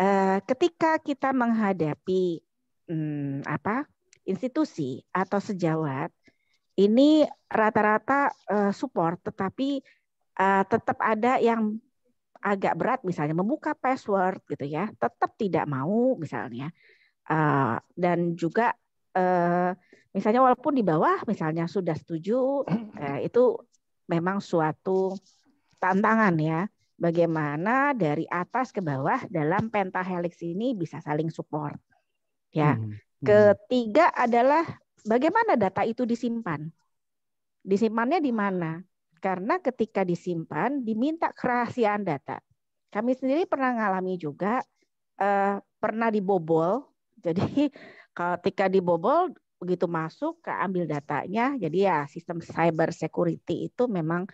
eh, ketika kita menghadapi hmm, apa institusi atau sejawat ini rata-rata uh, support, tetapi uh, tetap ada yang agak berat misalnya membuka password gitu ya, tetap tidak mau misalnya, uh, dan juga uh, misalnya walaupun di bawah misalnya sudah setuju, uh, itu memang suatu tantangan ya, bagaimana dari atas ke bawah dalam pentahelix ini bisa saling support ya. Hmm, hmm. Ketiga adalah bagaimana data itu disimpan. Disimpannya di mana? Karena ketika disimpan diminta kerahasiaan data. Kami sendiri pernah mengalami juga eh, pernah dibobol. [LAUGHS] Jadi ketika dibobol begitu masuk ke ambil datanya. Jadi ya sistem cyber security itu memang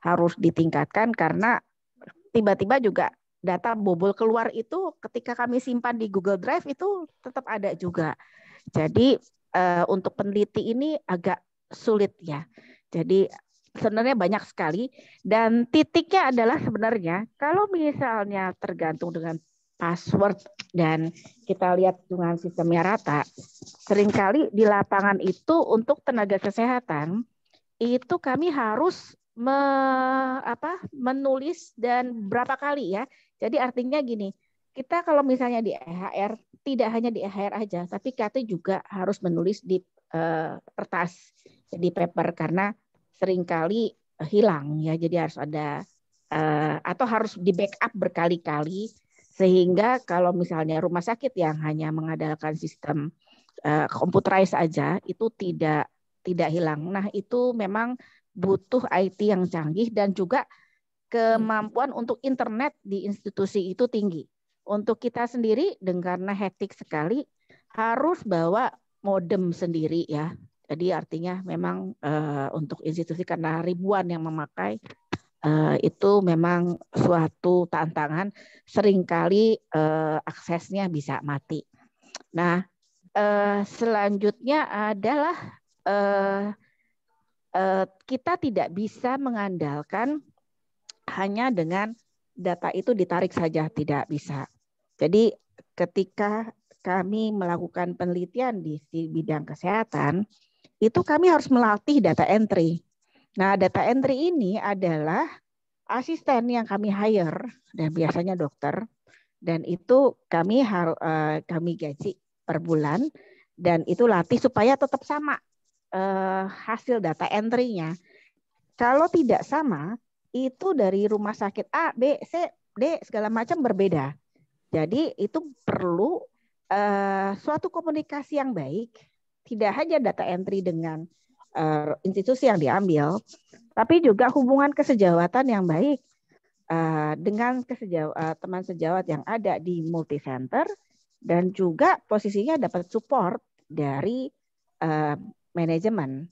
harus ditingkatkan karena tiba-tiba juga data bobol keluar itu ketika kami simpan di Google Drive itu tetap ada juga. Jadi uh, untuk peneliti ini agak sulit ya. Jadi sebenarnya banyak sekali dan titiknya adalah sebenarnya kalau misalnya tergantung dengan password dan kita lihat dengan sistemnya rata, seringkali di lapangan itu untuk tenaga kesehatan itu kami harus me, apa, menulis dan berapa kali ya jadi artinya gini, kita kalau misalnya di EHR tidak hanya di EHR aja, tapi KT juga harus menulis di eh, kertas, kertas, di paper karena seringkali hilang ya. Jadi harus ada uh, atau harus di backup berkali-kali sehingga kalau misalnya rumah sakit yang hanya mengandalkan sistem uh, computerized aja itu tidak tidak hilang. Nah, itu memang butuh IT yang canggih dan juga Hmm. kemampuan untuk internet di institusi itu tinggi. Untuk kita sendiri, karena hektik sekali, harus bawa modem sendiri ya. Jadi artinya memang uh, untuk institusi karena ribuan yang memakai uh, itu memang suatu tantangan. Seringkali uh, aksesnya bisa mati. Nah, uh, selanjutnya adalah uh, uh, kita tidak bisa mengandalkan hanya dengan data itu ditarik saja tidak bisa. Jadi ketika kami melakukan penelitian di, di bidang kesehatan, itu kami harus melatih data entry. Nah, data entry ini adalah asisten yang kami hire dan biasanya dokter dan itu kami uh, kami gaji per bulan dan itu latih supaya tetap sama uh, hasil data entry-nya. Kalau tidak sama, itu dari rumah sakit A, B, C, D segala macam berbeda. Jadi itu perlu uh, suatu komunikasi yang baik, tidak hanya data entry dengan uh, institusi yang diambil, tapi juga hubungan kesejawatan yang baik uh, dengan kesejaw uh, teman sejawat yang ada di multi center dan juga posisinya dapat support dari uh, manajemen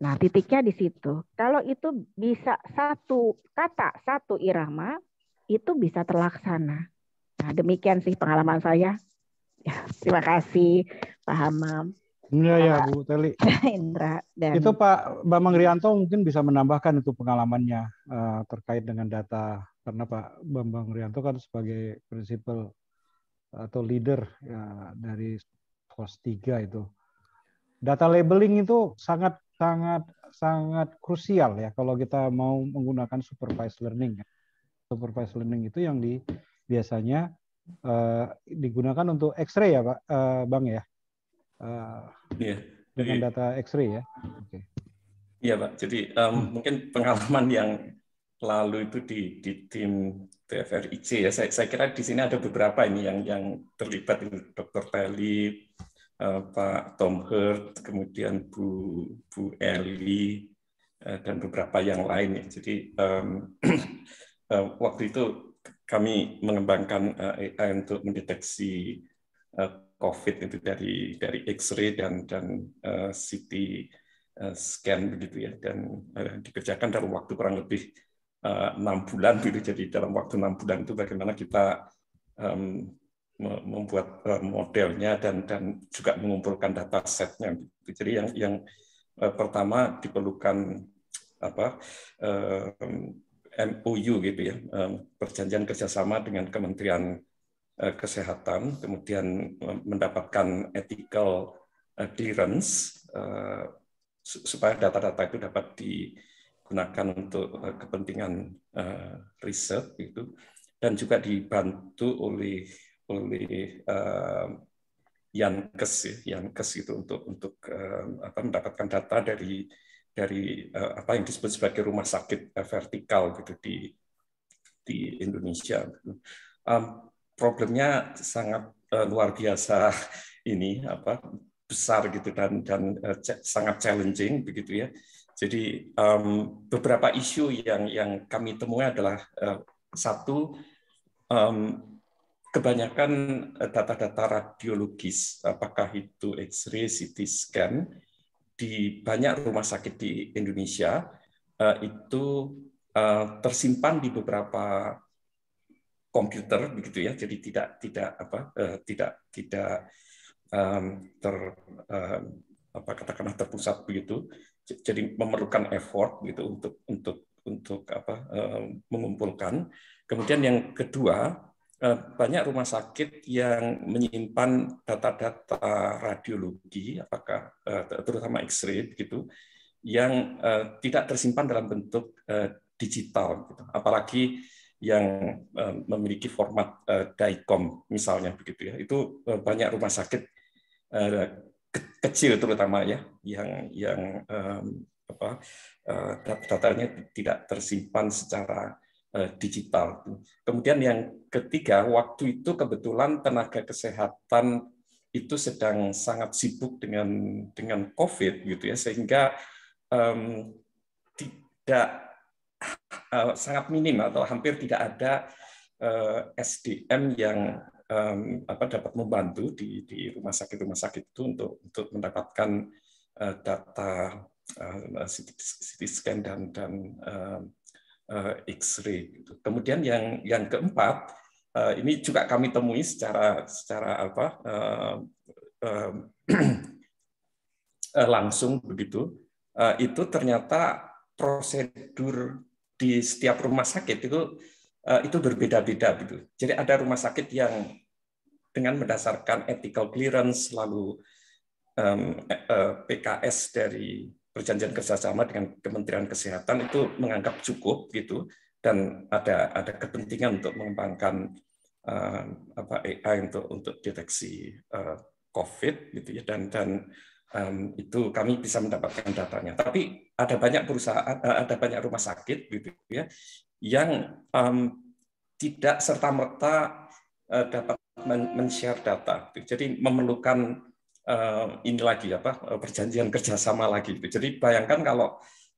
Nah, titiknya di situ. Kalau itu bisa satu kata, satu irama, itu bisa terlaksana. Nah, demikian sih pengalaman saya. Ya, terima kasih, Pak Hamam. Iya, ya, Bu Teli. [LAUGHS] Indra dan... Itu Pak Bambang Rianto mungkin bisa menambahkan itu pengalamannya uh, terkait dengan data. Karena Pak Bambang Rianto kan sebagai prinsipal atau leader ya, dari pos 3 itu. Data labeling itu sangat sangat sangat krusial ya kalau kita mau menggunakan supervised learning. Ya. Supervised learning itu yang di biasanya uh, digunakan untuk X-ray ya Pak uh, Bang ya. Uh, eh, yeah. Dengan data X-ray ya. Oke. Okay. Iya Pak. Jadi um, mungkin pengalaman yang lalu itu di, di tim TFRIC ya. Saya, saya kira di sini ada beberapa ini yang yang terlibat Dr. Teli, Eh, Pak Tom Hurt, kemudian Bu Bu Eli eh, dan beberapa yang lain ya. Jadi um, [CLEARS THROAT] waktu itu kami mengembangkan AI untuk mendeteksi COVID itu dari dari X-ray dan dan uh, CT scan begitu ya dan uh, dikerjakan dalam waktu kurang lebih enam bulan gitu. Jadi dalam waktu enam bulan itu bagaimana kita um, membuat eh, modelnya dan dan juga mengumpulkan data setnya. Jadi yang yang eh, pertama diperlukan apa eh, MOU gitu ya perjanjian kerjasama dengan Kementerian Kesehatan, kemudian mendapatkan ethical clearance supaya data-data itu dapat digunakan untuk kepentingan riset gitu dan juga dibantu oleh oleh uh, Yankes ya, Yankes itu untuk untuk uh, apa, mendapatkan data dari dari uh, apa yang disebut sebagai rumah sakit uh, vertikal gitu di di Indonesia. Um, problemnya sangat uh, luar biasa ini apa besar gitu dan dan uh, sangat challenging begitu ya. Jadi um, beberapa isu yang yang kami temui adalah uh, satu um, kebanyakan eh, data-data radiologis, apakah itu X-ray, CT scan, di banyak rumah sakit di Indonesia eh, itu eh, tersimpan di beberapa komputer begitu ya jadi tidak tidak apa tidak tidak ter apa katakanlah terpusat begitu jadi memerlukan effort gitu untuk untuk untuk apa mengumpulkan kemudian yang kedua Eh, banyak rumah sakit yang menyimpan data-data radiologi, apakah eh, terutama X-ray gitu, yang eh, tidak tersimpan dalam bentuk digital, gitu. apalagi yang memiliki format DICOM misalnya begitu ya, itu banyak rumah sakit kecil terutama ya, yang yang apa, datanya tidak tersimpan secara Eh, digital. Kemudian yang ketiga, waktu itu kebetulan tenaga kesehatan itu sedang sangat sibuk dengan dengan COVID gitu ya, sehingga um, tidak uh, sangat minim atau hampir tidak ada uh, eh, SDM yang um, apa dapat membantu di di rumah sakit rumah sakit itu untuk untuk mendapatkan uh, data uh, CT, scan dan dan Eh, X-ray. Gitu. Kemudian yang yang keempat eh, ini juga kami temui secara secara apa eh, [CLEARS THROAT] langsung begitu itu ternyata prosedur di setiap rumah sakit itu itu berbeda-beda gitu. Jadi ada rumah sakit yang dengan berdasarkan ethical clearance lalu PKS dari perjanjian kerjasama dengan Kementerian Kesehatan itu menganggap cukup gitu dan ada ada kepentingan untuk mengembangkan uh, apa AI untuk untuk deteksi uh, COVID gitu ya dan dan um, itu kami bisa mendapatkan datanya. Tapi ada banyak perusahaan, eh, ada banyak rumah sakit gitu ya yang um, tidak serta merta uh, dapat men-share data. Gitu. Jadi memerlukan Eh, ini lagi apa eh, perjanjian kerjasama lagi. Gitu. Jadi bayangkan kalau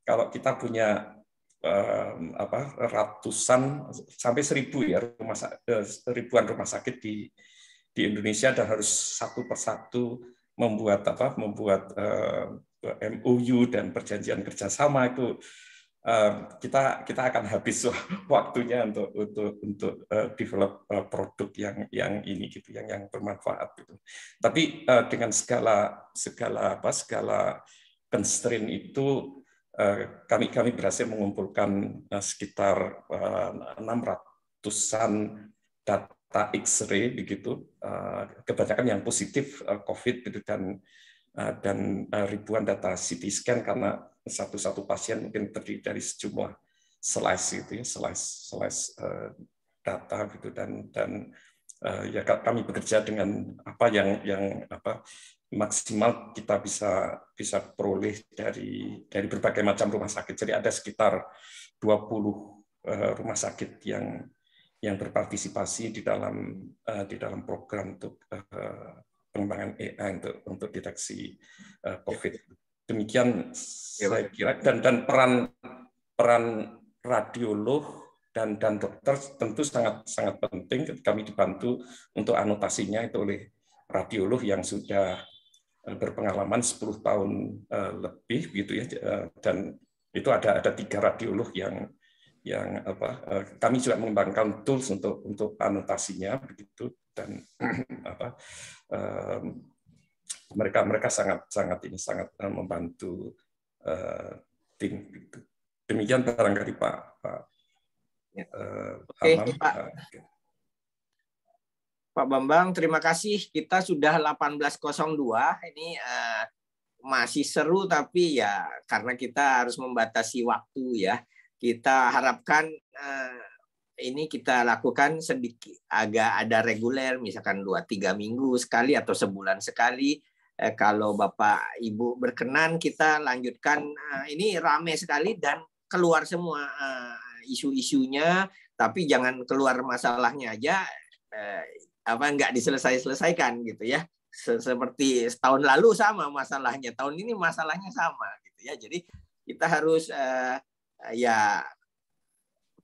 kalau kita punya eh, apa ratusan sampai seribu ya rumah ribuan rumah sakit di di Indonesia dan harus satu persatu membuat apa membuat uh, MOU dan perjanjian kerjasama itu Eh, kita kita akan habis [LAUGHS] waktunya untuk untuk untuk eh, develop eh, produk yang yang ini gitu yang yang bermanfaat gitu. Tapi dengan segala segala apa segala constraint itu kami kami berhasil mengumpulkan sekitar 600-an data X-ray begitu kebanyakan yang positif COVID gitu dan Ah, dan ah, ribuan data CT scan karena satu-satu pasien mungkin terdiri dari sejumlah slice gitu ya slice slice eh, data gitu dan dan eh, ya kami bekerja dengan apa yang yang apa maksimal kita bisa bisa peroleh dari dari berbagai macam rumah sakit jadi ada sekitar 20 eh, rumah sakit yang yang berpartisipasi di dalam di dalam program untuk pengembangan AI untuk untuk deteksi eh, COVID. Demikian ya, saya kira dan dan peran peran radiolog dan dan dokter tentu sangat sangat penting kami dibantu untuk anotasinya itu oleh radiolog yang sudah eh, berpengalaman 10 tahun eh, lebih gitu ya dan itu ada ada tiga radiolog yang yang apa eh, kami juga mengembangkan tools untuk untuk anotasinya begitu dan [CLEARS THROAT] apa um, mereka mereka sangat sangat ini sangat eh, membantu uh, tim begitu. Demikian barangkali Pak Pak uh, Oke, Pak. Ah, Pak Bambang, terima kasih. Kita sudah 18.02. Ini uh, masih seru tapi ya karena kita harus membatasi waktu ya kita harapkan uh, ini kita lakukan sedikit agak ada reguler misalkan dua tiga minggu sekali atau sebulan sekali eh, kalau Bapak Ibu berkenan kita lanjutkan uh, ini rame sekali dan keluar semua uh, isu-isunya tapi jangan keluar masalahnya aja eh, apa nggak diselesai-selesaikan gitu ya seperti setahun lalu sama masalahnya tahun ini masalahnya sama gitu ya jadi kita harus uh, ya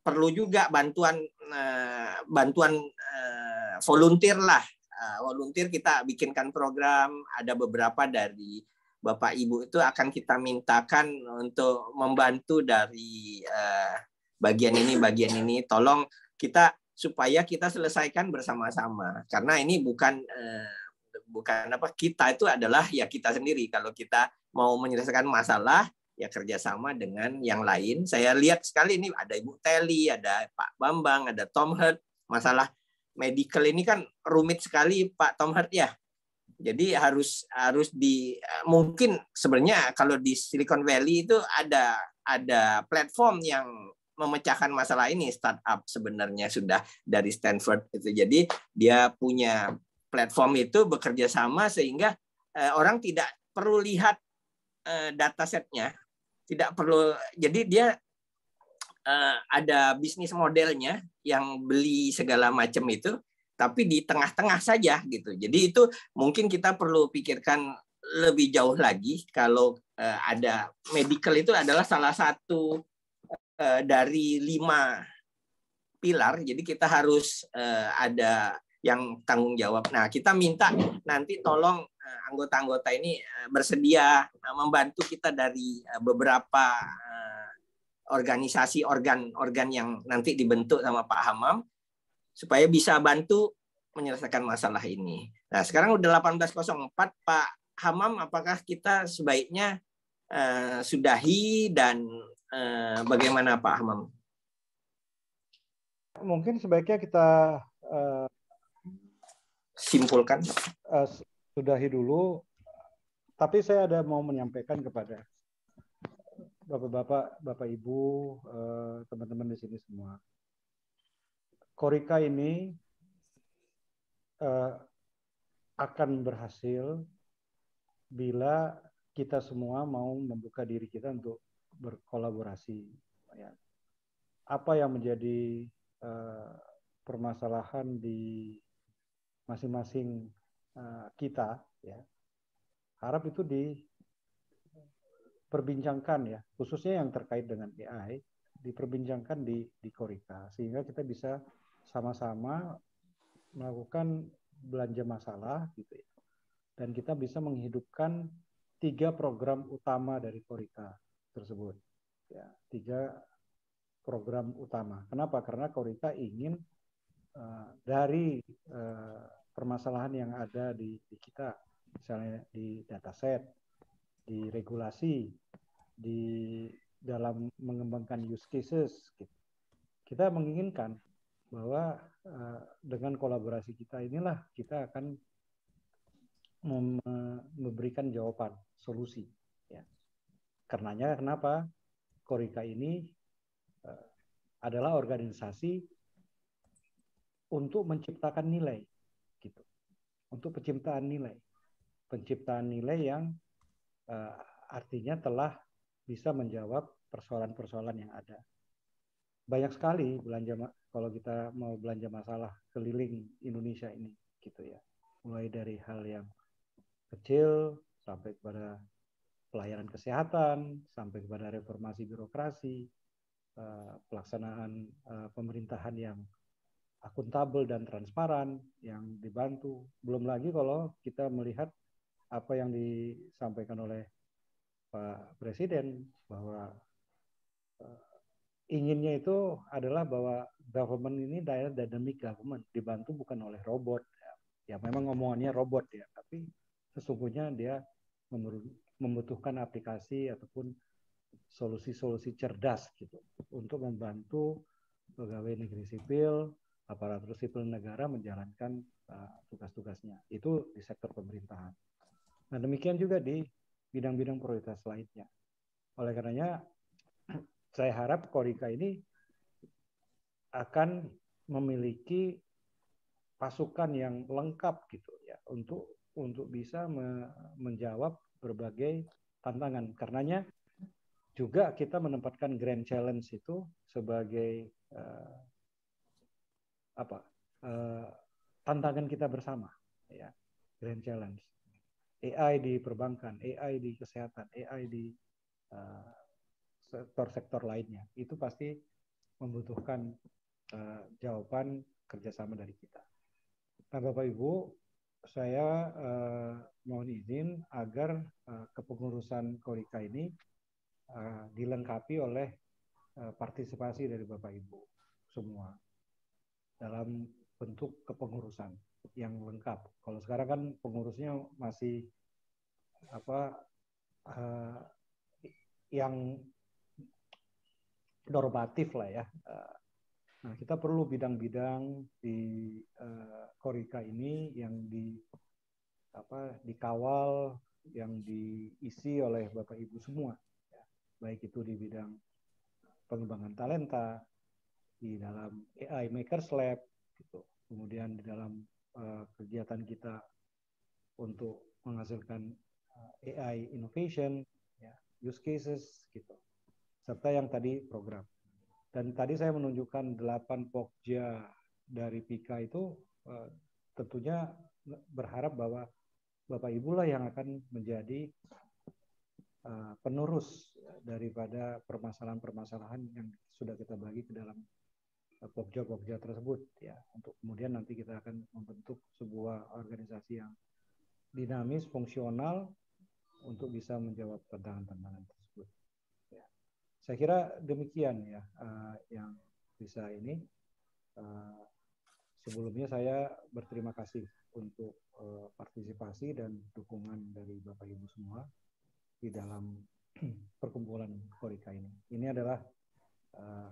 perlu juga bantuan eh, bantuan eh, volunteer lah eh, volunteer kita bikinkan program ada beberapa dari bapak ibu itu akan kita mintakan untuk membantu dari bagian ini bagian ini tolong kita supaya kita selesaikan bersama-sama karena ini bukan bukan apa kita itu adalah ya kita sendiri kalau kita mau menyelesaikan masalah ya kerjasama dengan yang lain. Saya lihat sekali ini ada Ibu Teli, ada Pak Bambang, ada Tom Hurt. Masalah medical ini kan rumit sekali Pak Tom Hurt ya. Jadi harus harus di mungkin sebenarnya kalau di Silicon Valley itu ada ada platform yang memecahkan masalah ini startup sebenarnya sudah dari Stanford itu. Jadi dia punya platform itu bekerja sama sehingga eh, orang tidak perlu lihat eh, datasetnya, tidak perlu jadi dia uh, ada bisnis modelnya yang beli segala macam itu tapi di tengah-tengah saja gitu. Jadi itu mungkin kita perlu pikirkan lebih jauh lagi kalau uh, ada medical itu adalah salah satu uh, dari lima pilar. Jadi kita harus uh, ada yang tanggung jawab. Nah kita minta nanti tolong Eh, anggota-anggota ini eh, bersedia eh, membantu kita dari beberapa organisasi organ-organ yang nanti dibentuk sama Pak Hamam supaya bisa bantu menyelesaikan masalah ini. Nah, sekarang udah 18.04 Pak Hamam apakah kita sebaiknya uh, sudahi dan uh, bagaimana Pak Hamam? Mungkin sebaiknya kita uh, simpulkan uh, sudahi dulu. Tapi saya ada mau menyampaikan kepada bapak-bapak, bapak ibu, eh, teman-teman di sini semua. Korika ini eh, akan berhasil bila kita semua mau membuka diri kita untuk berkolaborasi. Ya. Apa yang menjadi eh, permasalahan di masing-masing Eh, kita ya harap itu diperbincangkan ya khususnya yang terkait dengan AI diperbincangkan di di Korika sehingga kita bisa sama-sama melakukan belanja masalah gitu ya dan kita bisa menghidupkan tiga program utama dari Korika tersebut ya tiga program utama kenapa karena Korika ingin uh, dari uh, permasalahan yang ada di, di kita, misalnya di dataset, di regulasi, di dalam mengembangkan use cases. Gitu. Kita menginginkan bahwa uh, dengan kolaborasi kita inilah kita akan memberikan jawaban, solusi. Ya. Karenanya kenapa Korika ini uh, adalah organisasi untuk menciptakan nilai untuk penciptaan nilai. Penciptaan nilai yang uh, artinya telah bisa menjawab persoalan-persoalan yang ada. Banyak sekali belanja kalau kita mau belanja masalah keliling Indonesia ini gitu ya. Mulai dari hal yang kecil sampai kepada pelayanan kesehatan, sampai kepada reformasi birokrasi, eh, pelaksanaan eh, pemerintahan yang akuntabel dan transparan yang dibantu. Belum lagi kalau kita melihat apa yang disampaikan oleh Pak Presiden bahwa eh, inginnya itu adalah bahwa government ini daerah dynamic government dibantu bukan oleh robot ya memang ngomongannya robot ya tapi sesungguhnya dia membutuhkan aplikasi ataupun solusi-solusi cerdas gitu untuk membantu pegawai negeri sipil aparatur sipil negara menjalankan uh, tugas-tugasnya. Itu di sektor pemerintahan. Nah, demikian juga di bidang-bidang prioritas lainnya. Oleh karenanya, [CLEARS THROAT] saya harap Korika ini akan memiliki pasukan yang lengkap gitu ya untuk untuk bisa me, menjawab berbagai tantangan. Karenanya juga kita menempatkan grand challenge itu sebagai uh, apa eh, tantangan kita bersama ya grand challenge AI di perbankan AI di kesehatan AI di eh, sektor-sektor lainnya itu pasti membutuhkan eh, jawaban kerjasama dari kita. Nah, Bapak Ibu, saya uh, mohon izin agar uh, kepengurusan Korika ini uh, dilengkapi oleh uh, partisipasi dari Bapak Ibu semua dalam bentuk kepengurusan yang lengkap. Kalau sekarang kan pengurusnya masih apa uh, yang normatif lah ya. Uh, nah kita perlu bidang-bidang di uh, Korika ini yang di apa dikawal, yang diisi oleh bapak ibu semua, ya. baik itu di bidang pengembangan talenta, di dalam AI Makers Lab gitu. Kemudian di dalam uh, kegiatan kita untuk menghasilkan uh, eh, AI innovation ya, use cases gitu. Serta yang tadi program. Dan tadi saya menunjukkan 8 pokja dari Pika itu uh, tentunya berharap bahwa Bapak Ibu lah yang akan menjadi uh, penerus daripada permasalahan-permasalahan yang sudah kita bagi ke dalam pokja-pokja tersebut ya untuk kemudian nanti kita akan membentuk sebuah organisasi yang dinamis fungsional untuk bisa menjawab tantangan-tantangan tersebut ya saya kira demikian ya uh, yang bisa ini uh, sebelumnya saya berterima kasih untuk uh, partisipasi dan dukungan dari bapak ibu semua di dalam [CLEARS THROAT] perkumpulan korika ini ini adalah uh,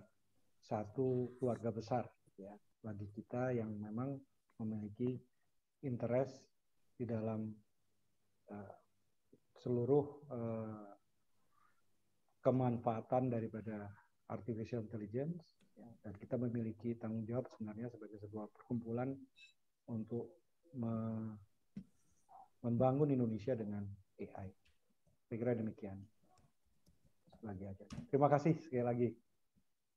satu keluarga besar ya bagi kita yang memang memiliki interest di dalam uh, seluruh uh, kemanfaatan daripada artificial intelligence ya, dan kita memiliki tanggung jawab sebenarnya sebagai sebuah perkumpulan untuk me membangun Indonesia dengan AI. Saya kira demikian. Lagi aja. Terima kasih sekali lagi.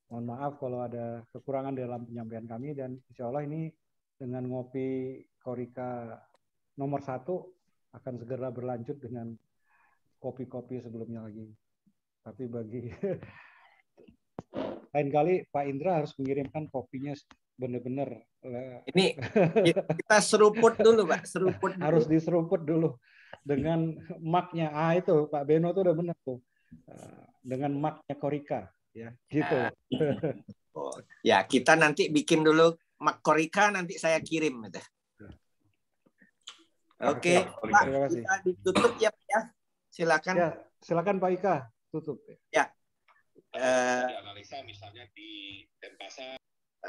Mohon maaf kalau ada kekurangan dalam penyampaian kami dan insya Allah ini dengan ngopi Korika nomor satu akan segera berlanjut dengan kopi-kopi sebelumnya lagi. Tapi bagi [LAUGHS] lain kali Pak Indra harus mengirimkan kopinya benar-benar. Ini kita seruput dulu Pak, seruput. Dulu. Harus diseruput dulu dengan maknya. Ah itu Pak Beno itu udah benar tuh. Eh, dengan maknya Korika ya gitu nah. oh, ya kita nanti bikin dulu makorika nanti saya kirim gitu. oke okay. pak kita ditutup ya pak ya silakan ya, silakan pak Ika tutup ya eh, analisa misalnya di Denpasar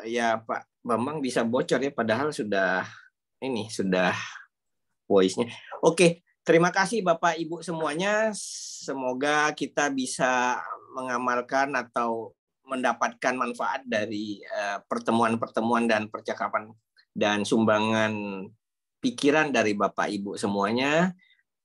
ya Pak Bambang bisa bocor ya padahal sudah ini sudah voice-nya. Oke, terima kasih Bapak Ibu semuanya. Semoga kita bisa mengamalkan atau mendapatkan manfaat dari eh, pertemuan-pertemuan dan percakapan dan sumbangan pikiran dari Bapak Ibu semuanya.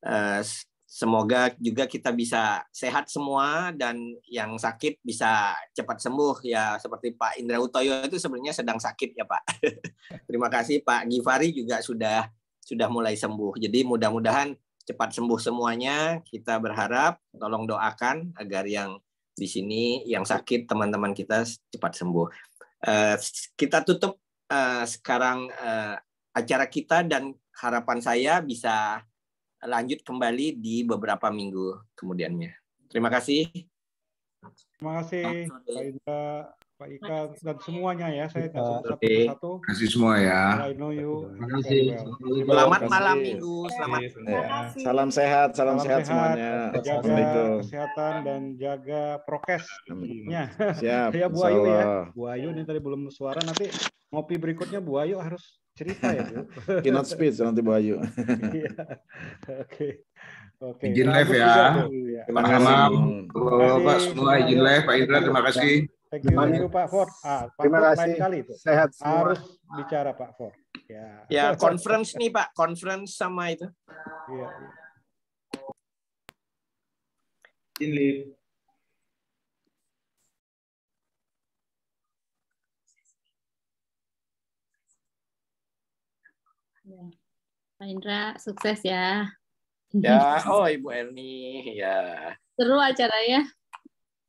Eh, semoga juga kita bisa sehat semua dan yang sakit bisa cepat sembuh ya seperti Pak Indra Utoyo itu sebenarnya sedang sakit ya Pak. [LAUGHS] Terima kasih Pak Givari juga sudah sudah mulai sembuh. Jadi mudah-mudahan cepat sembuh semuanya. Kita berharap tolong doakan agar yang di sini yang sakit teman-teman kita cepat sembuh. Uh, kita tutup uh, sekarang uh, acara kita dan harapan saya bisa lanjut kembali di beberapa minggu kemudiannya. Terima kasih. Terima kasih. Pak Ika dan semuanya ya. Saya satu satu Terima kasih semua ya. I know you. Terima kasih. Selamat malam minggu. Selamat. Selamat. Salam sehat. Salam, salam sehat, sehat semuanya. Jaga kesehatan dan jaga prokesnya. Siap. Saya Bu Ayu ya. Bu Ayu ini tadi belum suara. Nanti ngopi berikutnya Bu Ayu harus cerita ya Bu. [LAUGHS] Keynote speech nanti Bu Ayu. Iya. Oke. Oke. Izin live ya. ya. Terima kasih. Bapak semua izin live Pak Indra terima kasih. Thank you, you Pak Ford. Ah, Pak Terima Ford kasih. kali itu. Sehat semua. Harus bicara Pak Ford. Ya, ya conference nih Pak, conference sama itu. Iya. iya. Ini. Ya. Pak Indra, sukses ya. Ya, oh Ibu Erni, ya. Seru acaranya.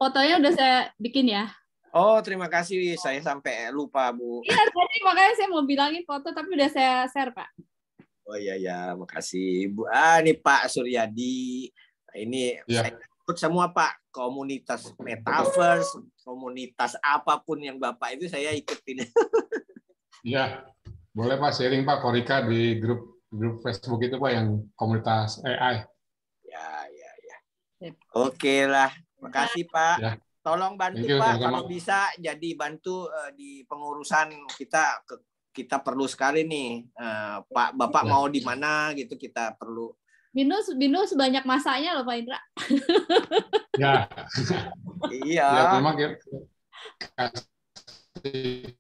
Fotonya udah saya bikin ya. Oh, terima kasih. Saya sampai lupa, Bu. Iya, tadi makanya saya mau bilangin foto tapi udah saya share, Pak. Oh iya ya, makasih. Bu, ah ini Pak Suryadi. Ini ya. saya ikut semua, Pak. Komunitas metaverse, komunitas apapun yang Bapak itu saya ikutin. [LAUGHS] Iya. Boleh Pak sharing Pak Korika di grup grup Facebook itu Pak yang komunitas AI. Ya, ya, ya. Oke okay lah. Makasih Pak. Ya. Tolong bantu you, Pak kalau bisa jadi bantu uh, di pengurusan kita ke, kita perlu sekali nih uh, Pak Bapak ya. mau di mana gitu kita perlu. minus minus banyak masanya loh Pak Indra. [LAUGHS] ya. iya. Ya, memang kasih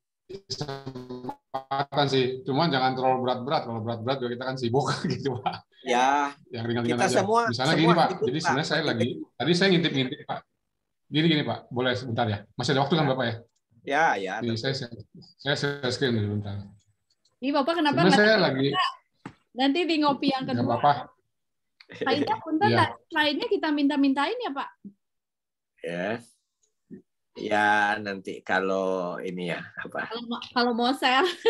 kesempatan sih. Cuman jangan terlalu berat-berat. Kalau berat-berat juga kita kan sibuk [LAUGHS] gitu, Pak. Ya. Yang ringan-ringan aja. Semua, Misalnya semua gini, Pak. Hidup, Jadi sebenarnya saya lagi tadi saya ngintip-ngintip, Pak jadi gini Pak, boleh sebentar ya? Masih ada waktu kan ya. Bapak ya? Ya, ya. Jadi, iya, saya, saya, saya, saya screen dulu bentar. Ini Bapak kenapa Sebenarnya saya lagi nanti di ngopi yang kedua. Enggak apa-apa. Lainnya punten ya. lainnya kita minta-mintain ya, Pak. Ya. Ya, nanti kalau ini ya apa? Kalau, kalau mau saya. [LAUGHS]